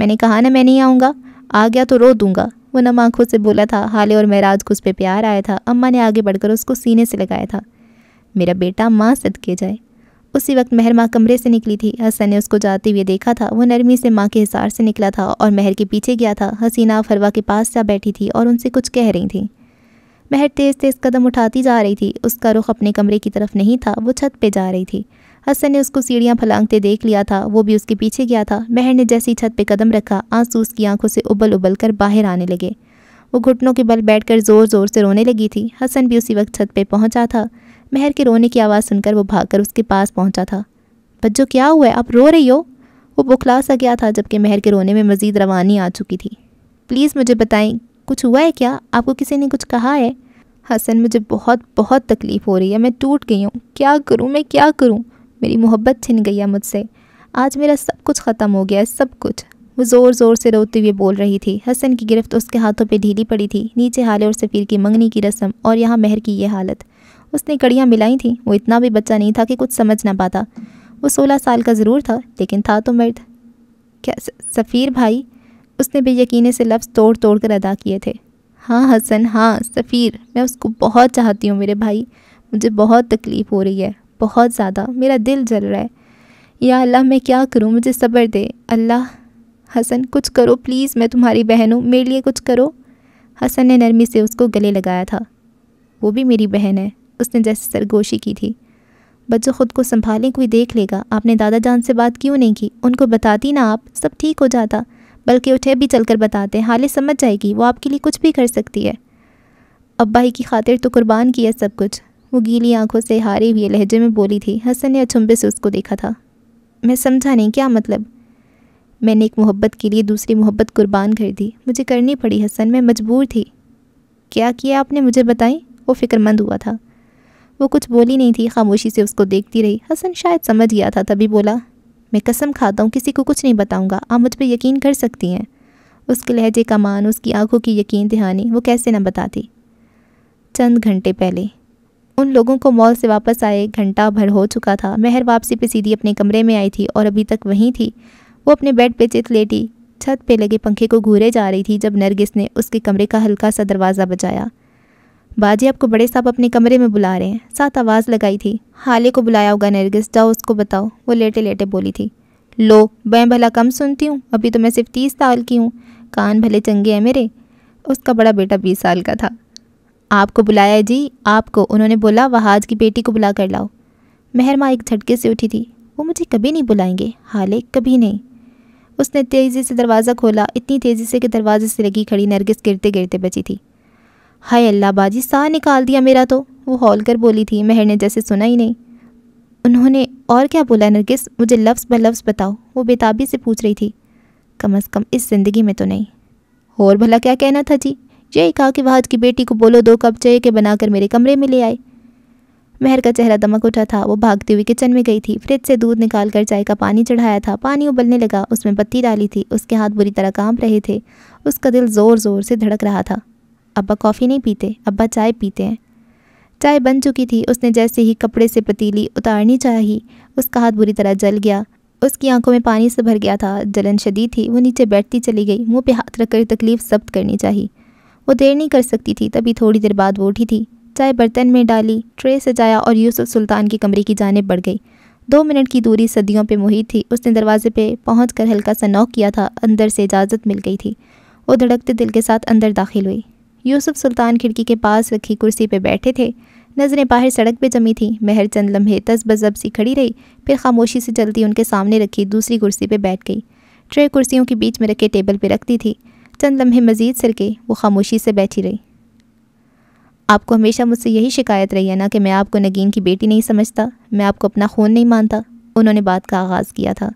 मैंने कहा ना मैं नहीं आऊँगा आ गया तो रो दूँगा वो नम आँखों से बोला था हाले और महराज को उस पर प्यार आया था अम्मा ने आगे बढ़कर उसको सीने से लगाया था मेरा बेटा माँ के जाए उसी वक्त महर माँ कमरे से निकली थी हसन ने उसको जाते हुए देखा था वह नरमी से माँ के हिसार से निकला था और महर के पीछे गया था हसीना फरवा के पास जा बैठी थी और उनसे कुछ कह रही थी महर तेज़ तेज़ कदम उठाती जा रही थी उसका रुख अपने कमरे की तरफ नहीं था वो छत पर जा रही थी हसन ने उसको सीढ़ियाँ फलांगते देख लिया था वो भी उसके पीछे गया था महर ने जैसी छत पर कदम रखा आंसू उसकी आंखों से उबल उबल कर बाहर आने लगे वो घुटनों के बल बैठकर ज़ोर ज़ोर से रोने लगी थी हसन भी उसी वक्त छत पे पहुंचा था महर के रोने की आवाज़ सुनकर वो भागकर उसके पास पहुंचा था बच्चों क्या हुआ है आप रो रही हो वो बुखला सा गया था जबकि महर के रोने में मज़ीद रवानी आ चुकी थी प्लीज़ मुझे बताएं कुछ हुआ है क्या आपको किसी ने कुछ कहा है हसन मुझे बहुत बहुत तकलीफ़ हो रही है मैं टूट गई हूँ क्या करूँ मैं क्या करूँ मेरी मोहब्बत छिन गई है मुझसे आज मेरा सब कुछ ख़त्म हो गया है सब कुछ वो ज़ोर ज़ोर से रोते हुए बोल रही थी हसन की गिरफ्त उसके हाथों पे ढीली पड़ी थी नीचे हाले और सफ़ीर की मंगनी की रस्म और यहाँ महर की ये हालत उसने कड़ियाँ मिलाई थीं वो इतना भी बच्चा नहीं था कि कुछ समझ ना पाता वो सोलह साल का ज़रूर था लेकिन था तो मर्द क्या सफ़ीर भाई उसने बेयकीने से लफ्ज़ तोड़ तोड़ कर अदा किए थे हाँ हसन हाँ सफ़ीर मैं उसको बहुत चाहती हूँ मेरे भाई मुझे बहुत तकलीफ़ हो रही है बहुत ज़्यादा मेरा दिल जल रहा है या अल्लाह मैं क्या करूँ मुझे सब्र दे अल्लाह हसन कुछ करो प्लीज़ मैं तुम्हारी बहन हूँ मेरे लिए कुछ करो हसन ने नरमी से उसको गले लगाया था वो भी मेरी बहन है उसने जैसे सरगोशी की थी बच्चों खुद को संभालें कोई देख लेगा आपने दादा जान से बात क्यों नहीं की उनको बताती ना आप सब ठीक हो जाता बल्कि उठे भी चलकर बताते हाले समझ जाएगी वो आपके लिए कुछ भी कर सकती है अब्बाई की खातिर तो कुर्बान किया सब कुछ वो गीली आंखों से हारे हुए लहजे में बोली थी हसन ने अचुम्बे से उसको देखा था मैं समझा नहीं क्या मतलब मैंने एक मोहब्बत के लिए दूसरी मोहब्बत कुर्बान कर दी मुझे करनी पड़ी हसन मैं मजबूर थी क्या किया आपने मुझे बताई वो फ़िक्रमंद हुआ था वो कुछ बोली नहीं थी खामोशी से उसको देखती रही हसन शायद समझ गया था तभी बोला मैं कसम खाता हूँ किसी को कुछ नहीं बताऊँगा आप मुझ पर यकीन कर सकती हैं उसके लहजे का मान उसकी आंखों की यकीन दहानी वो कैसे ना बताती चंद घंटे पहले उन लोगों को मॉल से वापस आए घंटा भर हो चुका था महर वापसी पे सीधी अपने कमरे में आई थी और अभी तक वहीं थी वो अपने बेड पे चित लेटी छत पे लगे पंखे को घूरे जा रही थी जब नरगिस ने उसके कमरे का हल्का सा दरवाज़ा बजाया बाजी आपको बड़े साहब अपने कमरे में बुला रहे हैं साथ आवाज़ लगाई थी हाले को बुलाया होगा नरगिस जाओ उसको बताओ वो लेटे लेटे बोली थी लो मैं भला कम सुनती हूँ अभी तो मैं सिर्फ तीस साल की हूँ कान भले चंगे हैं मेरे उसका बड़ा बेटा बीस साल का था आपको बुलाया जी आपको उन्होंने बोला वहाज की बेटी को बुला कर लाओ मेहरमा एक झटके से उठी थी वो मुझे कभी नहीं बुलाएंगे हाले कभी नहीं उसने तेज़ी से दरवाज़ा खोला इतनी तेज़ी से कि दरवाजे से लगी खड़ी नरगिस गिरते गिरते बची थी हाय अल्लाह बाजी सा निकाल दिया मेरा तो वो हॉल कर बोली थी महर ने जैसे सुना ही नहीं उन्होंने और क्या बोला नरगिस मुझे लफ्ज़ ब लफ्ज़ बताओ वो बेताबी से पूछ रही थी कम अज़ कम इस ज़िंदगी में तो नहीं और भला क्या कहना था जी यही कहा कि वहाज की बेटी को बोलो दो कप चाय के बनाकर मेरे कमरे में ले आए मेहर का चेहरा दमक उठा था वो भागती हुई किचन में गई थी फ्रिज से दूध निकाल कर चाय का पानी चढ़ाया था पानी उबलने लगा उसमें पत्ती डाली थी उसके हाथ बुरी तरह कांप रहे थे उसका दिल ज़ोर ज़ोर से धड़क रहा था अब्बा कॉफ़ी नहीं पीते अब्बा चाय पीते हैं चाय बन चुकी थी उसने जैसे ही कपड़े से पतीली उतारनी चाही उसका हाथ बुरी तरह जल गया उसकी आंखों में पानी से भर गया था जलन शदीद थी वो नीचे बैठती चली गई मुंह पे हाथ रखकर तकलीफ़ जब्त करनी चाहिए वो देर नहीं कर सकती थी तभी थोड़ी देर बाद वो उठी थी चाय बर्तन में डाली ट्रे सजाया और यूसुफ सुल्तान के कमरे की जानब बढ़ गई दो मिनट की दूरी सदियों पर मुहित थी उसने दरवाजे पर पहुँच कर हल्का सा नौक किया था अंदर से इजाज़त मिल गई थी वो धड़कते दिल के साथ अंदर दाखिल हुई यूसुफ सुल्तान खिड़की के पास रखी कुर्सी पर बैठे थे नज़रें बाहर सड़क पर जमी थी महर चंद लम्हे तस बजब सी खड़ी रही फिर खामोशी से जल्दी उनके सामने रखी दूसरी कुर्सी पर बैठ गई ट्रे कुर्सियों के बीच में रखे टेबल पर रखती थी चंद लम्हे मजीद सरके वो खामोशी से बैठी रही आपको हमेशा मुझसे यही शिकायत रही है ना कि मैं आपको नगीन की बेटी नहीं समझता मैं आपको अपना खून नहीं मानता उन्होंने बात का आगाज़ किया था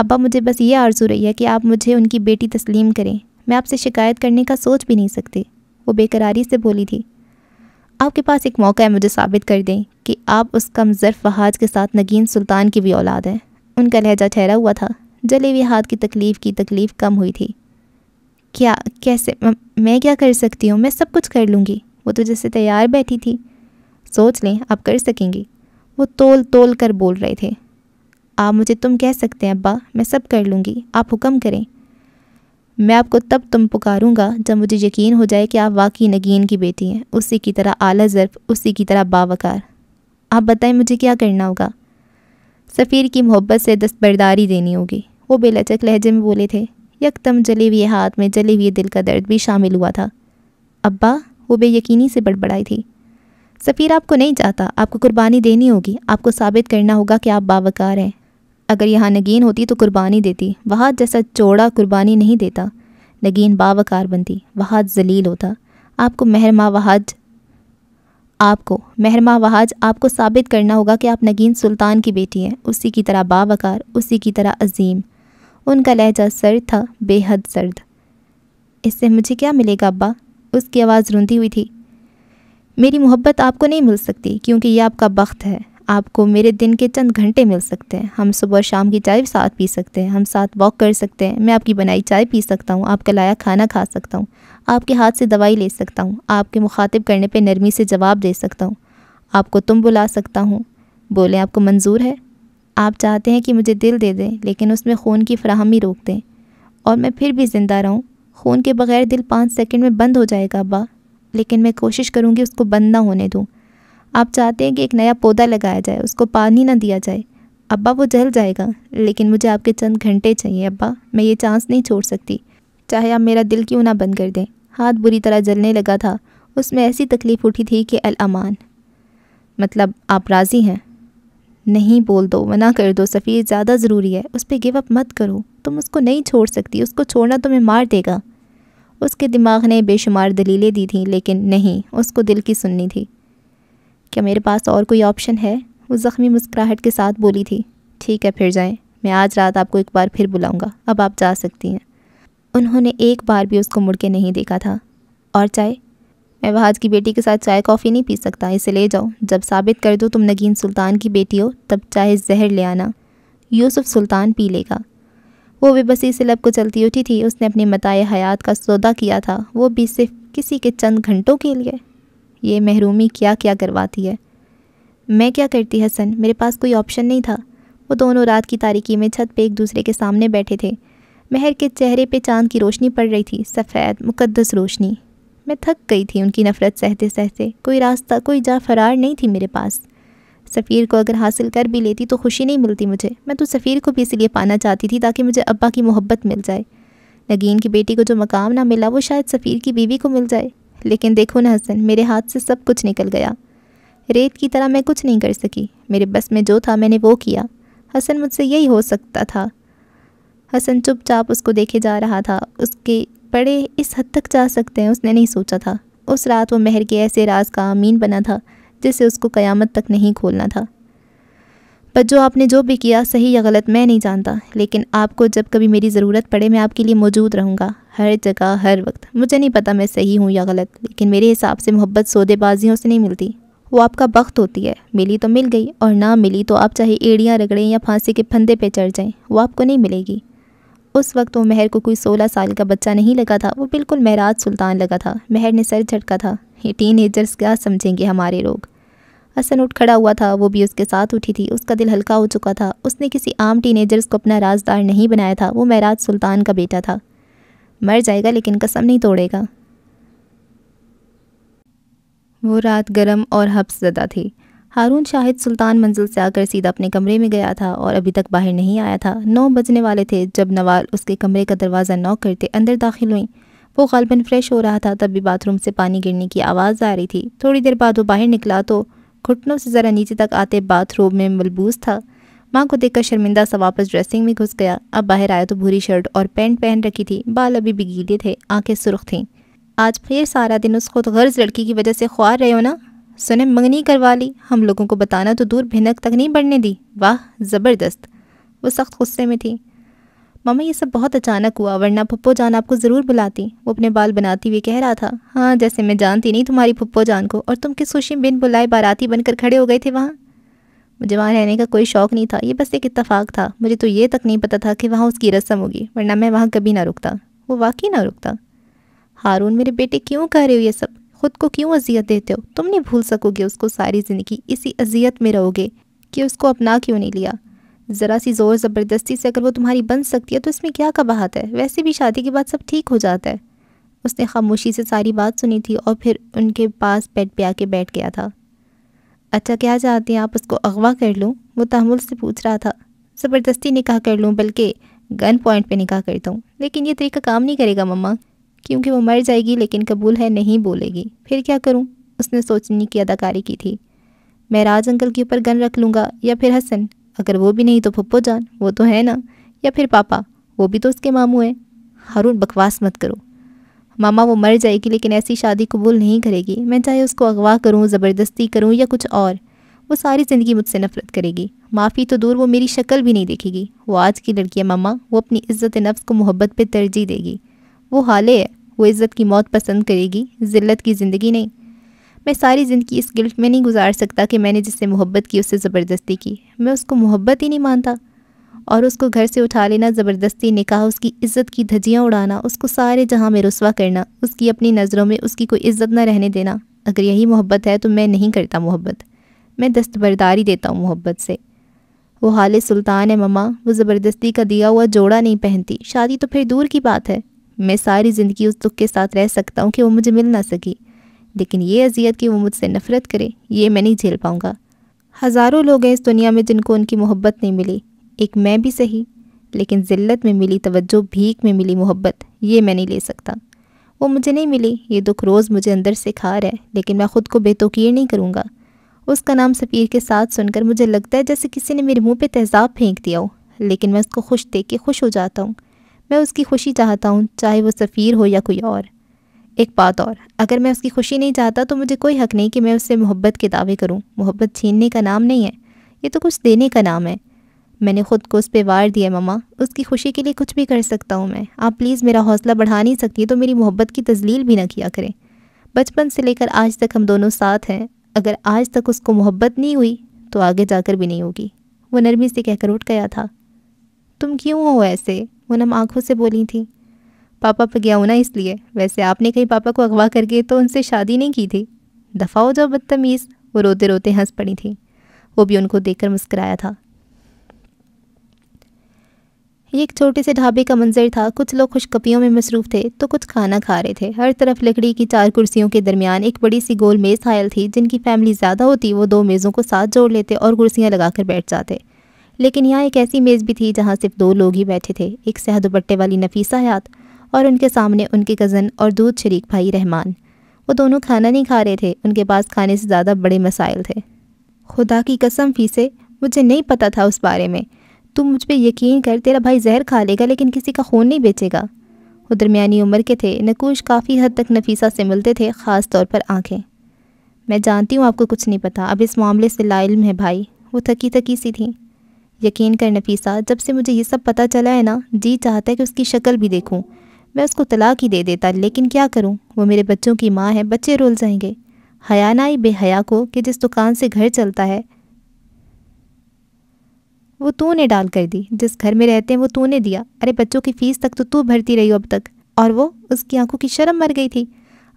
अब्बा मुझे बस ये आर्जू रही है कि आप मुझे उनकी बेटी तस्लीम करें मैं आपसे शिकायत करने का सोच भी नहीं सकती वो बेकरारी से बोली थी आपके पास एक मौका है मुझे साबित कर दें कि आप उस कमज़र्फ फहाज के साथ नगीन सुल्तान की भी औलाद हैं उनका लहजा ठहरा हुआ था जले हुए हाथ की तकलीफ़ की तकलीफ़ कम हुई थी क्या कैसे म, मैं क्या कर सकती हूँ मैं सब कुछ कर लूँगी वो तो जैसे तैयार बैठी थी सोच लें आप कर सकेंगी वो तोल तोल कर बोल रहे थे आप मुझे तुम कह सकते हैं अब्बा मैं सब कर लूँगी आप हुक्म करें मैं आपको तब तुम पुकारूंगा जब मुझे यकीन हो जाए कि आप वाकई नगीन की बेटी हैं उसी की तरह आला ज़र्फ उसी की तरह बावकार आप बताएं मुझे क्या करना होगा सफ़ीर की मोहब्बत से दस्तबरदारी देनी होगी वो बेलचक लहजे में बोले थे यकदम जले हुए हाथ में जले हुए दिल का दर्द भी शामिल हुआ था अब्बा वो बेयकनी से बड़बड़ाई थी सफ़ीर आपको नहीं चाहता आपको कुर्बानी देनी होगी आपको साबित करना होगा कि आप बावकार हैं अगर यहाँ नगीन होती तो कुर्बानी देती वहाद जैसा चौड़ा कुर्बानी नहीं देता नगीन बावकार बनती वहाद जलील होता आपको महरमा वहाज आपको महरमा वहाज आपको साबित करना होगा कि आप नगीन सुल्तान की बेटी हैं उसी की तरह बावकार उसी की तरह अजीम उनका लहजा सर्द था बेहद सर्द इससे मुझे क्या मिलेगा अब्बा उसकी आवाज़ रुंधी हुई थी मेरी मोहब्बत आपको नहीं मिल सकती क्योंकि यह आपका बख्त है आपको मेरे दिन के चंद घंटे मिल सकते हैं हम सुबह शाम की चाय साथ पी सकते हैं हम साथ वॉक कर सकते हैं मैं आपकी बनाई चाय पी सकता हूँ आपका लाया खाना खा सकता हूँ आपके हाथ से दवाई ले सकता हूँ आपके मुखातिब करने पर नरमी से जवाब दे सकता हूँ आपको तुम बुला सकता हूँ बोलें आपको मंजूर है आप चाहते हैं कि मुझे दिल दे दें लेकिन उसमें खून की फ्राहमी रोक दें और मैं फिर भी ज़िंदा रहूँ खून के बग़ैर दिल पाँच सेकंड में बंद हो जाएगा अब्बा लेकिन मैं कोशिश करूँगी उसको बंद ना होने दूँ आप चाहते हैं कि एक नया पौधा लगाया जाए उसको पानी ना दिया जाए अब्बा वो जल जाएगा लेकिन मुझे आपके चंद घंटे चाहिए अब्बा मैं ये चांस नहीं छोड़ सकती चाहे आप मेरा दिल क्यों ना बंद कर दें हाथ बुरी तरह जलने लगा था उसमें ऐसी तकलीफ़ उठी थी कि अल अमान मतलब आप राज़ी हैं नहीं बोल दो मना कर दो सफी ज़्यादा ज़रूरी है उस पर गिव अप मत करो तुम उसको नहीं छोड़ सकती उसको छोड़ना तुम्हें मार देगा उसके दिमाग ने बेशुमार दलीलें दी थीं लेकिन नहीं उसको दिल की सुननी थी क्या मेरे पास और कोई ऑप्शन है वो ज़ख्मी मुस्कुराहट के साथ बोली थी ठीक है फिर जाएं मैं आज रात आपको एक बार फिर बुलाऊंगा अब आप जा सकती हैं उन्होंने एक बार भी उसको मुड़ के नहीं देखा था और चाय मैं वहाज की बेटी के साथ चाय कॉफ़ी नहीं पी सकता इसे ले जाओ जब साबित कर दो तुम नगीन सुल्तान की बेटी हो तब चाहे जहर ले आना यूसुफ सुल्तान पी लेगा वो भी बसी से लब को चलती उठी थी उसने अपने मताए हयात का सौदा किया था वो भी सिर्फ किसी के चंद घंटों के लिए ये महरूमी क्या क्या करवाती है मैं क्या करती हसन मेरे पास कोई ऑप्शन नहीं था वो दोनों रात की तारीकी में छत पे एक दूसरे के सामने बैठे थे महर के चेहरे पे चांद की रोशनी पड़ रही थी सफ़ेद मुकद्दस रोशनी मैं थक गई थी उनकी नफ़रत सहते सहते कोई रास्ता कोई जा फरार नहीं थी मेरे पास सफ़ीर को अगर हासिल कर भी लेती तो खुशी नहीं मिलती मुझे मैं तो सफ़ीर को भी इसलिए पाना चाहती थी ताकि मुझे अब्बा की मोहब्बत मिल जाए नगीन की बेटी को जो मकाम ना मिला वो शायद सफ़ीर की बीवी को मिल जाए लेकिन देखो ना हसन मेरे हाथ से सब कुछ निकल गया रेत की तरह मैं कुछ नहीं कर सकी मेरे बस में जो था मैंने वो किया हसन मुझसे यही हो सकता था हसन चुपचाप उसको देखे जा रहा था उसके बड़े इस हद तक जा सकते हैं उसने नहीं सोचा था उस रात वो महर के ऐसे राज का आमीन बना था जिसे उसको क़यामत तक नहीं खोलना था पर जो आपने जो भी किया सही या गलत मैं नहीं जानता लेकिन आपको जब कभी मेरी ज़रूरत पड़े मैं आपके लिए मौजूद रहूँगा हर जगह हर वक्त मुझे नहीं पता मैं सही हूँ या गलत लेकिन मेरे हिसाब से मोहब्बत सौदेबाजियों से नहीं मिलती वो आपका वक्त होती है मिली तो मिल गई और ना मिली तो आप चाहे एड़ियाँ रगड़ें या फांसी के फंदे पर चढ़ जाएँ वो आपको नहीं मिलेगी उस वक्त वो महर को कोई सोलह साल का बच्चा नहीं लगा था वो बिल्कुल महराज सुल्तान लगा था महर ने सर झटका था ये टीन एजर्स क्या समझेंगे हमारे लोग हसन उठ खड़ा हुआ था वो भी उसके साथ उठी थी उसका दिल हल्का हो चुका था उसने किसी आम टीनेजर्स को अपना राजदार नहीं बनाया था वो महराज सुल्तान का बेटा था मर जाएगा लेकिन कसम नहीं तोड़ेगा वो रात गर्म और हफ्स जदा थी हारून शाहिद सुल्तान मंजिल से आकर सीधा अपने कमरे में गया था और अभी तक बाहर नहीं आया था नौ बजने वाले थे जब नवाल उसके कमरे का दरवाज़ा नौ करते अंदर दाखिल हुई वो गालबन फ्रेश हो रहा था तब भी बाथरूम से पानी गिरने की आवाज़ आ रही थी थोड़ी देर बाद वो बाहर निकला तो घुटनों से ज़रा नीचे तक आते बाथरूम में मलबूस था माँ को देखकर शर्मिंदा सा वापस ड्रेसिंग में घुस गया अब बाहर आया तो भूरी शर्ट और पैंट पहन रखी थी बाल अभी बिगीले थे आंखें सुर्ख थीं आज फिर सारा दिन उसको तो गर्ज लड़की की वजह से ख्वार रहे हो ना सुने मंगनी करवा ली हम लोगों को बताना तो दूर भिनक तक नहीं बढ़ने दी वाह ज़बरदस्त वो सख्त गुस्से में थी मम्मा ये सब बहुत अचानक हुआ वरना पप्पो जान आपको ज़रूर बुलाती वो अपने बाल बनाती हुई कह रहा था हाँ जैसे मैं जानती नहीं तुम्हारी पप्पो जान को और तुम किस खुशी बिन बुलाए बाराती बनकर खड़े हो गए थे वहाँ मुझे वहाँ रहने का कोई शौक़ नहीं था ये बस एक इतफ़ाक़ था मुझे तो ये तक नहीं पता था कि वहाँ उसकी रस्म होगी वरना मैं वहाँ कभी ना रुकता वो वाकई ना रुकता हारून मेरे बेटे क्यों कह रहे हो ये सब खुद को क्यों अजियत देते हो तुम नहीं भूल सकोगे उसको सारी ज़िंदगी इसी अजियत में रहोगे कि उसको अपना क्यों नहीं लिया ज़रा सी ज़ोर ज़बरदस्ती से अगर वो तुम्हारी बन सकती है तो इसमें क्या कबाहत है वैसे भी शादी के बाद सब ठीक हो जाता है उसने खामोशी से सारी बात सुनी थी और फिर उनके पास बेड पे आके बैठ गया था अच्छा क्या चाहते हैं आप उसको अगवा कर लूँ वो तहमुल से पूछ रहा था ज़बरदस्ती निकाह कर लूँ बल्कि गन पॉइंट पे निकाह करता हूँ लेकिन ये तरीका काम नहीं करेगा मम्मा क्योंकि वो मर जाएगी लेकिन कबूल है नहीं बोलेगी फिर क्या करूँ उसने सोचने की अदाकारी की थी मैं राज अंकल के ऊपर गन रख लूँगा या फिर हसन अगर वो भी नहीं तो पप्पो जान वो तो है ना या फिर पापा वो भी तो उसके मामू हैं हारून बकवास मत करो मामा वो मर जाएगी लेकिन ऐसी शादी कबूल नहीं करेगी मैं चाहे उसको अगवा करूँ ज़बरदस्ती करूँ या कुछ और वो सारी ज़िंदगी मुझसे नफ़रत करेगी माफ़ी तो दूर वो मेरी शक्ल भी नहीं देखेगी वो आज की लड़की है मामा वो अपनी इज़्ज़त नफ्स को मोहब्बत पे तरजीह देगी वो हाले है वो इज़्ज़त की मौत पसंद करेगी ज़िल्लत की ज़िंदगी नहीं मैं सारी ज़िंदगी इस गिल्ट में नहीं गुजार सकता कि मैंने जिससे मोहब्बत की उससे ज़बरदस्ती की मैं उसको मोहब्बत ही नहीं मानता और उसको घर से उठा लेना ज़बरदस्ती निकाह उसकी इज़्ज़त की धजियाँ उड़ाना उसको सारे जहाँ में रसवा करना उसकी अपनी नज़रों में उसकी कोई इज़्ज़त ना रहने देना अगर यही मोहब्बत है तो मैं नहीं करता मोहब्बत मैं दस्तबरदारी देता हूँ मोहब्बत से वो हाल सुल्तान है ममा वो ज़बरदस्ती का दिया हुआ जोड़ा नहीं पहनती शादी तो फिर दूर की बात है मैं सारी ज़िंदगी उस दुख के साथ रह सकता हूँ कि वो मुझे मिल ना सकी लेकिन ये अजियत कि वो मुझसे नफ़रत करे ये मैं नहीं झेल पाऊँगा हज़ारों लोग हैं इस दुनिया में जिनको उनकी मोहब्बत नहीं मिली एक मैं भी सही लेकिन ज़िल्लत में मिली तवज्जो भीख में मिली मोहब्बत ये मैं नहीं ले सकता वो मुझे नहीं मिली ये दुख रोज़ मुझे अंदर से खा रहा है लेकिन मैं ख़ुद को बेतोकीर नहीं करूँगा उसका नाम सफीर के साथ सुनकर मुझे लगता है जैसे किसी ने मेरे मुंह पे तेज़ाब फेंक दिया हो लेकिन मैं उसको खुश देख के खुश हो जाता हूँ मैं उसकी खुशी चाहता हूँ चाहे वो सफ़ीर हो या कोई और एक बात और अगर मैं उसकी खुशी नहीं चाहता तो मुझे कोई हक नहीं कि मैं उससे मोहब्बत के दावे करूँ मोहब्बत छीनने का नाम नहीं है ये तो कुछ देने का नाम है मैंने ख़ुद को उस पर वार दिया ममा उसकी खुशी के लिए कुछ भी कर सकता हूँ मैं आप प्लीज़ मेरा हौसला बढ़ा नहीं सकती तो मेरी मोहब्बत की तजलील भी ना किया करें बचपन से लेकर आज तक हम दोनों साथ हैं अगर आज तक उसको मोहब्बत नहीं हुई तो आगे जाकर भी नहीं होगी वो नरमी से कहकर उठ गया था तुम क्यों हो ऐसे वो नम आँखों से बोली थी पापा पर गया हूँ ना इसलिए वैसे आपने कहीं पापा को अगवा करके तो उनसे शादी नहीं की थी दफ़ा हो जाओ बदतमीज़ वो रोते रोते हंस पड़ी थी वो भी उनको देखकर मुस्कराया था ये एक छोटे से ढाबे का मंजर था कुछ लोग खुशकपियों में मसरूफ़ थे तो कुछ खाना खा रहे थे हर तरफ लकड़ी की चार कुर्सियों के दरमियान एक बड़ी सी गोल मेज़ हायल थी जिनकी फैमिली ज़्यादा होती वो दो मेज़ों को साथ जोड़ लेते और कुर्सियाँ लगाकर बैठ जाते लेकिन यहाँ एक ऐसी मेज़ भी थी जहाँ सिर्फ दो लोग ही बैठे थे एक सह दुपट्टे वाली नफीसा हयात और उनके सामने उनके कज़न और दूध शरीक भाई रहमान वो दोनों खाना नहीं खा रहे थे उनके पास खाने से ज़्यादा बड़े मसाइल थे खुदा की कसम फीसे मुझे नहीं पता था उस बारे में तुम मुझ पर यकीन कर तेरा भाई जहर खा लेगा लेकिन किसी का खून नहीं बेचेगा वो दरमिया उम्र के थे नकूश काफ़ी हद तक नफीसा से मिलते थे ख़ास तौर पर आँखें मैं जानती हूँ आपको कुछ नहीं पता अब इस मामले से लाइल है भाई वो थकी थकी सी थी यकीन कर नफीसा जब से मुझे ये सब पता चला है ना जी चाहता है कि उसकी शक्ल भी देखूँ मैं उसको तलाक ही दे देता लेकिन क्या करूँ वो मेरे बच्चों की माँ है बच्चे रोल जाएंगे हयानाई बेहया को कि जिस दुकान से घर चलता है वो तू ने डाल कर दी जिस घर में रहते हैं वो तू ने दिया अरे बच्चों की फ़ीस तक तो तू भरती रही हो अब तक और वो उसकी आंखों की शर्म मर गई थी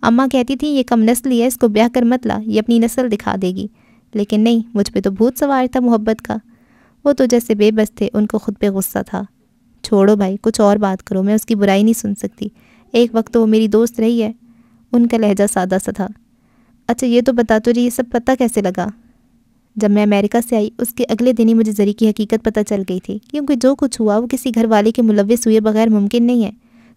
अम्मा कहती थी ये कम नस्ली है इसको ब्याह कर मत ला ये अपनी नस्ल दिखा देगी लेकिन नहीं मुझ पर तो भूत सवार था मोहब्बत का वो तो जैसे बेबस थे उनको खुद पे गुस्सा था छोड़ो भाई कुछ और बात करो मैं उसकी बुराई नहीं सुन सकती एक वक्त तो वो मेरी दोस्त रही है उनका लहजा सादा सा था अच्छा ये तो बता तो रही ये सब पता कैसे लगा जब मैं अमेरिका से आई उसके अगले दिन ही मुझे जरी की हकीकत पता चल गई थी क्योंकि जो कुछ हुआ वो किसी घर वाले के मुलविस हुए बगैर मुमकिन नहीं है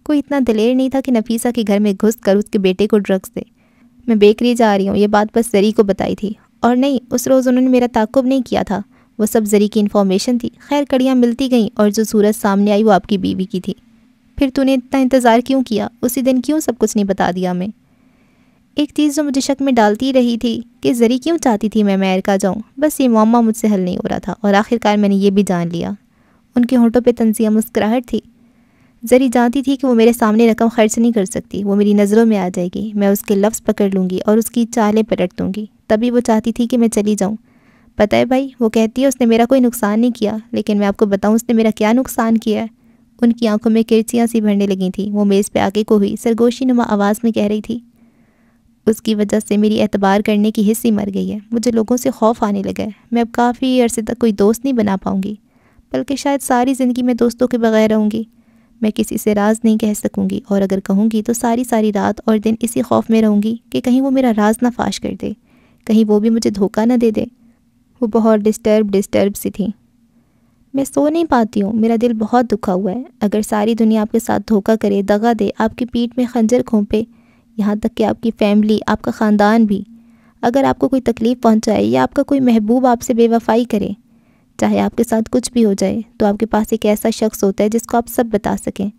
कोई इतना दलेर नहीं था कि नफीसा के घर में घुस कर उसके बेटे को ड्रग्स दे मैं बेकरी जा रही हूँ ये बात बस जरी को बताई थी और नहीं उस रोज़ उन्होंने मेरा ताकुब नहीं किया था वह सब जरी की इन्फॉर्मेशन थी खैर कड़ियाँ मिलती गईं और जो सूरत सामने आई वो आपकी बीवी की थी फिर तूने इतना इंतज़ार क्यों किया उसी दिन क्यों सब कुछ नहीं बता दिया मैं एक चीज़ जो मुझे शक में डालती रही थी कि ज़री क्यों चाहती थी मैं अमेरिका जाऊँ बस ये मामा मुझसे हल नहीं हो रहा था और आखिरकार मैंने ये भी जान लिया उनके होंठों पर तंजिया मुस्कुराहट थी जरी जानती थी कि वो मेरे सामने रकम खर्च नहीं कर सकती वो मेरी नज़रों में आ जाएगी मैं उसके लफ्ज़ पकड़ लूँगी और उसकी चालें पलट दूँगी तभी वो चाहती थी कि मैं चली जाऊँ पता है भाई वो कहती है उसने मेरा कोई नुकसान नहीं किया लेकिन मैं आपको बताऊँ उसने मेरा क्या नुकसान किया है उनकी आंखों में किरचियाँ सी भरने लगी थी वो मेज़ पे आके को हुई सरगोशी नुमा आवाज़ में कह रही थी उसकी वजह से मेरी एतबार करने की हिस्सी मर गई है मुझे लोगों से खौफ आने लगा है मैं अब काफ़ी अरसे तक कोई दोस्त नहीं बना पाऊँगी बल्कि शायद सारी ज़िंदगी मैं दोस्तों के बगैर रहूँगी मैं किसी से राज नहीं कह सकूँगी और अगर कहूँगी तो सारी सारी रात और दिन इसी खौफ में रहूँगी कि कहीं वो मेरा राज ना फाश कर दे कहीं वो भी मुझे धोखा ना दे दे वो बहुत डिस्टर्ब डिस्टर्ब सी थी मैं सो नहीं पाती हूँ मेरा दिल बहुत दुखा हुआ है अगर सारी दुनिया आपके साथ धोखा करे दगा दे आपकी पीठ में खंजर खोपे यहाँ तक कि आपकी फ़ैमिली आपका ख़ानदान भी अगर आपको कोई तकलीफ़ पहुँचाए या आपका कोई महबूब आपसे बेवफाई करे चाहे आपके साथ कुछ भी हो जाए तो आपके पास एक ऐसा शख्स होता है जिसको आप सब बता सकें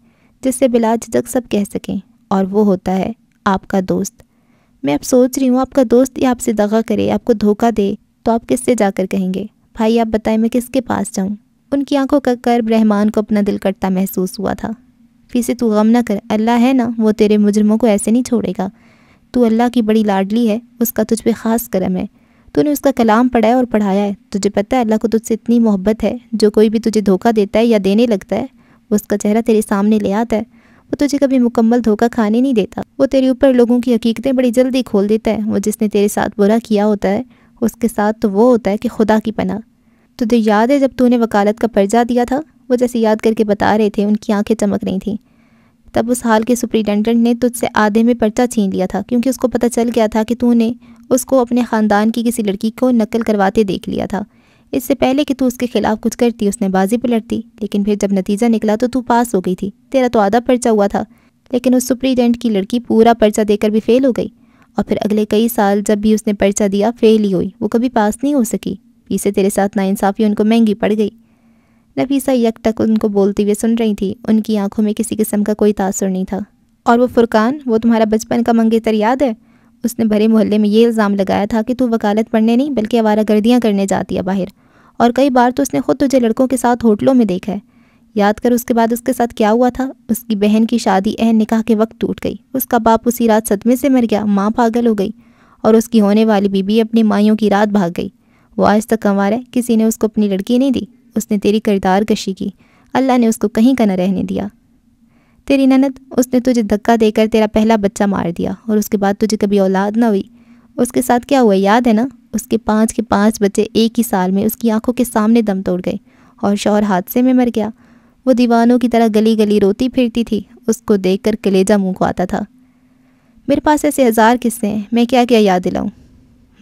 जिससे बिला झिझक सब कह सकें और वो होता है आपका दोस्त मैं अब सोच रही हूँ आपका दोस्त ही आपसे दगा करे आपको धोखा दे तो आप किससे जाकर कहेंगे भाई आप बताएं मैं किसके पास जाऊँ उनकी आंखों का कर रहमान को अपना दिल कटता महसूस हुआ था फिर से तू गम ना कर अल्लाह है ना वो तेरे मुजरमों को ऐसे नहीं छोड़ेगा तू अल्लाह की बड़ी लाडली है उसका तुझ पर ख़ास करम है तूने उसका कलाम पढ़ा है और पढ़ाया है तुझे पता है अल्लाह को तुझसे इतनी मोहब्बत है जो कोई भी तुझे धोखा देता है या देने लगता है वो उसका चेहरा तेरे सामने ले आता है वो तुझे कभी मुकम्मल धोखा खाने नहीं देता वो तेरे ऊपर लोगों की हकीकतें बड़ी जल्दी खोल देता है वो जिसने तेरे साथ बुरा किया होता है उसके साथ तो वो होता है कि खुदा की पना तुझे याद है जब तूने वकालत का पर्जा दिया था वो जैसे याद करके बता रहे थे उनकी आंखें चमक रही थीं तब उस हाल के सुप्रिटेंडेंट ने तुझसे आधे में पर्चा छीन लिया था क्योंकि उसको पता चल गया था कि तूने उसको अपने ख़ानदान की किसी लड़की को नकल करवाते देख लिया था इससे पहले कि तू उसके खिलाफ कुछ करती उसने बाजी पलटती लेकिन फिर जब नतीजा निकला तो तू पास हो गई थी तेरा तो आधा पर्चा हुआ था लेकिन उस सुप्रीडेंट की लड़की पूरा पर्चा देकर भी फेल हो गई और फिर अगले कई साल जब भी उसने पर्चा दिया फेल ही हुई वो कभी पास नहीं हो सकी पीछे तेरे साथ नाइंसाफ़ी उनको महंगी पड़ गई नफीसा यकटक उनको बोलती हुए सुन रही थी उनकी आंखों में किसी किस्म का कोई तासर नहीं था और वो फुरकान वो तुम्हारा बचपन का मंगेतर याद है उसने भरे मोहल्ले में ये इल्ज़ाम लगाया था कि तू वकालत पढ़ने नहीं बल्कि आवारा गर्दियाँ करने जाती है बाहर और कई बार तो उसने ख़ुद तुझे लड़कों के साथ होटलों में देखा है याद कर उसके बाद उसके साथ क्या हुआ था उसकी बहन की शादी अहन निकाह के वक्त टूट गई उसका बाप उसी रात सदमे से मर गया माँ पागल हो गई और उसकी होने वाली बीबी अपनी माइयों की रात भाग गई वो आज तक कंवार है किसी ने उसको अपनी लड़की नहीं दी उसने तेरी करदार कशी की अल्लाह ने उसको कहीं का न रहने दिया तेरी ननद उसने तुझे धक्का देकर तेरा पहला बच्चा मार दिया और उसके बाद तुझे कभी औलाद ना हुई उसके साथ क्या हुआ याद है ना उसके पाँच के पाँच बच्चे एक ही साल में उसकी आंखों के सामने दम तोड़ गए और शौहर हादसे में मर गया वो दीवानों की तरह गली गली रोती फिरती थी उसको देखकर कलेजा मुंह को आता था मेरे पास ऐसे हज़ार किस्से हैं मैं क्या क्या याद दिलाऊं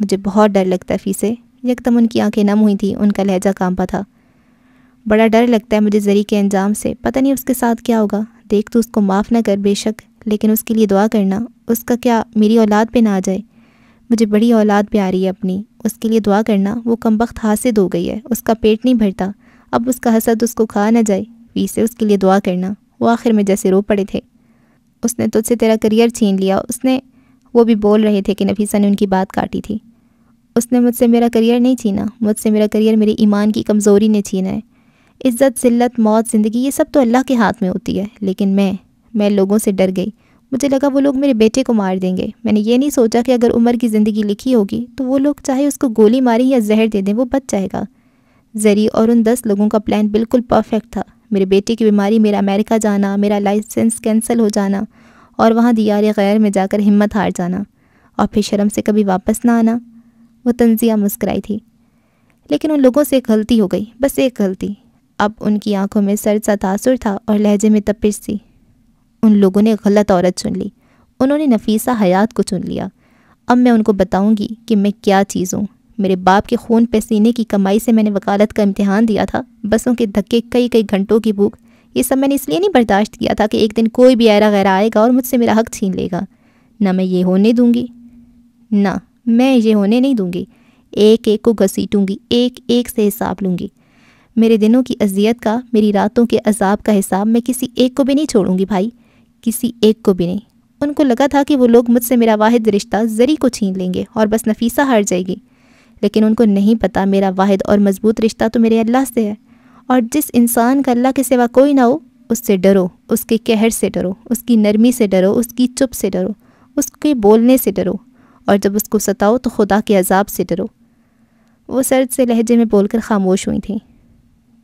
मुझे बहुत डर लगता है फीसे यकदम उनकी आंखें नम हुई थी उनका लहजा कांपा था बड़ा डर लगता है मुझे जरी के अंजाम से पता नहीं उसके साथ क्या होगा देख तो उसको माफ़ ना कर बेशक लेकिन उसके लिए दुआ करना उसका क्या मेरी औलाद पे ना आ जाए मुझे बड़ी औलाद पे आ रही है अपनी उसके लिए दुआ करना वो कम वक्त हासिद हो गई है उसका पेट नहीं भरता अब उसका हसद उसको खा ना जाए वी से उसके लिए दुआ करना वो आखिर में जैसे रो पड़े थे उसने तुझसे तेरा करियर छीन लिया उसने वो भी बोल रहे थे कि नफीसा ने उनकी बात काटी थी उसने मुझसे मेरा करियर नहीं छीना मुझसे मेरा करियर मेरे ईमान की कमज़ोरी ने छीना है इज़्ज़त जिल्लत मौत ज़िंदगी ये सब तो अल्लाह के हाथ में होती है लेकिन मैं मैं लोगों से डर गई मुझे लगा वो लोग मेरे बेटे को मार देंगे मैंने ये नहीं सोचा कि अगर उमर की ज़िंदगी लिखी होगी तो वो लोग चाहे उसको गोली मारें या जहर दे दें वो बच जाएगा जरी और उन दस लोगों का प्लान बिल्कुल परफेक्ट था मेरे बेटे की बीमारी मेरा अमेरिका जाना मेरा लाइसेंस कैंसिल हो जाना और वहाँ दियार गैर में जाकर हिम्मत हार जाना और फिर शर्म से कभी वापस ना आना वो तंजिया मुस्कराई थी लेकिन उन लोगों से एक गलती हो गई बस एक गलती अब उनकी आंखों में सर सा तासुर था और लहजे में तपिश थी उन लोगों ने गलत औरत चुन ली उन्होंने नफीसा हयात को चुन लिया अब मैं उनको बताऊंगी कि मैं क्या चीज़ हूँ मेरे बाप के खून पसीने की कमाई से मैंने वकालत का इम्तहान दिया था बसों के धक्के कई कई घंटों की भूख ये सब मैंने इसलिए नहीं बर्दाश्त किया था कि एक दिन कोई भी आरा गैरा आएगा और मुझसे मेरा हक छीन लेगा ना मैं ये होने दूँगी ना मैं ये होने नहीं दूँगी एक एक को घसीटूँगी एक एक से हिसाब लूँगी मेरे दिनों की अजियत का मेरी रातों के अजाब का हिसाब मैं किसी एक को भी नहीं छोड़ूंगी भाई किसी एक को भी नहीं उनको लगा था कि वो लोग मुझसे मेरा वाहिद रिश्ता जरी को छीन लेंगे और बस नफीसा हार जाएगी लेकिन उनको नहीं पता मेरा वाहिद और मज़बूत रिश्ता तो मेरे अल्लाह से है और जिस इंसान का अल्लाह के सिवा कोई ना हो उससे डरो उसके कहर से डरो उसकी नरमी से डरो उसकी चुप से डरो उसके बोलने से डरो और जब उसको सताओ तो खुदा के अजाब से डरो वो सर्द से लहजे में बोलकर खामोश हुई थी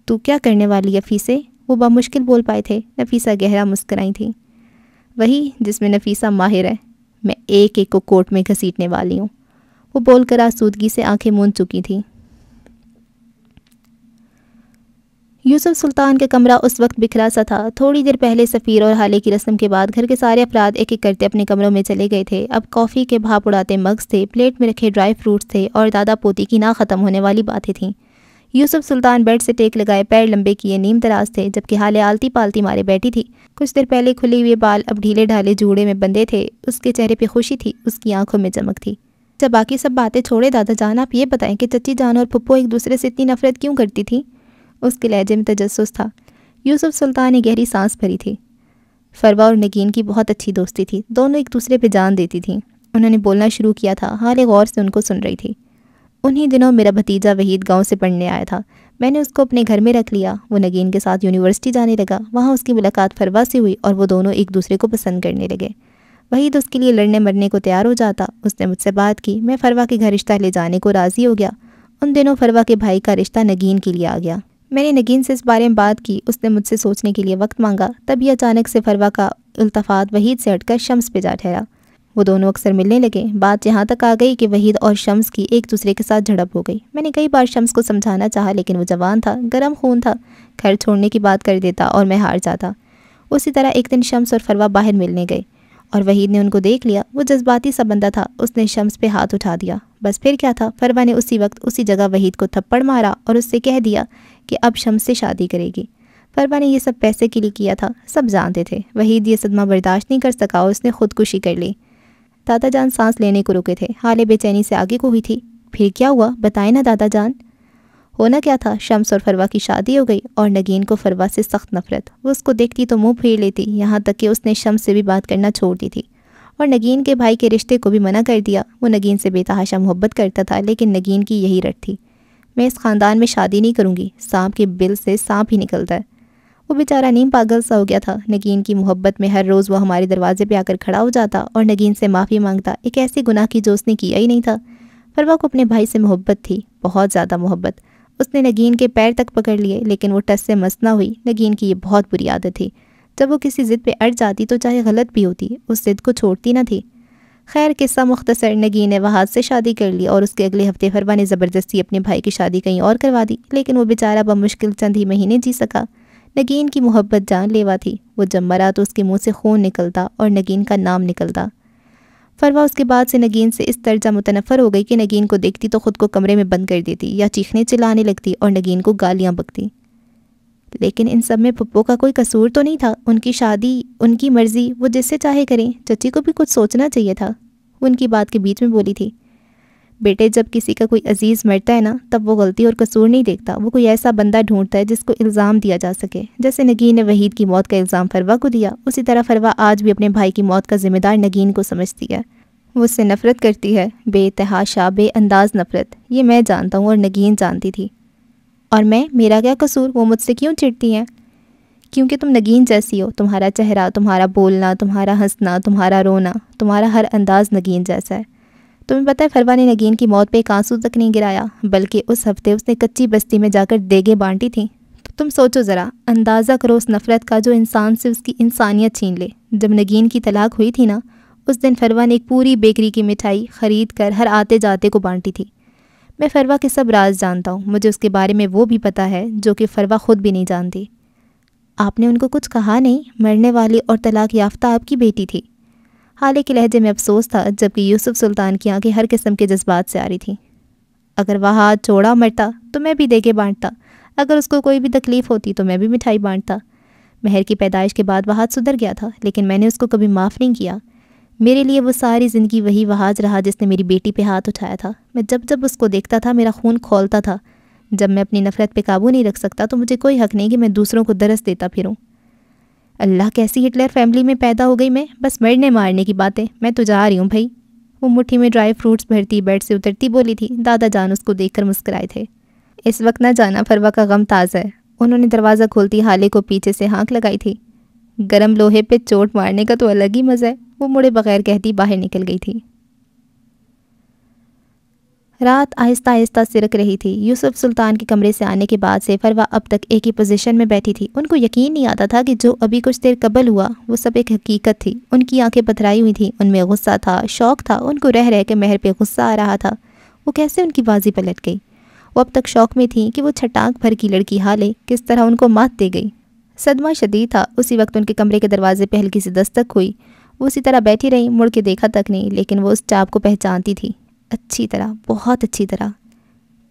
तू क्या करने वाली अफ़ीसे वो बामुश्किल बोल पाए थे नफीसा गहरा मुस्कराई थी वही जिसमें नफीसा माहिर है मैं एक एक को कोर्ट में घसीटने वाली हूँ वो बोलकर आसूदगी से आंखें मूंद चुकी थी यूसुफ सुल्तान का कमरा उस वक्त बिखरा सा था थोड़ी देर पहले सफ़ीर और हाले की रस्म के बाद घर के सारे अफराद एक एक करते अपने कमरों में चले गए थे अब कॉफ़ी के भाप उड़ाते मग्स थे प्लेट में रखे ड्राई फ्रूट्स थे और दादा पोती की ना ख़त्म होने वाली बातें थीं यूसुफ सुल्तान बेड से टेक लगाए पैर लंबे किए नीम दराज थे जबकि हाले आलती पालती मारे बैठी थी कुछ देर पहले खुले हुए बाल अब ढीले ढाले जूड़े में बंधे थे उसके चेहरे पर खुशी थी उसकी आंखों में चमक थी जब बाकी सब बातें छोड़े दादा जान आप ये बताएं कि चची जान और पप्पो एक दूसरे से इतनी नफरत क्यों करती थी उसके लहजे में तजस्स था यूसुफ सुल्तान ने गहरी सांस भरी थी फरवा और नगीन की बहुत अच्छी दोस्ती थी दोनों एक दूसरे पर जान देती थी उन्होंने बोलना शुरू किया था हाल गौर से उनको सुन रही थी उन्हीं दिनों मेरा भतीजा वहीद गांव से पढ़ने आया था मैंने उसको अपने घर में रख लिया वो नगीन के साथ यूनिवर्सिटी जाने लगा वहाँ उसकी मुलाकात फरवा से हुई और वो दोनों एक दूसरे को पसंद करने लगे वहीद उसके लिए लड़ने मरने को तैयार हो जाता उसने मुझसे बात की मैं फरवा के घर रिश्ता ले जाने को राज़ी हो गया उन दिनों फरवा के भाई का रिश्ता नगीन के लिए आ गया मैंने नगीन से इस बारे में बात की उसने मुझसे सोचने के लिए वक्त मांगा तभी अचानक से फरवा का अल्तफात वहीद से हटकर शम्स पे जा ठहरा वो दोनों अक्सर मिलने लगे बात यहाँ तक आ गई कि वहीद और शम्स की एक दूसरे के साथ झड़प हो गई मैंने कई बार शम्स को समझाना चाहा लेकिन वो जवान था गर्म खून था घर छोड़ने की बात कर देता और मैं हार जाता उसी तरह एक दिन शम्स और फरवा बाहर मिलने गए और वहीद ने उनको देख लिया वो जज्बाती सा बंदा था उसने शम्स पे हाथ उठा दिया बस फिर क्या था फरवा ने उसी वक्त उसी जगह वहीद को थप्पड़ मारा और उससे कह दिया कि अब शम्स से शादी करेगी फरवा ने यह सब पैसे के लिए किया था सब जानते थे वहीद ये सदमा बर्दाश्त नहीं कर सका और उसने खुदकुशी कर ली दादा जान सांस लेने को रुके थे हाले बेचैनी से आगे को हुई थी फिर क्या हुआ बताए ना दादा जान होना क्या था शम्स और फरवा की शादी हो गई और नगीन को फरवा से सख्त नफरत वो उसको देखती तो मुंह फेर लेती यहाँ तक कि उसने शम्स से भी बात करना छोड़ दी थी और नगीन के भाई के रिश्ते को भी मना कर दिया वो नगीन से बेतहाशा मोहब्बत करता था लेकिन नगीन की यही रट थी मैं इस ख़ानदान में शादी नहीं करूँगी सांप के बिल से सांप ही निकलता है वो बेचारा नीम पागल सा हो गया था नगीन की मोहब्बत में हर रोज़ वो हमारे दरवाजे पर आकर खड़ा हो जाता और नगीन से माफ़ी मांगता एक ऐसे गुनाह की जो उसने किया ही नहीं था फरवा को अपने भाई से मोहब्बत थी बहुत ज़्यादा मोहब्बत उसने नगीन के पैर तक पकड़ लिए लेकिन वो टस से मस ना हुई नगीन की ये बहुत बुरी आदत थी जब वो किसी ज़िद पे अड़ जाती तो चाहे गलत भी होती उस ज़िद को छोड़ती ना थी खैर किस्सा मुख्तसर नगीन ने वहाद से शादी कर ली और उसके अगले हफ्ते फरवा ने ज़बरदस्ती अपने भाई की शादी कहीं और करवा दी लेकिन वो बेचारा बमुश्किल चंद ही महीने जी सका नगीन की मोहब्बत जान लेवा थी वो जब मरा तो उसके मुँह से खून निकलता और नगीन का नाम निकलता फरवा उसके बाद से नगीन से इस तर्जा मुतनफ़र हो गई कि नगीन को देखती तो ख़ुद को कमरे में बंद कर देती या चीखने चिल्लाने लगती और नगीन को गालियाँ बकती लेकिन इन सब में पप्पो का कोई कसूर तो नहीं था उनकी शादी उनकी मर्ज़ी वो जिससे चाहे करें चची को भी कुछ सोचना चाहिए था उनकी बात के बीच में बोली थी बेटे जब किसी का कोई अजीज़ मरता है ना तब वो गलती और कसूर नहीं देखता वो कोई ऐसा बंदा ढूंढता है जिसको इल्ज़ाम दिया जा सके जैसे नगीन ने वहीद की मौत का इल्ज़ाम फरवा को दिया उसी तरह फरवा आज भी अपने भाई की मौत का जिम्मेदार नगीन को समझती है वो उससे नफ़रत करती है बेतहाशा बेअंदाज नफ़रत ये मैं जानता हूँ और नगीन जानती थी और मैं मेरा क्या कसूर वो मुझसे क्यों चिड़ती हैं क्योंकि तुम नगीन जैसी हो तुम्हारा चेहरा तुम्हारा बोलना तुम्हारा हंसना तुम्हारा रोना तुम्हारा हर अंदाज़ नगीन जैसा है तुम्हें पता है फरवा ने नगीन की मौत पे एक आंसू तक नहीं गिराया बल्कि उस हफ्ते उसने कच्ची बस्ती में जाकर देगे बांटी थी तो तुम सोचो ज़रा अंदाज़ा करो उस नफ़रत का जो इंसान से उसकी इंसानियत छीन ले जब नगीन की तलाक हुई थी ना उस दिन फरवा ने एक पूरी बेकरी की मिठाई ख़रीद कर हर आते जाते को बांटी थी मैं फरवा के सब राज जानता हूँ मुझे उसके बारे में वो भी पता है जो कि फरवा ख़ुद भी नहीं जानती आपने उनको कुछ कहा नहीं मरने वाली और तलाक याफ्ता आपकी बेटी थी हाले के लहजे में अफसोस था जबकि यूसुफ सुल्तान की आंखें हर किस्म के जज्बात से आ रही थीं अगर वह हाथ चौड़ा मरता तो मैं भी देखे बांटता अगर उसको कोई भी तकलीफ़ होती तो मैं भी मिठाई बांटता महर की पैदाइश के बाद वहाद सुधर गया था लेकिन मैंने उसको कभी माफ़ नहीं किया मेरे लिए वो सारी ज़िंदगी वही वहाज रहा जिसने मेरी बेटी पे हाथ उठाया था मैं जब जब उसको देखता था मेरा खून खोलता था जब मैं अपनी नफ़रत पे काबू नहीं रख सकता तो मुझे कोई हक नहीं कि मैं दूसरों को दरस देता फिरूँ अल्लाह कैसी हिटलर फैमिली में पैदा हो गई मैं बस मरने मारने की बातें मैं तो जा रही हूँ भाई वो मुट्ठी में ड्राई फ्रूट्स भरती बेड से उतरती बोली थी दादा जान उसको देखकर मुस्कराए थे इस वक्त ना जाना फरवा का गम ताज़ा है उन्होंने दरवाज़ा खोलती हाले को पीछे से हाँक लगाई थी गरम लोहे पे चोट मारने का तो अलग ही मज़ा है वो मुड़े बगैर कहती बाहर निकल गई थी रात आहिस्ता आहिस्ता सिरक रही थी यूसुफ सुल्तान के कमरे से आने के बाद से फरवा अब तक एक ही पोजीशन में बैठी थी उनको यकीन नहीं आता था कि जो अभी कुछ देर कबल हुआ वो सब एक हकीकत थी उनकी आंखें पथराई हुई थी उनमें गुस्सा था शौक था उनको रह रह के महर पे गुस्सा आ रहा था वो कैसे उनकी बाजी पलट गई वो अब तक शौक में थी कि वो छटाक भर की लड़की हाले किस तरह उनको मात दे गई सदमा शदीद था उसी वक्त उनके कमरे के दरवाजे पर हल्की सी दस्तक हुई वो उसी तरह बैठी रही मुड़ के देखा तक नहीं लेकिन वो उस चाप को पहचानती थी अच्छी तरह बहुत अच्छी तरह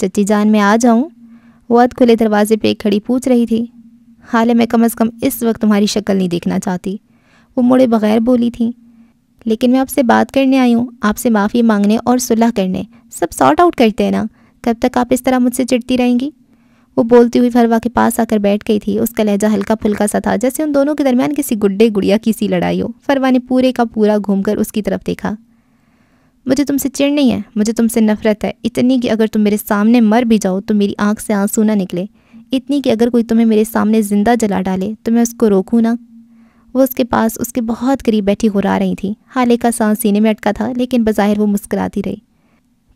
चची जान मैं आ जाऊँ वद खुले दरवाजे पे खड़ी पूछ रही थी हाल मैं कम अज़ कम इस वक्त तुम्हारी शक्ल नहीं देखना चाहती वो मुड़े बगैर बोली थी लेकिन मैं आपसे बात करने आई हूँ आपसे माफ़ी मांगने और सुलह करने सब सॉर्ट आउट करते हैं ना कब तक आप इस तरह मुझसे चिढ़ती रहेंगी वो बोलती हुई फरवा के पास आकर बैठ गई थी उसका लहजा हल्का फुल्का सा था जैसे उन दोनों के दरमियान किसी गुड्डे गुड़िया की सी लड़ाई हो फरवा ने पूरे का पूरा घूमकर उसकी तरफ देखा मुझे तुमसे चिड़ नहीं है मुझे तुमसे नफरत है इतनी कि अगर तुम मेरे सामने मर भी जाओ तो मेरी आंख से आंसू ना निकले इतनी कि अगर कोई तुम्हें मेरे सामने ज़िंदा जला डाले तो मैं उसको रोकूँ ना वो उसके पास उसके बहुत करीब बैठी घुरा रही थी हाले का सांस सीने में अटका था लेकिन बाहर वो मुस्कराती रही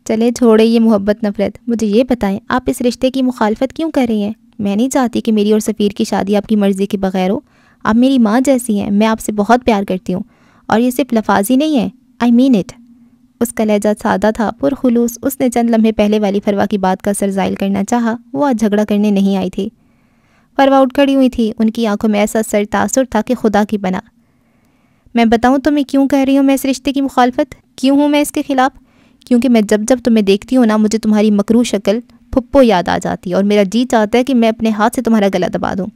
चले छोड़े ये मोहब्बत नफरत मुझे ये बताएं आप इस रिश्ते की मुखालफत क्यों कर रही हैं मैं नहीं चाहती कि मेरी और सफ़ीर की शादी आपकी मर्ज़ी के बगैर हो आप मेरी माँ जैसी हैं मैं आपसे बहुत प्यार करती हूँ और ये सिर्फ लफाजी नहीं है आई मीन इट उसका लहजा सादा था पुरखलूस उसने चंद लम्हे पहले वाली फरवा की बात का सर जायल करना चाहा वो आज झगड़ा करने नहीं आई थी फरवा उठ खड़ी हुई थी उनकी आंखों में ऐसा सर तासुर था कि खुदा की बना मैं बताऊँ तो मैं क्यों कह रही हूँ मैं इस रिश्ते की मुखालफत क्यों हूँ मैं इसके ख़िलाफ़ क्योंकि मैं जब जब तुम्हें देखती हूँ ना मुझे तुम्हारी मकरू शक्ल पुप्पो याद आ जाती है और मेरा जी चाहता है कि मैं अपने हाथ से तुम्हारा गला दबा दूँ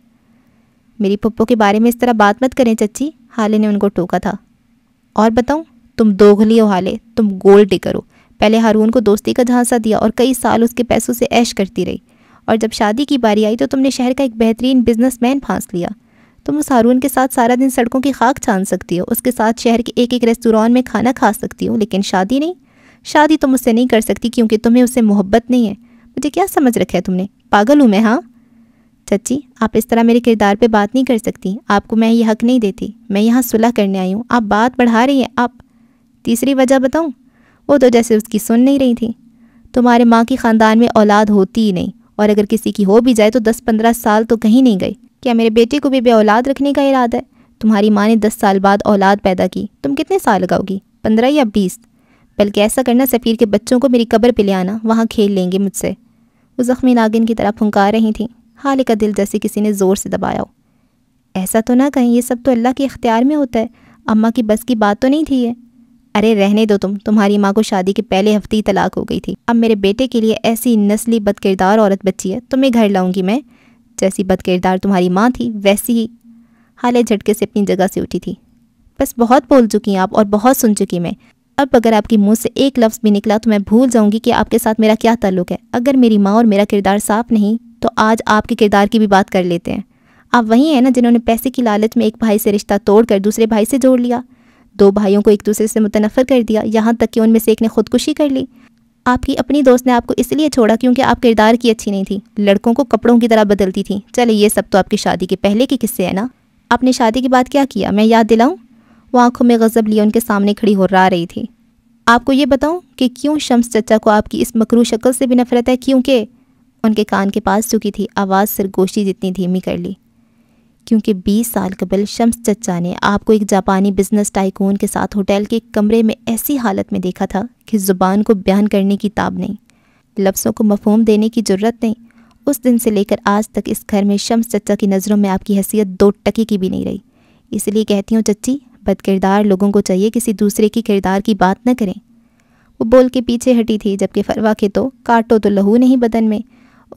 मेरी पुप्पो के बारे में इस तरह बात मत करें चच्ची हाले ने उनको टोका था और बताऊँ तुम दोगली उहाले तुम गोल टिकर हो पहले हारून को दोस्ती का झांसा दिया और कई साल उसके पैसों से ऐश करती रही और जब शादी की बारी आई तो तुमने शहर का एक बेहतरीन बिजनेसमैन फांस लिया तुम उस हारून के साथ सारा दिन सड़कों की खाक छान सकती हो उसके साथ शहर के एक एक रेस्टोरेंट में खाना खा सकती हो लेकिन शादी नहीं शादी तुम उससे नहीं कर सकती क्योंकि तुम्हें उससे मोहब्बत नहीं है मुझे क्या समझ रखा है तुमने पागल हूँ मैं हाँ चच्ची आप इस तरह मेरे किरदार पर बात नहीं कर सकती आपको मैं ये हक नहीं देती मैं यहाँ सुलह करने आई हूँ आप बात बढ़ा रही हैं आप तीसरी वजह बताऊं वो तो जैसे उसकी सुन नहीं रही थी तुम्हारे माँ के ख़ानदान में औलाद होती ही नहीं और अगर किसी की हो भी जाए तो दस पंद्रह साल तो कहीं नहीं गई क्या मेरे बेटे को भी बे औलाद रखने का इरादा है तुम्हारी माँ ने दस साल बाद औलाद पैदा की तुम कितने साल लगाओगी पंद्रह या बीस बल्कि ऐसा करना सफ़ीर के बच्चों को मेरी कब्र पे ले आना वहाँ खेल लेंगे मुझसे वो ज़ख्मी नागिन की तरह फुंका रही थी हाल का दिल जैसे किसी ने ज़ोर से दबाया हो ऐसा तो ना कहें ये सब तो अल्लाह के इख्तियार में होता है अम्मा की बस की बात तो नहीं थी ये अरे रहने दो तुम तुम्हारी माँ को शादी के पहले हफ्ते ही तलाक हो गई थी अब मेरे बेटे के लिए ऐसी नस्ली बदकिरदार औरत बच्ची है तुम्हें घर लाऊंगी मैं जैसी बदकिरदार तुम्हारी माँ थी वैसी ही हाले झटके से अपनी जगह से उठी थी बस बहुत बोल चुकी हैं आप और बहुत सुन चुकी मैं अब अगर आपके मुंह से एक लफ्ज़ भी निकला तो मैं भूल जाऊंगी कि आपके साथ मेरा क्या ताल्लुक है अगर मेरी माँ और मेरा किरदार साफ नहीं तो आज आपके किरदार की भी बात कर लेते हैं आप वही हैं ना जिन्होंने पैसे की लालच में एक भाई से रिश्ता तोड़कर दूसरे भाई से जोड़ लिया दो भाइयों को एक दूसरे से मुतनफ़र कर दिया यहाँ तक कि उनमें से एक ने खुदकुशी कर ली आपकी अपनी दोस्त ने आपको इसलिए छोड़ा क्योंकि आप किरदार की अच्छी नहीं थी लड़कों को कपड़ों की तरह बदलती थी चले ये सब तो आपकी शादी के पहले के किस्से हैं ना आपने शादी के बाद क्या किया मैं याद दिलाऊँ वो आंखों में गज़ब लिए उनके सामने खड़ी रहा रही थी आपको ये बताऊँ कि क्यों शम्स चचा को आपकी इस मकरू शक्ल से भी नफरत है क्योंकि उनके कान के पास चुकी थी आवाज़ सरगोशी जितनी धीमी कर ली क्योंकि 20 साल कबल शम्स चचा ने आपको एक जापानी बिजनेस टाइकून के साथ होटल के कमरे में ऐसी हालत में देखा था कि ज़ुबान को बयान करने की ताब नहीं लफ्सों को मफहम देने की ज़रूरत नहीं उस दिन से लेकर आज तक इस घर में शम्स चचा की नज़रों में आपकी हैसियत दो टके की भी नहीं रही इसलिए कहती हूँ चच्ची बदकिरदार लोगों को चाहिए किसी दूसरे की किरदार की बात न करें वो बोल के पीछे हटी थी जबकि फरवा के तो काटो तो लहू नहीं बदन में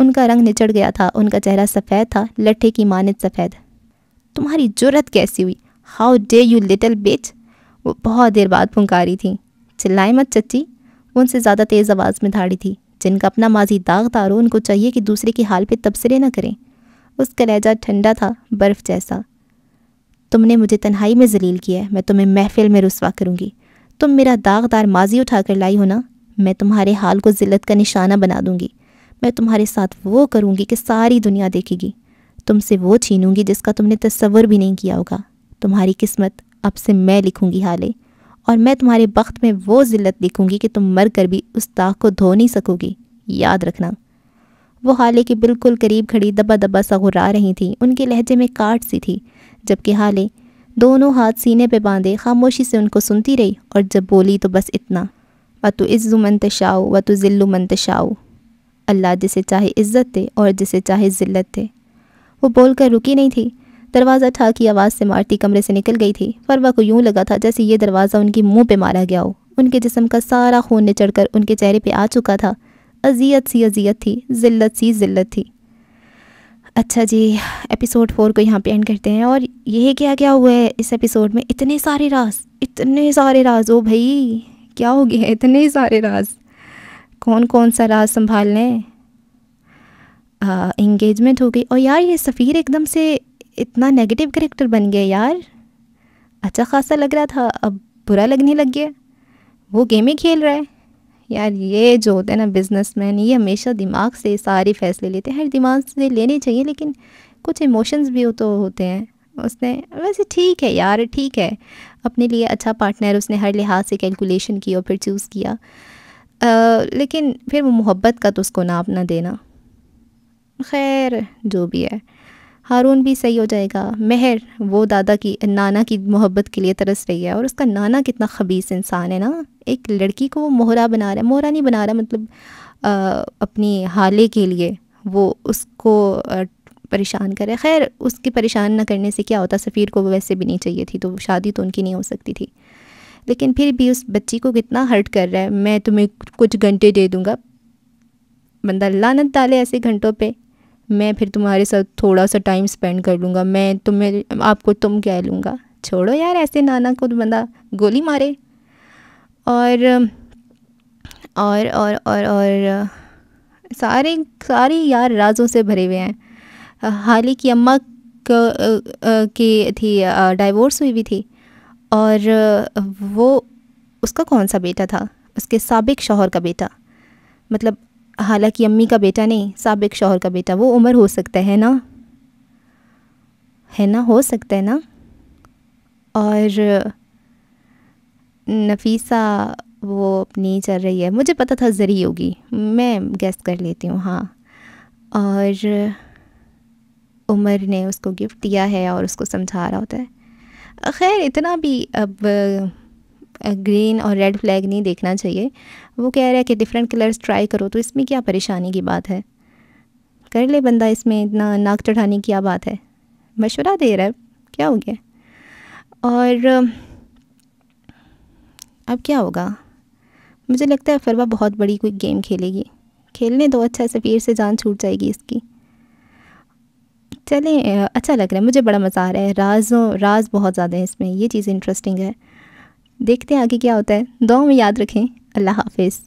उनका रंग निचड़ गया था उनका चेहरा सफ़ेद था लट्ठे की मानद सफ़ेद तुम्हारी ज़रूरत कैसी हुई how dare you little bitch वो बहुत देर बाद पुंकारी थी चिल्लाए मत चच्ची वो उनसे ज़्यादा तेज़ आवाज़ में धाड़ी थी जिनका अपना माजी दाग दार हो उनको चाहिए कि दूसरे की हाल पे तबसरे ना करें उसका लहजा ठंडा था बर्फ़ जैसा तुमने मुझे तन्हाई में जलील किया है मैं तुम्हें महफिल में रसवा करूँगी तुम मेरा दागदार माजी उठा कर लाई हो ना मैं तुम्हारे हाल को जिल्लत का निशाना बना दूँगी मैं तुम्हारे साथ वो करूँगी कि सारी दुनिया देखेगी तुमसे वो छीनूंगी जिसका तुमने तस्वर भी नहीं किया होगा तुम्हारी किस्मत अब से मैं लिखूंगी हाले और मैं तुम्हारे वक्त में वो ज़िल्लत लिखूंगी कि तुम मर कर भी उस ताक को धो नहीं सकोगी याद रखना वो हाले के बिल्कुल करीब खड़ी दबा दबा सा घुरा रही थी उनके लहजे में काट सी थी जबकि हाले दोनों हाथ सीने पे बांधे खामोशी से उनको सुनती रही और जब बोली तो बस इतना व तो इज़्ज़ु मन तशाओ व तो ज़िल्लु मंतशाओ अल्लाह जिसे चाहे इज़्ज़त थे और जिसे चाहे ज़िल्लत थे वो बोलकर रुकी नहीं थी दरवाज़ा ठा की आवाज़ से मारती कमरे से निकल गई थी फरवा को यूं लगा था जैसे ये दरवाज़ा उनके मुंह पे मारा गया हो उनके जिसम का सारा खून निचड़कर उनके चेहरे पे आ चुका था अजियत सी अजियत थी ज़िल्लत सी ज़िल्लत थी अच्छा जी एपिसोड फोर को यहाँ पे एंड करते हैं और यह क्या क्या हुआ है इस एपिसोड में इतने सारे राज इतने सारे राज ओ भई क्या हो गया इतने सारे राज कौन कौन सा राज संभाल लें इंगेजमेंट हो गई और यार ये सफ़ीर एकदम से इतना नेगेटिव करेक्टर बन गया यार अच्छा खासा लग रहा था अब बुरा लगने लग गया वो गेमें खेल रहा है यार ये जो होते हैं ना बिजनेसमैन ये हमेशा दिमाग से सारे फैसले लेते हैं हर दिमाग से लेने चाहिए लेकिन कुछ इमोशंस भी हो तो होते हैं उसने वैसे ठीक है यार ठीक है अपने लिए अच्छा पार्टनर उसने हर लिहाज से कैलकुलेशन की और फिर चूज़ किया आ, लेकिन फिर वो मोहब्बत का तो उसको नाप ना देना खैर जो भी है हारून भी सही हो जाएगा मेहर वो दादा की नाना की मोहब्बत के लिए तरस रही है और उसका नाना कितना खबीस इंसान है ना एक लड़की को वो मोहरा बना रहा है मोहरा नहीं बना रहा मतलब आ, अपनी हाले के लिए वो उसको परेशान करे खैर उसके परेशान ना करने से क्या होता सफ़ीर को वैसे भी नहीं चाहिए थी तो शादी तो उनकी नहीं हो सकती थी लेकिन फिर भी उस बच्ची को कितना हर्ट कर रहा है मैं तुम्हें कुछ घंटे दे दूँगा बंदा लानत डाले ऐसे घंटों पे मैं फिर तुम्हारे साथ थोड़ा सा टाइम स्पेंड कर लूँगा मैं तुम्हें आपको तुम कह लूँगा छोड़ो यार ऐसे नाना को तो बंदा गोली मारे और और और और और सारे सारे यार राजों से भरे हुए हैं हाल ही की अम्मा की थी डाइवोर्स हुई भी थी और वो उसका कौन सा बेटा था उसके सबक शोहर का बेटा मतलब हालांकि अम्मी का बेटा नहीं सबक शोहर का बेटा वो उमर हो सकता है ना है ना हो सकता है ना और नफीसा वो अपनी चल रही है मुझे पता था ज़री होगी मैं गेस्ट कर लेती हूँ हाँ और उमर ने उसको गिफ्ट दिया है और उसको समझा रहा होता है खैर इतना भी अब ग्रीन और रेड फ्लैग नहीं देखना चाहिए वो कह रहा है कि डिफरेंट कलर्स ट्राई करो तो इसमें क्या परेशानी की बात है कर ले बंदा इसमें इतना नाक चढ़ाने की क्या बात है मशवरा दे रहा है क्या हो गया और अब क्या होगा मुझे लगता है फरवा बहुत बड़ी कोई गेम खेलेगी खेलने दो अच्छा सफ़ीर से जान छूट जाएगी इसकी चलें अच्छा लग रहा है मुझे बड़ा मज़ा आ रहा है राज राज बहुत ज़्यादा है इसमें ये चीज़ इंटरेस्टिंग है देखते हैं आगे क्या होता है दो में याद रखें अल्लाह हाफिज़